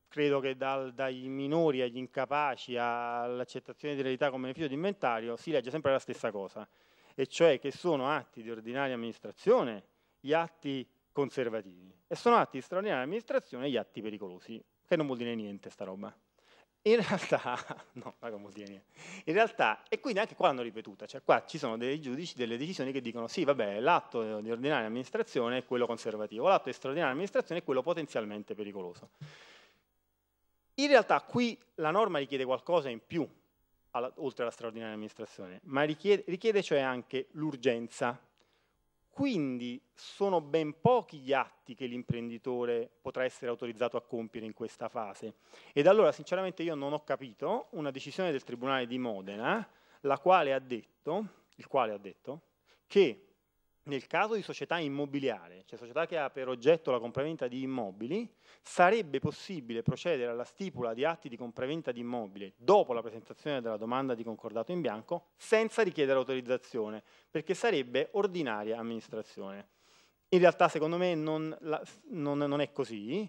credo che dal, dai minori agli incapaci all'accettazione di realtà come beneficio di inventario si legge sempre la stessa cosa e cioè che sono atti di ordinaria amministrazione gli atti conservativi e sono atti di straordinaria amministrazione gli atti pericolosi, che non vuol dire niente sta roba. In realtà, no, ma non vuol dire niente. In realtà, e quindi anche qua l'hanno ripetuta, cioè qua ci sono dei giudici, delle decisioni che dicono sì, vabbè, l'atto di ordinaria amministrazione è quello conservativo, l'atto di straordinaria amministrazione è quello potenzialmente pericoloso. In realtà qui la norma richiede qualcosa in più alla, oltre alla straordinaria amministrazione, ma richiede, richiede cioè anche l'urgenza. Quindi sono ben pochi gli atti che l'imprenditore potrà essere autorizzato a compiere in questa fase. Ed allora, sinceramente, io non ho capito una decisione del Tribunale di Modena, la quale ha detto, il quale ha detto che nel caso di società immobiliare, cioè società che ha per oggetto la compravendita di immobili, sarebbe possibile procedere alla stipula di atti di compravendita di immobile dopo la presentazione della domanda di concordato in bianco senza richiedere autorizzazione, perché sarebbe ordinaria amministrazione. In realtà secondo me non, la, non, non è così,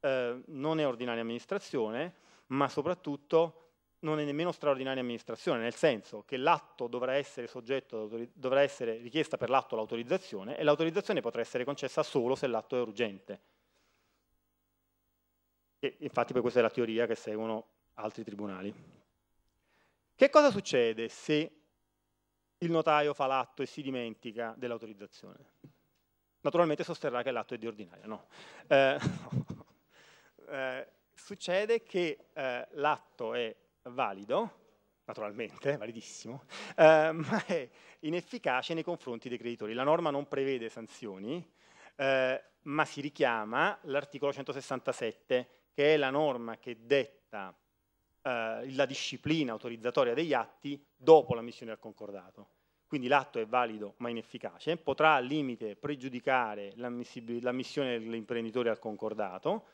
eh, non è ordinaria amministrazione, ma soprattutto non è nemmeno straordinaria amministrazione, nel senso che l'atto dovrà essere soggetto, dovrà essere richiesta per l'atto l'autorizzazione e l'autorizzazione potrà essere concessa solo se l'atto è urgente. E infatti poi questa è la teoria che seguono altri tribunali. Che cosa succede se il notaio fa l'atto e si dimentica dell'autorizzazione? Naturalmente sosterrà che l'atto è di ordinaria, no. Eh, eh, succede che eh, l'atto è valido, naturalmente, validissimo, eh, ma è inefficace nei confronti dei creditori. La norma non prevede sanzioni, eh, ma si richiama l'articolo 167, che è la norma che detta eh, la disciplina autorizzatoria degli atti dopo la missione al concordato. Quindi l'atto è valido ma inefficace, potrà al limite pregiudicare l'ammissione dell'imprenditore al concordato,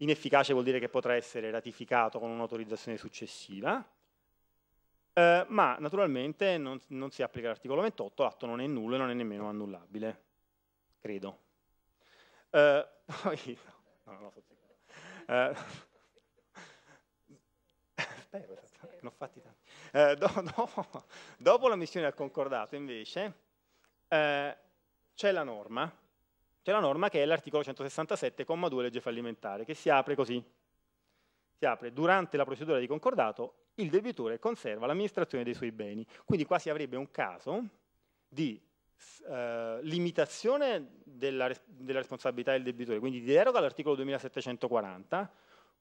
Inefficace vuol dire che potrà essere ratificato con un'autorizzazione successiva, eh, ma naturalmente non, non si applica l'articolo 28, l'atto non è nullo e non è nemmeno annullabile, credo. Eh, poi, no, no, so, eh, spero, esatto, ne ho fatti tanti. Eh, do, do, dopo la missione al concordato, invece, eh, c'è la norma tutta la norma, che è l'articolo 167,2 legge fallimentare, che si apre così. Si apre durante la procedura di concordato il debitore conserva l'amministrazione dei suoi beni. Quindi qua si avrebbe un caso di eh, limitazione della, della responsabilità del debitore, quindi di deroga all'articolo 2740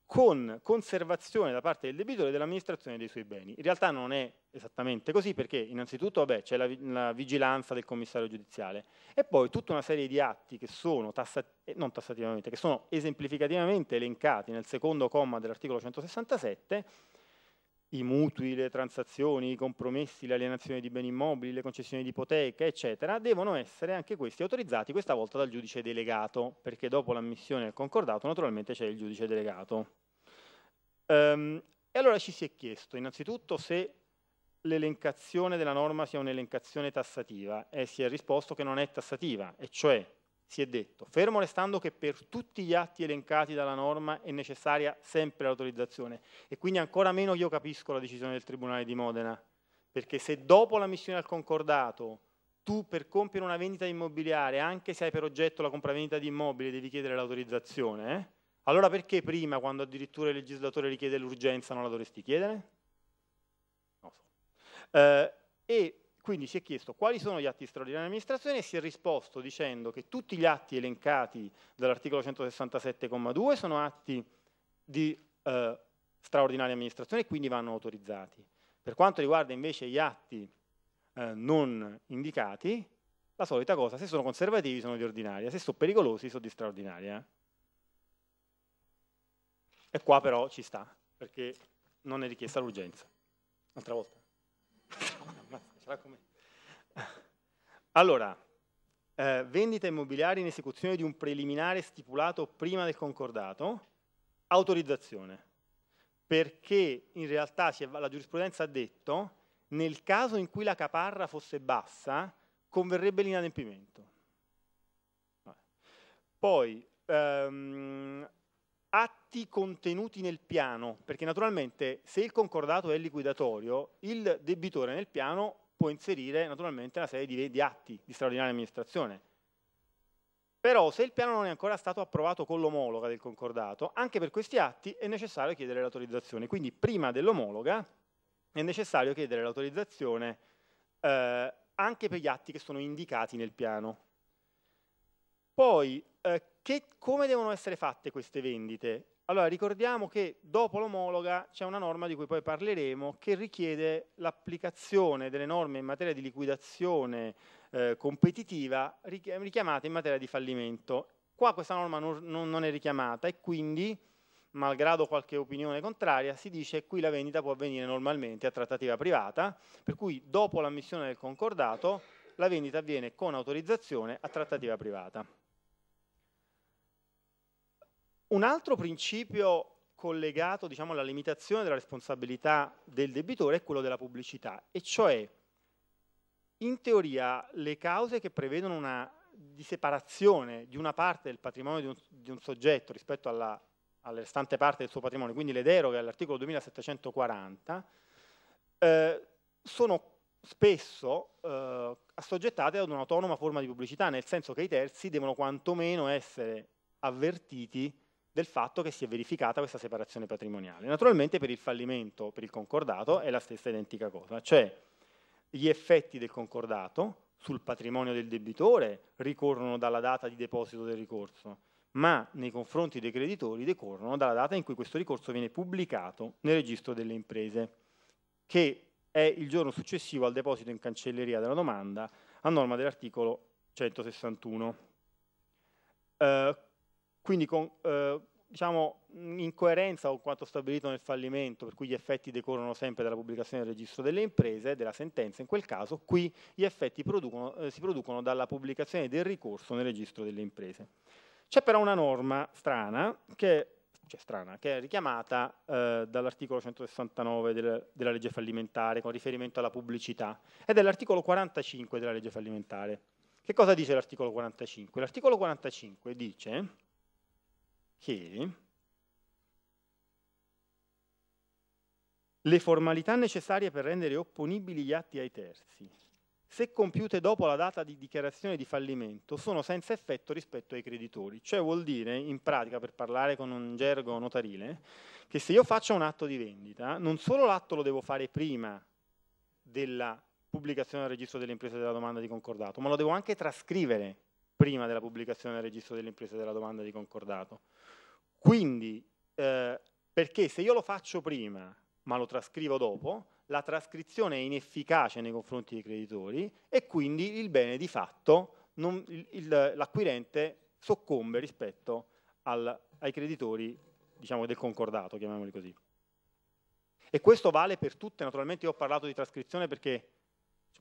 con conservazione da parte del debitore dell'amministrazione dei suoi beni. In realtà non è esattamente così perché innanzitutto c'è la, la, vigilanza del commissario giudiziale e poi tutta una serie di atti che sono, eh, tassati, che sono esemplificativamente elencati nel secondo comma dell'articolo 167, i mutui, le transazioni, i compromessi, l'alienazione di beni immobili, le concessioni di ipoteca, eccetera, devono essere anche questi autorizzati questa volta dal giudice delegato, perché dopo l'ammissione al concordato naturalmente c'è il giudice delegato. Um, e allora ci si è chiesto innanzitutto se l'elencazione della norma sia un'elencazione tassativa e si è risposto che non è tassativa, e cioè si è detto, fermo restando che per tutti gli atti elencati dalla norma è necessaria sempre l'autorizzazione e quindi ancora meno io capisco la decisione del Tribunale di Modena, perché se dopo la missione al concordato tu per compiere una vendita immobiliare, anche se hai per oggetto la compravendita di immobile, devi chiedere l'autorizzazione, eh? Allora perché prima, quando addirittura il legislatore richiede l'urgenza, non la dovresti chiedere? No. Eh, e quindi si è chiesto quali sono gli atti straordinari di amministrazione e si è risposto dicendo che tutti gli atti elencati dall'articolo 167,2 sono atti di eh, straordinaria amministrazione e quindi vanno autorizzati. Per quanto riguarda invece gli atti eh, non indicati, la solita cosa, se sono conservativi sono di ordinaria, se sono pericolosi sono di straordinaria. E qua però ci sta, perché non è richiesta l'urgenza. Un'altra volta. allora, eh, vendita immobiliare in esecuzione di un preliminare stipulato prima del concordato, autorizzazione. Perché in realtà la giurisprudenza ha detto nel caso in cui la caparra fosse bassa, converrebbe l'inadempimento. Poi, ehm, atti contenuti nel piano, perché naturalmente se il concordato è liquidatorio, il debitore nel piano può inserire naturalmente una serie di, di atti di straordinaria amministrazione. Però se il piano non è ancora stato approvato con l'omologa del concordato, anche per questi atti è necessario chiedere l'autorizzazione. Quindi prima dell'omologa è necessario chiedere l'autorizzazione eh, anche per gli atti che sono indicati nel piano. Poi, eh, che, come devono essere fatte queste vendite? Allora, ricordiamo che dopo l'omologa c'è una norma di cui poi parleremo che richiede l'applicazione delle norme in materia di liquidazione eh, competitiva richiamate in materia di fallimento. Qua questa norma non, non è richiamata e quindi, malgrado qualche opinione contraria, si dice che qui la vendita può avvenire normalmente a trattativa privata, per cui dopo l'ammissione del concordato la vendita avviene con autorizzazione a trattativa privata. Un altro principio collegato diciamo, alla limitazione della responsabilità del debitore è quello della pubblicità, e cioè in teoria le cause che prevedono una separazione di una parte del patrimonio di un, di un soggetto rispetto alla, alla, restante parte del suo patrimonio, quindi le deroghe all'articolo 2740, eh, sono spesso eh, assoggettate ad un'autonoma forma di pubblicità, nel senso che i terzi devono quantomeno essere avvertiti del fatto che si è verificata questa separazione patrimoniale. Naturalmente per il fallimento, per il concordato, è la stessa identica cosa, cioè gli effetti del concordato sul patrimonio del debitore ricorrono dalla data di deposito del ricorso, ma nei confronti dei creditori decorrono dalla data in cui questo ricorso viene pubblicato nel registro delle imprese, che è il giorno successivo al deposito in cancelleria della domanda a norma dell'articolo 161. Uh, eh, quindi con, eh, diciamo, in coerenza con quanto stabilito nel fallimento, per cui gli effetti decorrono sempre dalla pubblicazione del registro delle imprese, della sentenza in quel caso, qui gli effetti producono, eh, si producono dalla pubblicazione del ricorso nel registro delle imprese. C'è però una norma strana che, cioè strana, che è richiamata eh, dall'articolo 169 del, della legge fallimentare con riferimento alla pubblicità ed è l'articolo 45 della legge fallimentare. Che cosa dice l'articolo 45? L'articolo 45 dice che le formalità necessarie per rendere opponibili gli atti ai terzi, se compiute dopo la data di dichiarazione di fallimento, sono senza effetto rispetto ai creditori. Cioè vuol dire, in pratica, per parlare con un gergo notarile, che se io faccio un atto di vendita, non solo l'atto lo devo fare prima della pubblicazione al registro delle imprese della domanda di concordato, ma lo devo anche trascrivere prima della pubblicazione del registro delle imprese della domanda di concordato. Quindi, eh, perché se io lo faccio prima, ma lo trascrivo dopo, la trascrizione è inefficace nei confronti dei creditori e quindi il bene di fatto, l'acquirente soccombe rispetto al, ai creditori diciamo, del concordato, chiamiamoli così. E questo vale per tutte, naturalmente io ho parlato di trascrizione perché,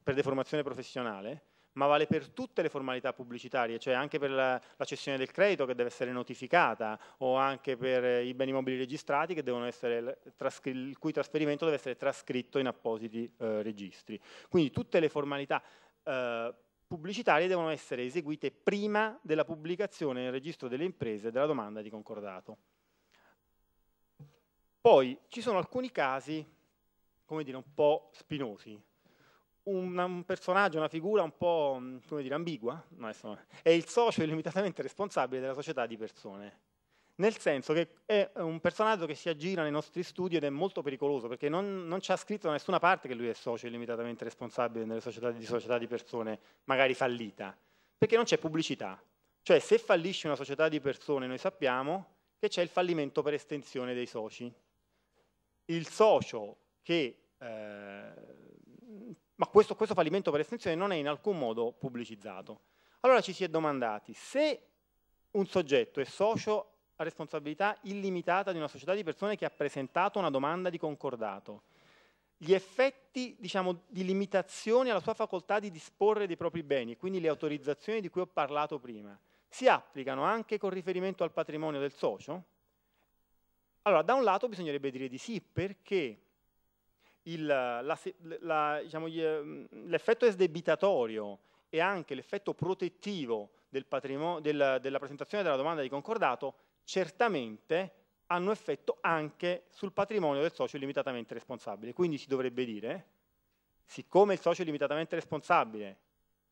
per deformazione professionale, ma vale per tutte le formalità pubblicitarie, cioè anche per la, la, cessione del credito che deve essere notificata o anche per eh, i beni mobili registrati essere, il cui trasferimento deve essere trascritto in appositi eh, registri. Quindi tutte le formalità eh, pubblicitarie devono essere eseguite prima della pubblicazione nel registro delle imprese della domanda di concordato. Poi ci sono alcuni casi, come dire, un po' spinosi, un, personaggio, una figura un po' mm, come dire, ambigua, no, è il socio illimitatamente responsabile della società di persone. Nel senso che è un personaggio che si aggira nei nostri studi ed è molto pericoloso, perché non, non c'è scritto da nessuna parte che lui è socio illimitatamente responsabile nelle società di, società di persone, magari fallita, perché non c'è pubblicità. Cioè, se fallisce una società di persone, noi sappiamo che c'è il fallimento per estensione dei soci. Il socio che eh, ma questo, questo fallimento per estensione non è in alcun modo pubblicizzato. Allora ci si è domandati, se un soggetto è socio a responsabilità illimitata di una società di persone che ha presentato una domanda di concordato, gli effetti diciamo, di limitazione alla sua facoltà di disporre dei propri beni, quindi le autorizzazioni di cui ho parlato prima, si applicano anche con riferimento al patrimonio del socio? Allora, da un lato bisognerebbe dire di sì, perché Diciamo, ehm, l'effetto diciamo, esdebitatorio e anche l'effetto protettivo del del, della presentazione della domanda di concordato certamente hanno effetto anche sul patrimonio del socio limitatamente responsabile. Quindi si dovrebbe dire, siccome il socio limitatamente responsabile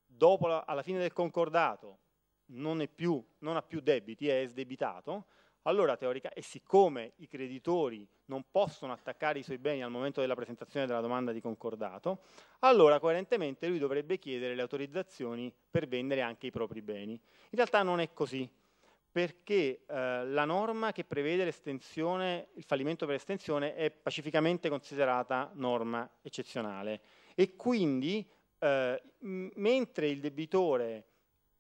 dopo la, alla fine del concordato non, più, non ha più debiti, è esdebitato, allora, teorica, e siccome i creditori non possono attaccare i suoi beni al momento della presentazione della domanda di concordato, allora coerentemente lui dovrebbe chiedere le autorizzazioni per vendere anche i propri beni. In realtà non è così, perché eh, la norma che prevede l'estensione, il fallimento per estensione, è pacificamente considerata norma eccezionale e quindi eh, mentre il debitore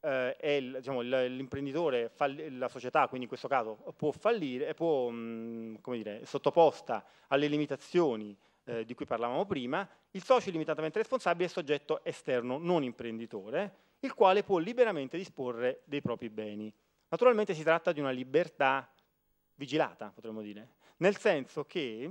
eh, è, diciamo, l'imprenditore, la società, quindi in questo caso, può fallire, può, mh, mm, come dire, sottoposta alle limitazioni eh, di cui parlavamo prima, il socio limitatamente responsabile è soggetto esterno non imprenditore, il quale può liberamente disporre dei propri beni. Naturalmente si tratta di una libertà vigilata, potremmo dire, nel senso che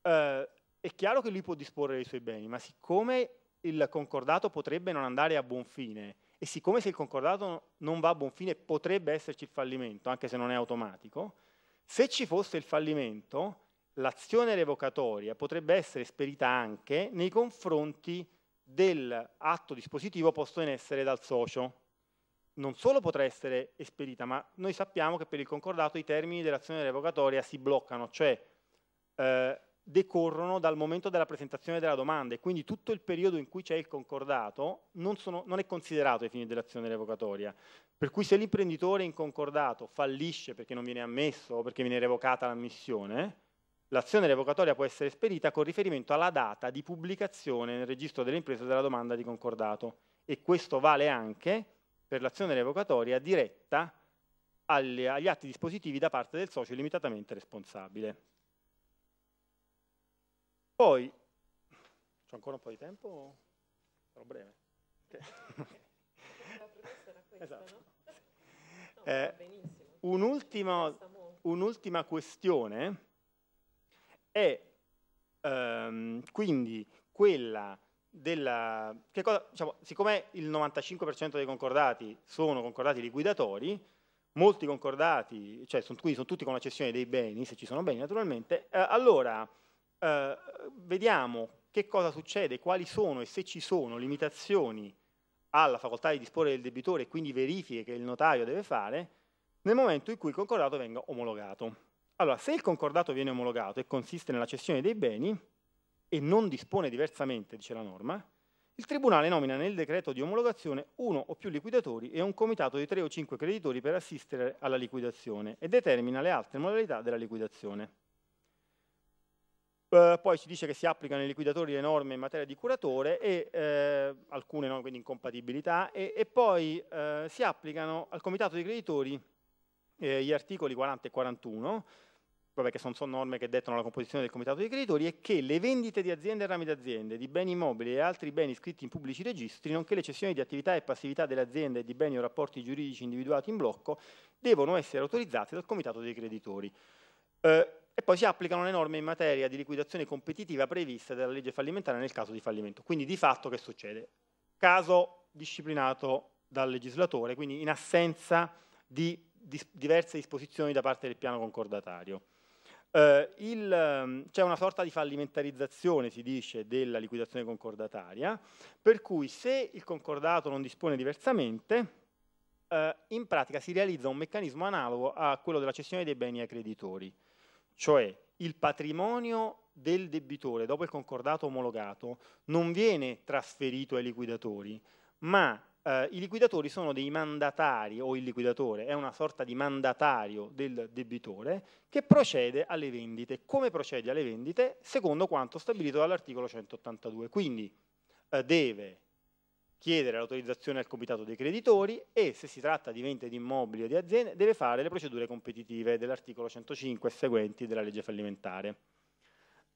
eh, è chiaro che lui può disporre dei suoi beni, ma siccome il concordato potrebbe non andare a buon fine e siccome se il concordato non va a buon fine potrebbe esserci il fallimento, anche se non è automatico, se ci fosse il fallimento, l'azione revocatoria potrebbe essere esperita anche nei confronti dell'atto dispositivo posto in essere dal socio. Non solo potrà essere esperita, ma noi sappiamo che per il concordato i termini dell'azione revocatoria si bloccano, cioè eh, decorrono dal momento della presentazione della domanda e quindi tutto il periodo in cui c'è il concordato non, sono, non, è considerato ai fini dell'azione revocatoria. Per cui se l'imprenditore in concordato fallisce perché non viene ammesso o perché viene revocata l'ammissione, l'azione revocatoria può essere esperita con riferimento alla data di pubblicazione nel registro delle imprese della domanda di concordato e questo vale anche per l'azione revocatoria diretta agli, agli atti dispositivi da parte del socio limitatamente responsabile. Poi, c'è ancora un po' di tempo? Sarò breve. Okay. esatto. no, eh, un'ultima, un'ultima questione è ehm, quindi quella della... Cosa, diciamo, siccome il 95% dei concordati sono concordati liquidatori, molti concordati, cioè sono, quindi sono tutti con la cessione dei beni, se ci sono beni naturalmente, eh, allora eh, vediamo che cosa succede, quali sono e se ci sono limitazioni alla facoltà di disporre del debitore e quindi verifiche che il notaio deve fare nel momento in cui il concordato venga omologato. Allora, se il concordato viene omologato e consiste nella cessione dei beni e non dispone diversamente, dice la norma, il Tribunale nomina nel decreto di omologazione uno o più liquidatori e un comitato di tre o cinque creditori per assistere alla liquidazione e determina le altre modalità della liquidazione. Eh, poi ci dice che si applicano ai liquidatori le norme in materia di curatore e eh, alcune no, quindi incompatibilità e, e poi eh, si applicano al comitato dei creditori eh, gli articoli 40 e 41 vabbè, che sono, sono norme che dettano la composizione del comitato dei creditori e che le vendite di aziende e rami d'azienda di beni immobili e altri beni iscritti in pubblici registri nonché le cessioni di attività e passività delle aziende e di beni o rapporti giuridici individuati in blocco devono essere autorizzate dal comitato dei creditori eh, e poi si applicano le norme in materia di liquidazione competitiva previste dalla legge fallimentare nel caso di fallimento. Quindi di fatto che succede? Caso disciplinato dal legislatore, quindi in assenza di dis diverse disposizioni da parte del piano concordatario. Eh, ehm, c'è una sorta di fallimentarizzazione, si dice, della liquidazione concordataria, per cui se il concordato non dispone diversamente, eh, in pratica si realizza un meccanismo analogo a quello della cessione dei beni ai creditori cioè il patrimonio del debitore dopo il concordato omologato non viene trasferito ai liquidatori, ma eh, i liquidatori sono dei mandatari o il liquidatore è una sorta di mandatario del debitore che procede alle vendite. Come procede alle vendite? Secondo quanto stabilito dall'articolo 182. Quindi eh, deve chiedere l'autorizzazione al comitato dei creditori e se si tratta di vendite di immobili o di aziende deve fare le procedure competitive dell'articolo 105 e seguenti della legge fallimentare.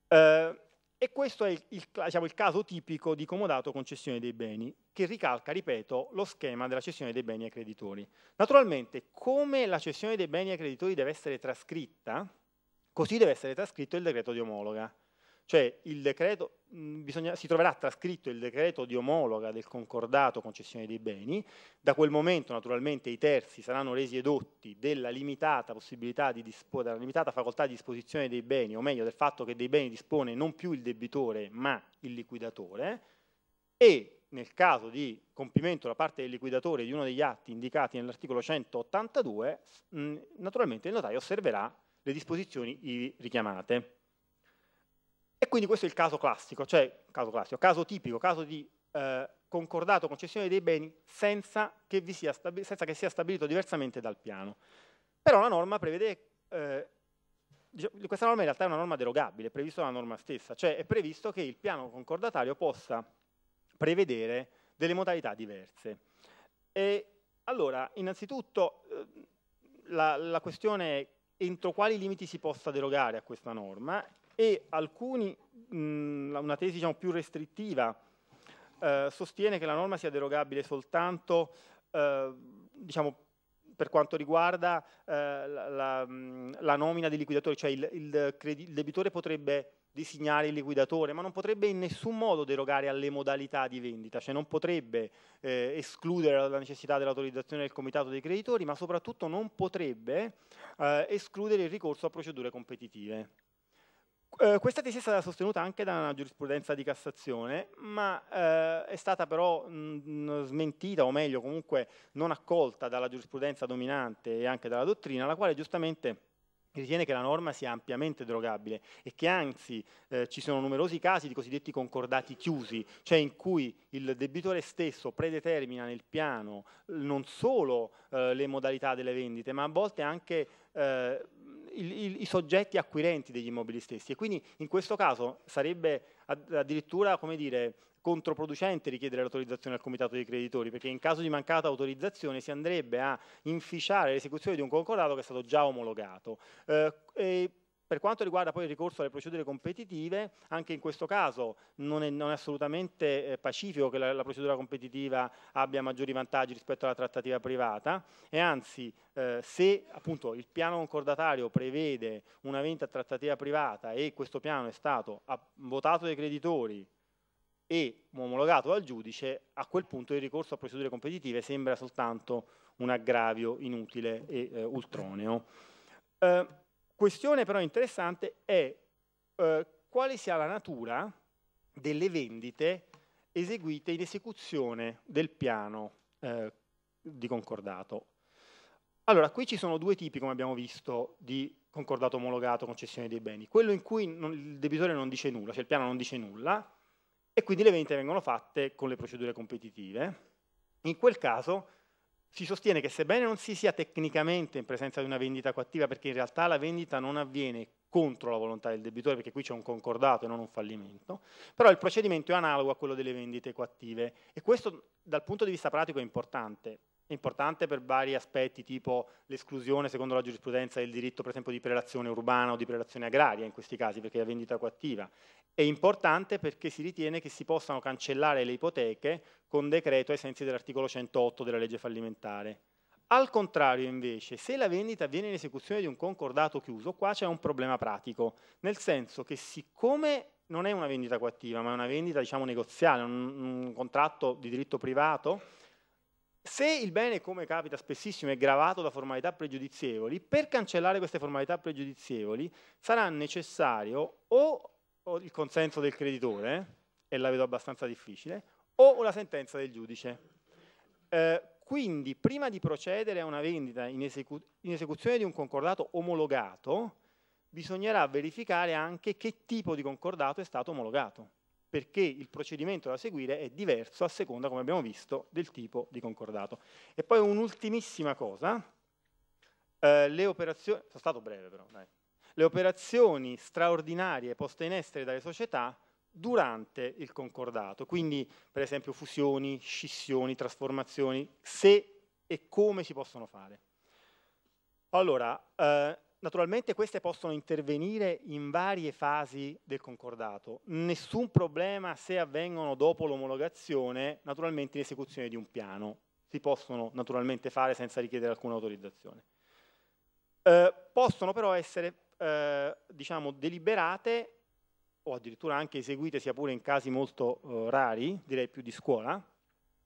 Eh, e questo è il, il, diciamo, il, caso tipico di comodato concessione dei beni, che ricalca, ripeto, lo schema della cessione dei beni ai creditori. Naturalmente, come la cessione dei beni ai creditori deve essere trascritta, così deve essere trascritto il decreto di omologa. Cioè il decreto, Bisogna, si troverà trascritto il decreto di omologa del concordato concessione dei beni, da quel momento naturalmente i terzi saranno resi edotti della limitata, dispo, della limitata facoltà di disposizione dei beni, o meglio del fatto che dei beni dispone non più il debitore ma il liquidatore, e nel caso di compimento da parte del liquidatore di uno degli atti indicati nell'articolo 182, naturalmente il notaio osserverà le disposizioni richiamate. E quindi questo è il caso classico, cioè caso, classico, caso tipico, caso di eh, concordato concessione dei beni senza che, vi sia senza che sia stabilito diversamente dal piano. Però la norma prevede, eh, questa norma in realtà è una norma derogabile, è prevista dalla norma stessa, cioè è previsto che il piano concordatario possa prevedere delle modalità diverse. E allora, innanzitutto, eh, la, la questione è entro quali limiti si possa derogare a questa norma e alcuni, mh, una tesi diciamo, più restrittiva, eh, sostiene che la norma sia derogabile soltanto eh, diciamo, per quanto riguarda eh, la, la, la, nomina dei liquidatori, cioè il, il, il debitore potrebbe designare il liquidatore, ma non potrebbe in nessun modo derogare alle modalità di vendita, cioè non potrebbe eh, escludere la necessità dell'autorizzazione del comitato dei creditori, ma soprattutto non potrebbe eh, escludere il ricorso a procedure competitive. Eh, questa tesi è stata sostenuta anche da una giurisprudenza di Cassazione, ma eh, è stata però mh, mm, mm, smentita, o meglio comunque non accolta dalla giurisprudenza dominante e anche dalla dottrina, la quale giustamente ritiene che la norma sia ampiamente drogabile e che anzi eh, ci sono numerosi casi di cosiddetti concordati chiusi, cioè in cui il debitore stesso predetermina nel piano non solo eh, le modalità delle vendite, ma a volte anche eh, il, il, i soggetti acquirenti degli immobili stessi e quindi in questo caso sarebbe addirittura come dire, controproducente richiedere l'autorizzazione al comitato dei creditori, perché in caso di mancata autorizzazione si andrebbe a inficiare l'esecuzione di un concordato che è stato già omologato. Eh, per quanto riguarda poi il ricorso alle procedure competitive, anche in questo caso non è, non è assolutamente eh, pacifico che la, la, procedura competitiva abbia maggiori vantaggi rispetto alla trattativa privata e anzi eh, se appunto il piano concordatario prevede una vendita a trattativa privata e questo piano è stato votato dai creditori e omologato dal giudice, a quel punto il ricorso a procedure competitive sembra soltanto un aggravio inutile e eh, ultroneo. Eh, Questione però interessante è eh, quale sia la natura delle vendite eseguite in esecuzione del piano eh, di concordato. Allora, qui ci sono due tipi, come abbiamo visto, di concordato omologato, concessione dei beni. Quello in cui non, il debitore non dice nulla, cioè il piano non dice nulla, e quindi le vendite vengono fatte con le procedure competitive. In quel caso si sostiene che sebbene non si sia tecnicamente in presenza di una vendita coattiva, perché in realtà la vendita non avviene contro la volontà del debitore, perché qui c'è un concordato e non un fallimento, però il procedimento è analogo a quello delle vendite coattive e questo dal punto di vista pratico è importante. È importante per vari aspetti, tipo l'esclusione, secondo la giurisprudenza, del diritto, per esempio, di prelazione urbana o di prelazione agraria in questi casi, perché è la vendita coattiva. È importante perché si ritiene che si possano cancellare le ipoteche con decreto ai sensi dell'articolo 108 della legge fallimentare. Al contrario, invece, se la vendita avviene in esecuzione di un concordato chiuso, qua c'è un problema pratico, nel senso che siccome non è una vendita coattiva, ma è una vendita diciamo, negoziale, un, un contratto di diritto privato, se il bene, come capita spessissimo, è gravato da formalità pregiudizievoli, per cancellare queste formalità pregiudizievoli sarà necessario o o il consenso del creditore, e la vedo abbastanza difficile, o la sentenza del giudice. Eh, quindi, prima di procedere a una vendita in, esecu in esecuzione di un concordato omologato, bisognerà verificare anche che tipo di concordato è stato omologato, perché il procedimento da seguire è diverso a seconda, come abbiamo visto, del tipo di concordato. E poi un'ultimissima cosa, eh, le operazioni... Sono stato breve però, dai le operazioni straordinarie poste in essere dalle società durante il concordato, quindi per esempio fusioni, scissioni, trasformazioni, se e come si possono fare. Allora, eh, Naturalmente queste possono intervenire in varie fasi del concordato, nessun problema se avvengono dopo l'omologazione, naturalmente in esecuzione di un piano, si possono naturalmente fare senza richiedere alcuna autorizzazione. Eh, possono però essere eh, diciamo, deliberate o addirittura anche eseguite, sia pure in casi molto eh, rari, direi più di scuola,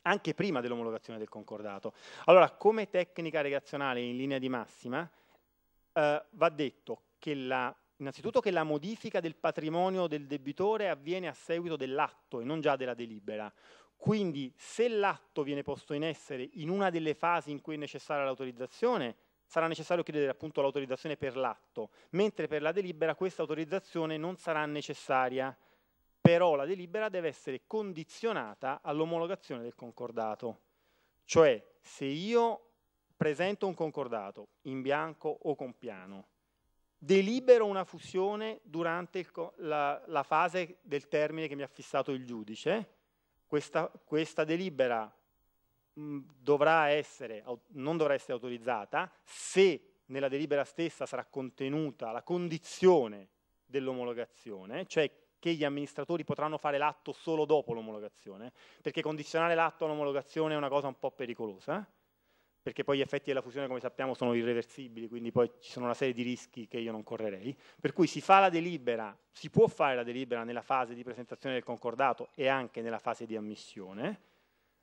anche prima dell'omologazione del concordato. Allora, come tecnica regazionale in linea di massima, eh, va detto che la, innanzitutto che la modifica del patrimonio del debitore avviene a seguito dell'atto e non già della delibera. Quindi se l'atto viene posto in essere in una delle fasi in cui è necessaria l'autorizzazione, sarà necessario chiedere appunto l'autorizzazione per l'atto, mentre per la delibera questa autorizzazione non sarà necessaria, però la delibera deve essere condizionata all'omologazione del concordato. Cioè, se io presento un concordato in bianco o con piano, delibero una fusione durante la, la, fase del termine che mi ha fissato il giudice, questa, questa delibera Mm, dovrà essere, non dovrà essere autorizzata se nella delibera stessa sarà contenuta la condizione dell'omologazione, cioè che gli amministratori potranno fare l'atto solo dopo l'omologazione, perché condizionare l'atto all'omologazione è una cosa un po' pericolosa, perché poi gli effetti della fusione, come sappiamo, sono irreversibili, quindi poi ci sono una serie di rischi che io non correrei. Per cui si fa la delibera, si può fare la delibera nella fase di presentazione del concordato e anche nella fase di ammissione.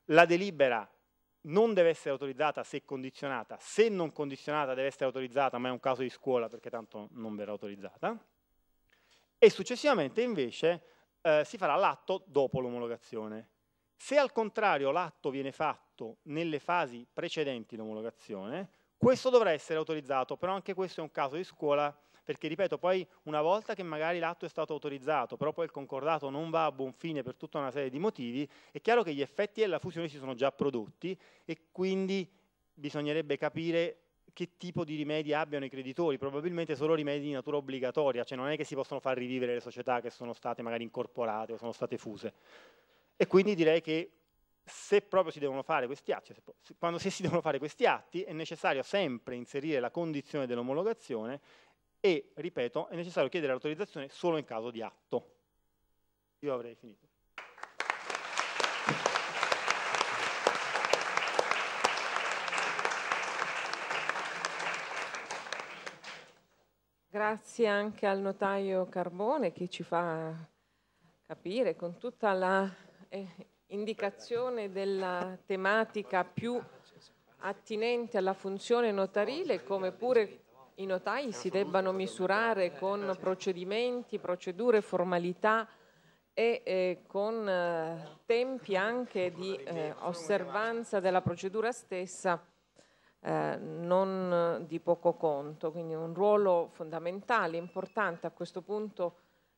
La delibera non deve essere autorizzata se condizionata, se non condizionata deve essere autorizzata, ma è un caso di scuola perché tanto non verrà autorizzata, e successivamente invece eh, si farà l'atto dopo l'omologazione. Se al contrario l'atto viene fatto nelle fasi precedenti l'omologazione, questo dovrà essere autorizzato, però anche questo è un caso di scuola perché ripeto, poi una volta che magari l'atto è stato autorizzato, però poi il concordato non va a buon fine per tutta una serie di motivi, è chiaro che gli effetti della fusione si sono già prodotti e quindi bisognerebbe capire che tipo di rimedi abbiano i creditori, probabilmente solo rimedi di natura obbligatoria, cioè non è che si possono far rivivere le società che sono state magari incorporate o sono state fuse. E quindi direi che se proprio si devono fare questi atti, quando si devono fare questi atti è necessario sempre inserire la condizione dell'omologazione e, ripeto, è necessario chiedere l'autorizzazione solo in caso di atto. Io avrei finito. Grazie anche al notaio Carbone che ci fa capire con tutta la eh, indicazione della tematica più attinente alla funzione notarile come pure i notai si debbano misurare con procedimenti, procedure, formalità e eh, con eh, tempi anche di eh, osservanza della procedura stessa eh, non di poco conto, quindi un ruolo fondamentale, importante. A questo punto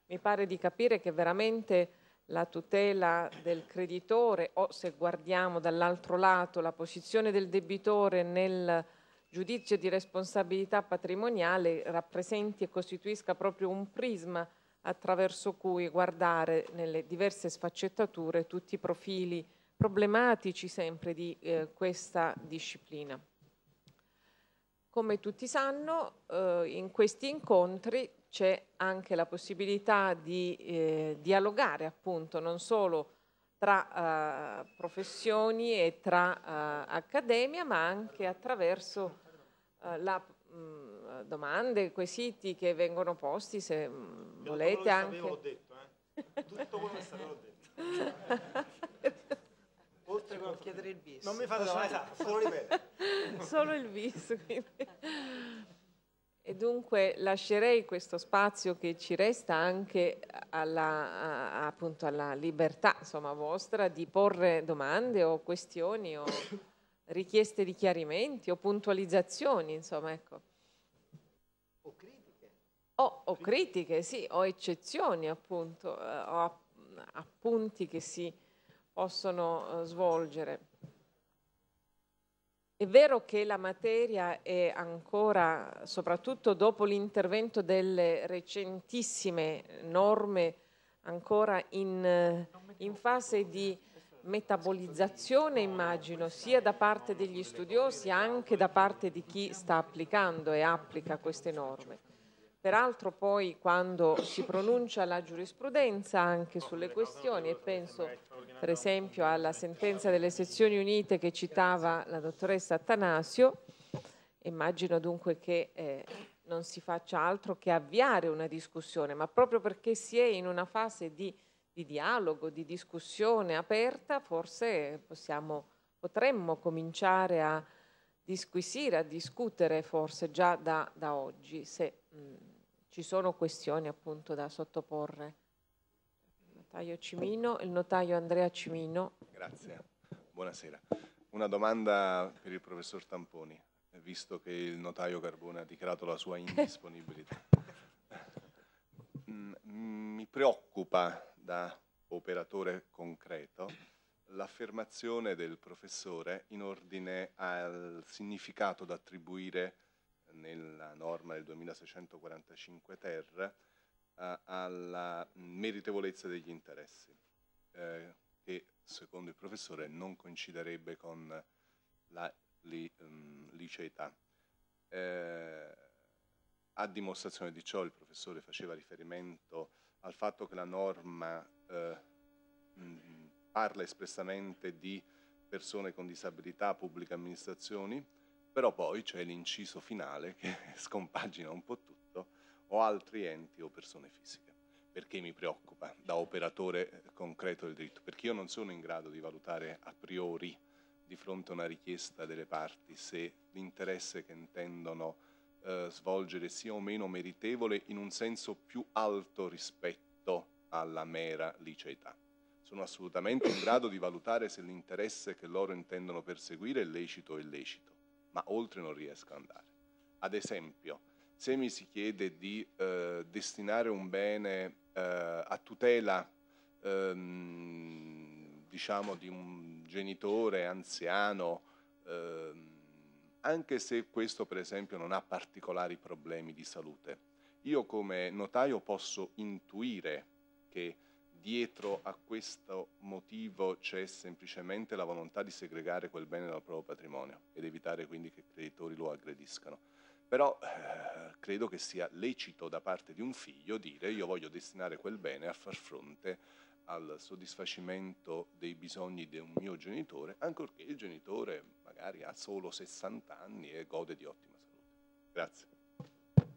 mi pare di capire che veramente la tutela del creditore o se guardiamo dall'altro lato la posizione del debitore nel giudizio di responsabilità patrimoniale rappresenti e costituisca proprio un prisma attraverso cui guardare nelle diverse sfaccettature tutti i profili problematici sempre di eh, questa disciplina. Come tutti sanno, eh, in questi incontri c'è anche la possibilità di eh, dialogare appunto non solo tra uh, professioni e tra uh, accademia, ma anche attraverso uh, la, mh, mm, domande, quesiti che vengono posti, se mh, mm, volete anche. avevo detto, eh? Tutto quello che avevo detto. Oltre a chiedere il bis. Non mi fate no, solo, solo ripetere. solo il bis, quindi. E dunque lascerei questo spazio che ci resta anche alla, appunto alla libertà insomma, vostra di porre domande o questioni o richieste di chiarimenti o puntualizzazioni, insomma, ecco. O critiche. O, o critiche, sì, o eccezioni appunto, eh, o appunti che si possono eh, svolgere. È vero che la materia è ancora, soprattutto dopo l'intervento delle recentissime norme, ancora in, in, fase di metabolizzazione, immagino, sia da parte degli studiosi, anche da parte di chi sta applicando e applica queste norme. Peraltro poi quando si pronuncia la giurisprudenza anche sulle questioni e penso per esempio alla sentenza delle sezioni unite che citava la dottoressa Attanasio, immagino dunque che eh, non si faccia altro che avviare una discussione, ma proprio perché si è in una fase di, di dialogo, di discussione aperta, forse possiamo, potremmo cominciare a disquisire, a discutere forse già da, da oggi, se mh, mm, ci sono questioni appunto da sottoporre. notaio Cimino, il notaio Andrea Cimino. Grazie, buonasera. Una domanda per il professor Tamponi, visto che il notaio Carbone ha dichiarato la sua indisponibilità. Mm, mi preoccupa da operatore concreto l'affermazione del professore in ordine al significato da attribuire nella norma del 2645 ter eh, alla meritevolezza degli interessi, eh, che secondo il professore non coinciderebbe con la li, um, liceità. Eh, a dimostrazione di ciò il professore faceva riferimento al fatto che la norma eh, mh, mm, parla espressamente di persone con disabilità, pubbliche amministrazioni, però poi c'è l'inciso finale che scompagina un po' tutto, o altri enti o persone fisiche. Perché mi preoccupa da operatore eh, concreto del diritto? Perché io non sono in grado di valutare a priori di fronte a una richiesta delle parti se l'interesse che intendono eh, svolgere sia o meno meritevole in un senso più alto rispetto alla mera liceità. Sono assolutamente in grado di valutare se l'interesse che loro intendono perseguire è lecito o illecito ma oltre non riesco ad andare. Ad esempio, se mi si chiede di eh, destinare un bene eh, a tutela ehm, diciamo di un genitore anziano, ehm, anche se questo per esempio non ha particolari problemi di salute, io come notaio posso intuire che dietro a questo motivo c'è semplicemente la volontà di segregare quel bene dal proprio patrimonio ed evitare quindi che i creditori lo aggrediscano. Però eh, credo che sia lecito da parte di un figlio dire io voglio destinare quel bene a far fronte al soddisfacimento dei bisogni di un mio genitore, ancorché il genitore magari ha solo 60 anni e gode di ottima salute. Grazie.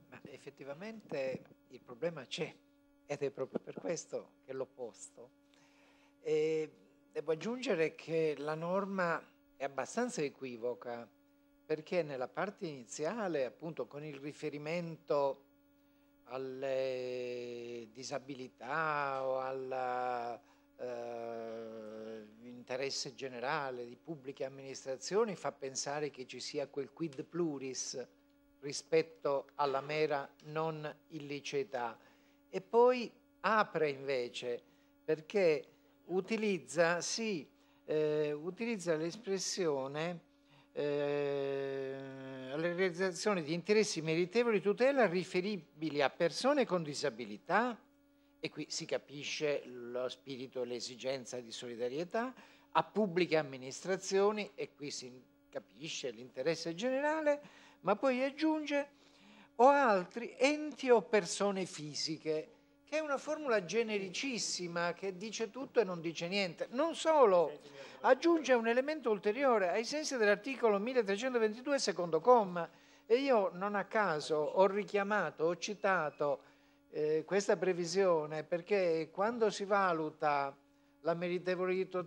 Ma effettivamente il problema c'è, ed è proprio per questo che l'ho posto. E devo aggiungere che la norma è abbastanza equivoca perché nella parte iniziale, appunto con il riferimento alle disabilità o all'interesse eh, generale di pubbliche amministrazioni, fa pensare che ci sia quel quid pluris rispetto alla mera non illiceità e poi apre invece perché utilizza, sì, eh, utilizza l'espressione eh, alle realizzazioni di interessi meritevoli di tutela riferibili a persone con disabilità, e qui si capisce lo spirito e l'esigenza di solidarietà, a pubbliche amministrazioni, e qui si capisce l'interesse generale, ma poi aggiunge o altri enti o persone fisiche, che è una formula genericissima che dice tutto e non dice niente. Non solo, aggiunge un elemento ulteriore ai sensi dell'articolo 1322 secondo comma e io non a caso ho richiamato, ho citato eh, questa previsione perché quando si valuta la, meritevolezza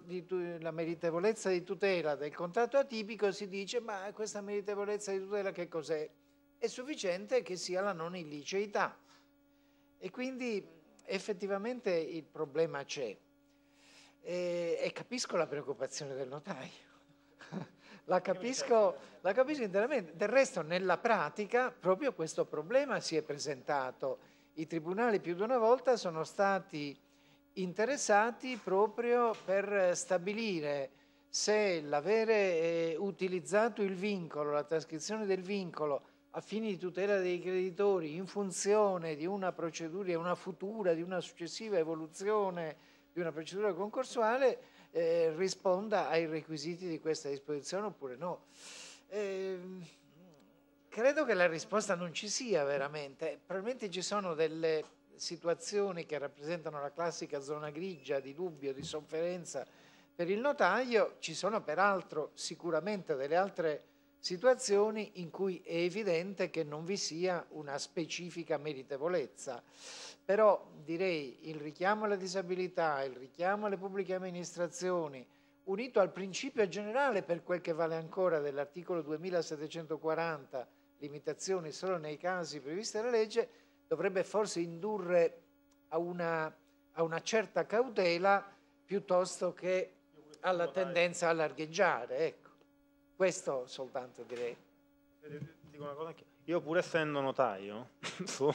di tutela del contratto atipico si dice ma questa meritevolezza di tutela che cos'è? è sufficiente che sia la non illiceità. E quindi effettivamente il problema c'è. E, e capisco la preoccupazione del notaio. La capisco, la capisco, interamente. Del resto, nella pratica, proprio questo problema si è presentato. I tribunali più di una volta sono stati interessati proprio per stabilire se l'avere eh, utilizzato il vincolo, la trascrizione del vincolo, a fini di tutela dei creditori in funzione di una procedura, di una futura, di una successiva evoluzione di una procedura concorsuale eh, risponda ai requisiti di questa disposizione oppure no. Eh, credo che la risposta non ci sia veramente, probabilmente ci sono delle situazioni che rappresentano la classica zona grigia di dubbio, di sofferenza per il notaio, ci sono peraltro sicuramente delle altre situazioni in cui è evidente che non vi sia una specifica meritevolezza. Però direi il richiamo alla disabilità, il richiamo alle pubbliche amministrazioni, unito al principio generale per quel che vale ancora dell'articolo 2740, limitazioni solo nei casi previsti dalla legge, dovrebbe forse indurre a una, a una certa cautela piuttosto che alla tendenza a largheggiare. Ecco. Questo soltanto direi. Eh, Io pur essendo notaio, sono,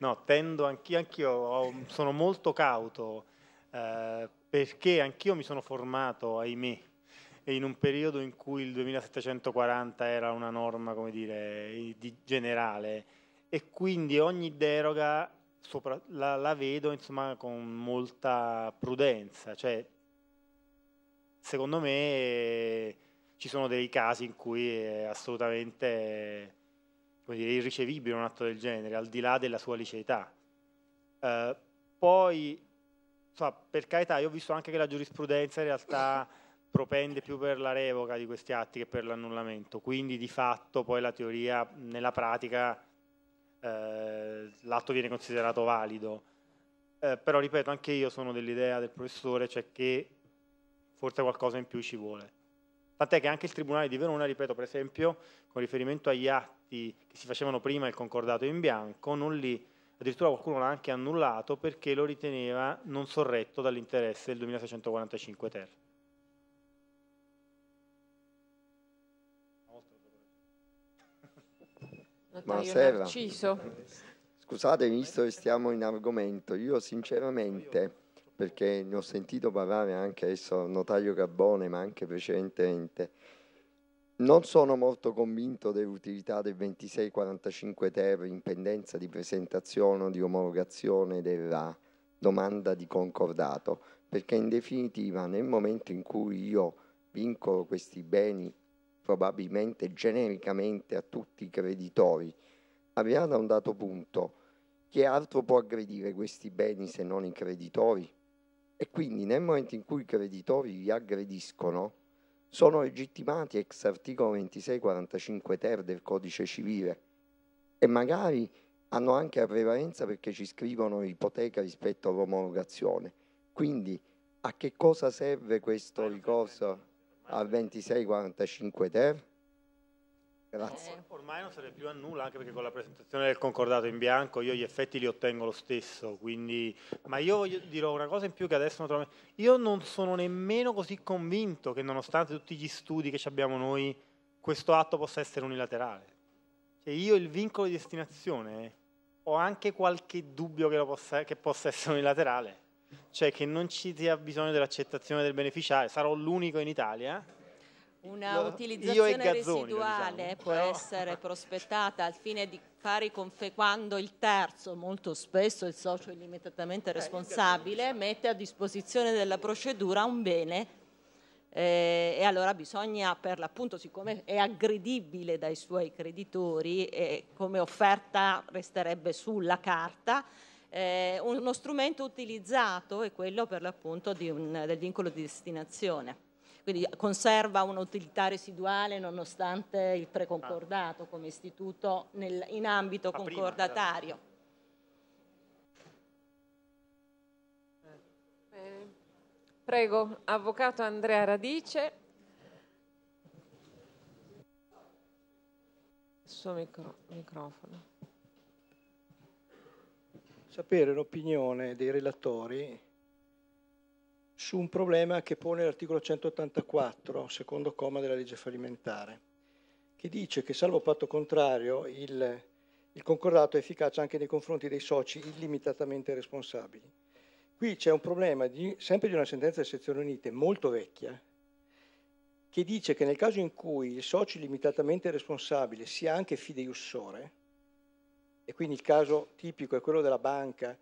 no, tendo anch'io, anch'io sono molto cauto eh, perché anch'io mi sono formato, ahimè, in un periodo in cui il 2740 era una norma, come dire, di generale e quindi ogni deroga sopra, la, la, vedo insomma, con molta prudenza, cioè secondo me ci sono dei casi in cui è assolutamente dire, irricevibile un atto del genere, al di là della sua liceità. Eh, poi, so, per carità, io ho visto anche che la giurisprudenza in realtà propende più per la revoca di questi atti che per l'annullamento, quindi di fatto poi la teoria nella pratica eh, l'atto viene considerato valido. Eh, però ripeto, anche io sono dell'idea del professore, cioè che forse qualcosa in più ci vuole. Tant'è che anche il Tribunale di Verona, ripeto, per esempio, con riferimento agli atti che si facevano prima il concordato in bianco, non li, addirittura qualcuno l'ha anche annullato perché lo riteneva non sorretto dall'interesse del 2645 ter. Buonasera. Narciso. Scusate, visto che stiamo in argomento, io sinceramente perché ne ho sentito parlare anche adesso notaio Gabbone, ma anche precedentemente. Non sono molto convinto dell'utilità del 2645 ter in pendenza di presentazione o di omologazione della domanda di concordato, perché in definitiva nel momento in cui io vincolo questi beni probabilmente genericamente a tutti i creditori, arrivando a un dato punto, chi altro può aggredire questi beni se non i creditori? E quindi nel momento in cui i creditori li aggrediscono, sono legittimati ex articolo 2645 ter del codice civile e magari hanno anche la prevalenza perché ci scrivono ipoteca rispetto all'omologazione. Quindi a che cosa serve questo ricorso al 2645 ter? Grazie. Eh, ormai non serve più a nulla, anche perché con la presentazione del concordato in bianco io gli effetti li ottengo lo stesso, quindi... Ma io dirò una cosa in più che adesso Trovo... Io non sono nemmeno così convinto che nonostante tutti gli studi che abbiamo noi, questo atto possa essere unilaterale. Cioè io il vincolo di destinazione ho anche qualche dubbio che possa, che possa essere unilaterale, cioè che non ci sia bisogno dell'accettazione del beneficiario, sarò l'unico in Italia una la, utilizzazione Gazzoni, diciamo. residuale diciamo. può Però... Eh. essere prospettata al fine di fare quando il terzo, molto spesso il socio è limitatamente eh, responsabile, mette a disposizione della procedura un bene eh, e allora bisogna per l'appunto, siccome è aggredibile dai suoi creditori, e come offerta resterebbe sulla carta, eh, uno strumento utilizzato è quello per l'appunto un, del vincolo di destinazione quindi conserva un'utilità residuale nonostante il preconcordato come istituto nel, in ambito ah, concordatario. Prima, eh, Prego, Avvocato Andrea Radice. Il suo micro, microfono. Sapere l'opinione dei relatori su un problema che pone l'articolo 184, secondo comma della legge fallimentare, che dice che salvo patto contrario il, il concordato è efficace anche nei confronti dei soci illimitatamente responsabili. Qui c'è un problema di, sempre di una sentenza delle sezioni unite molto vecchia, che dice che nel caso in cui il socio illimitatamente responsabile sia anche fideiussore, e quindi il caso tipico è quello della banca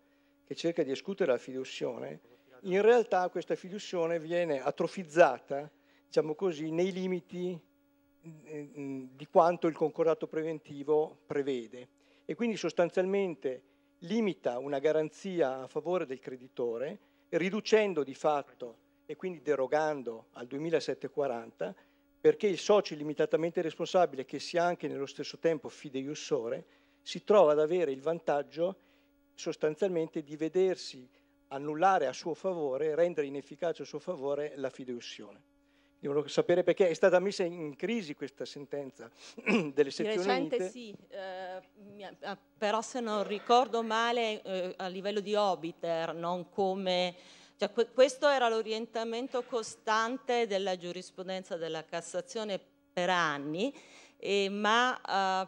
che cerca di escutere la fideiussione, in realtà questa fiduzione viene atrofizzata, diciamo così, nei limiti eh, mm, di quanto il concordato preventivo prevede e quindi sostanzialmente limita una garanzia a favore del creditore riducendo di fatto e quindi derogando al 2740 perché il socio limitatamente responsabile che sia anche nello stesso tempo fideiussore si trova ad avere il vantaggio sostanzialmente di vedersi annullare a suo favore, rendere inefficace a suo favore la fideussione. Io volevo sapere perché è stata messa in crisi questa sentenza delle sezioni Di recente unite. sì, eh, ah, però se non ricordo male eh, a livello di obiter, non come... Cioè, questo era l'orientamento costante della giurisprudenza della Cassazione per anni eh, ma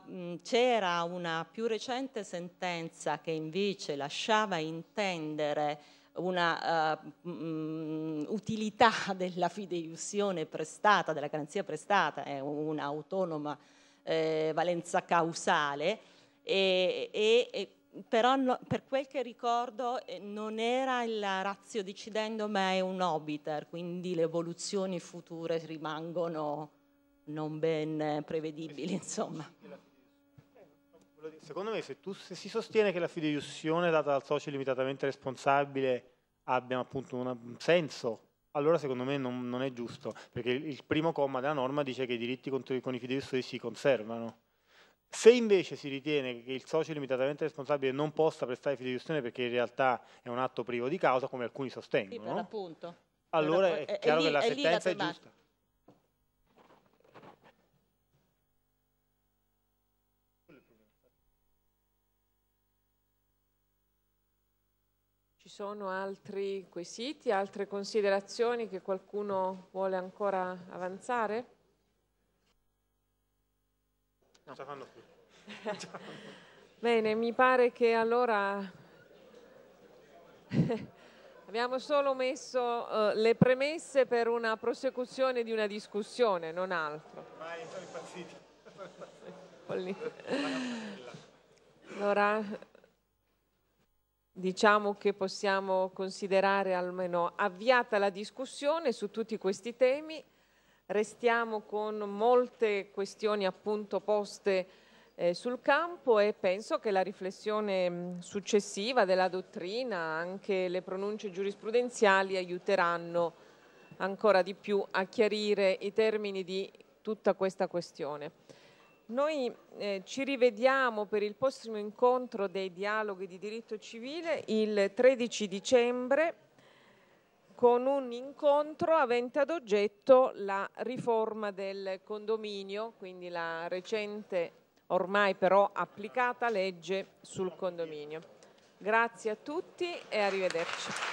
eh, c'era una più recente sentenza che invece lasciava intendere una uh, utilità della fideiussione prestata, della garanzia prestata, è un'autonoma eh, valenza causale, e, e, però no, per quel che ricordo eh, non era il razio decidendo ma è un obiter, quindi le evoluzioni future rimangono non ben prevedibili, insomma. Secondo me se, tu, se si sostiene che la fideiussione data dal socio limitatamente responsabile abbia appunto un senso, allora secondo me non, non è giusto, perché il, primo comma della norma dice che i diritti con, con i fideiussori si conservano. Se invece si ritiene che il socio limitatamente responsabile non possa prestare fideiussione perché in realtà è un atto privo di causa, come alcuni sostengono, sì, no? allora è, è, chiaro è lì, che la sentenza è, la è giusta. sono altri quesiti, altre considerazioni che qualcuno vuole ancora avanzare? No. Fanno Bene, mi pare che allora abbiamo solo messo eh, le premesse per una prosecuzione di una discussione, non altro. Vai, sono impazziti. allora, diciamo che possiamo considerare almeno avviata la discussione su tutti questi temi. Restiamo con molte questioni appunto poste eh, sul campo e penso che la riflessione mm, successiva della dottrina, anche le pronunce giurisprudenziali aiuteranno ancora di più a chiarire i termini di tutta questa questione. Noi eh, ci rivediamo per il prossimo incontro dei dialoghi di diritto civile il 13 dicembre con un incontro avente ad oggetto la riforma del condominio, quindi la recente, ormai però applicata legge sul condominio. Grazie a tutti e arrivederci.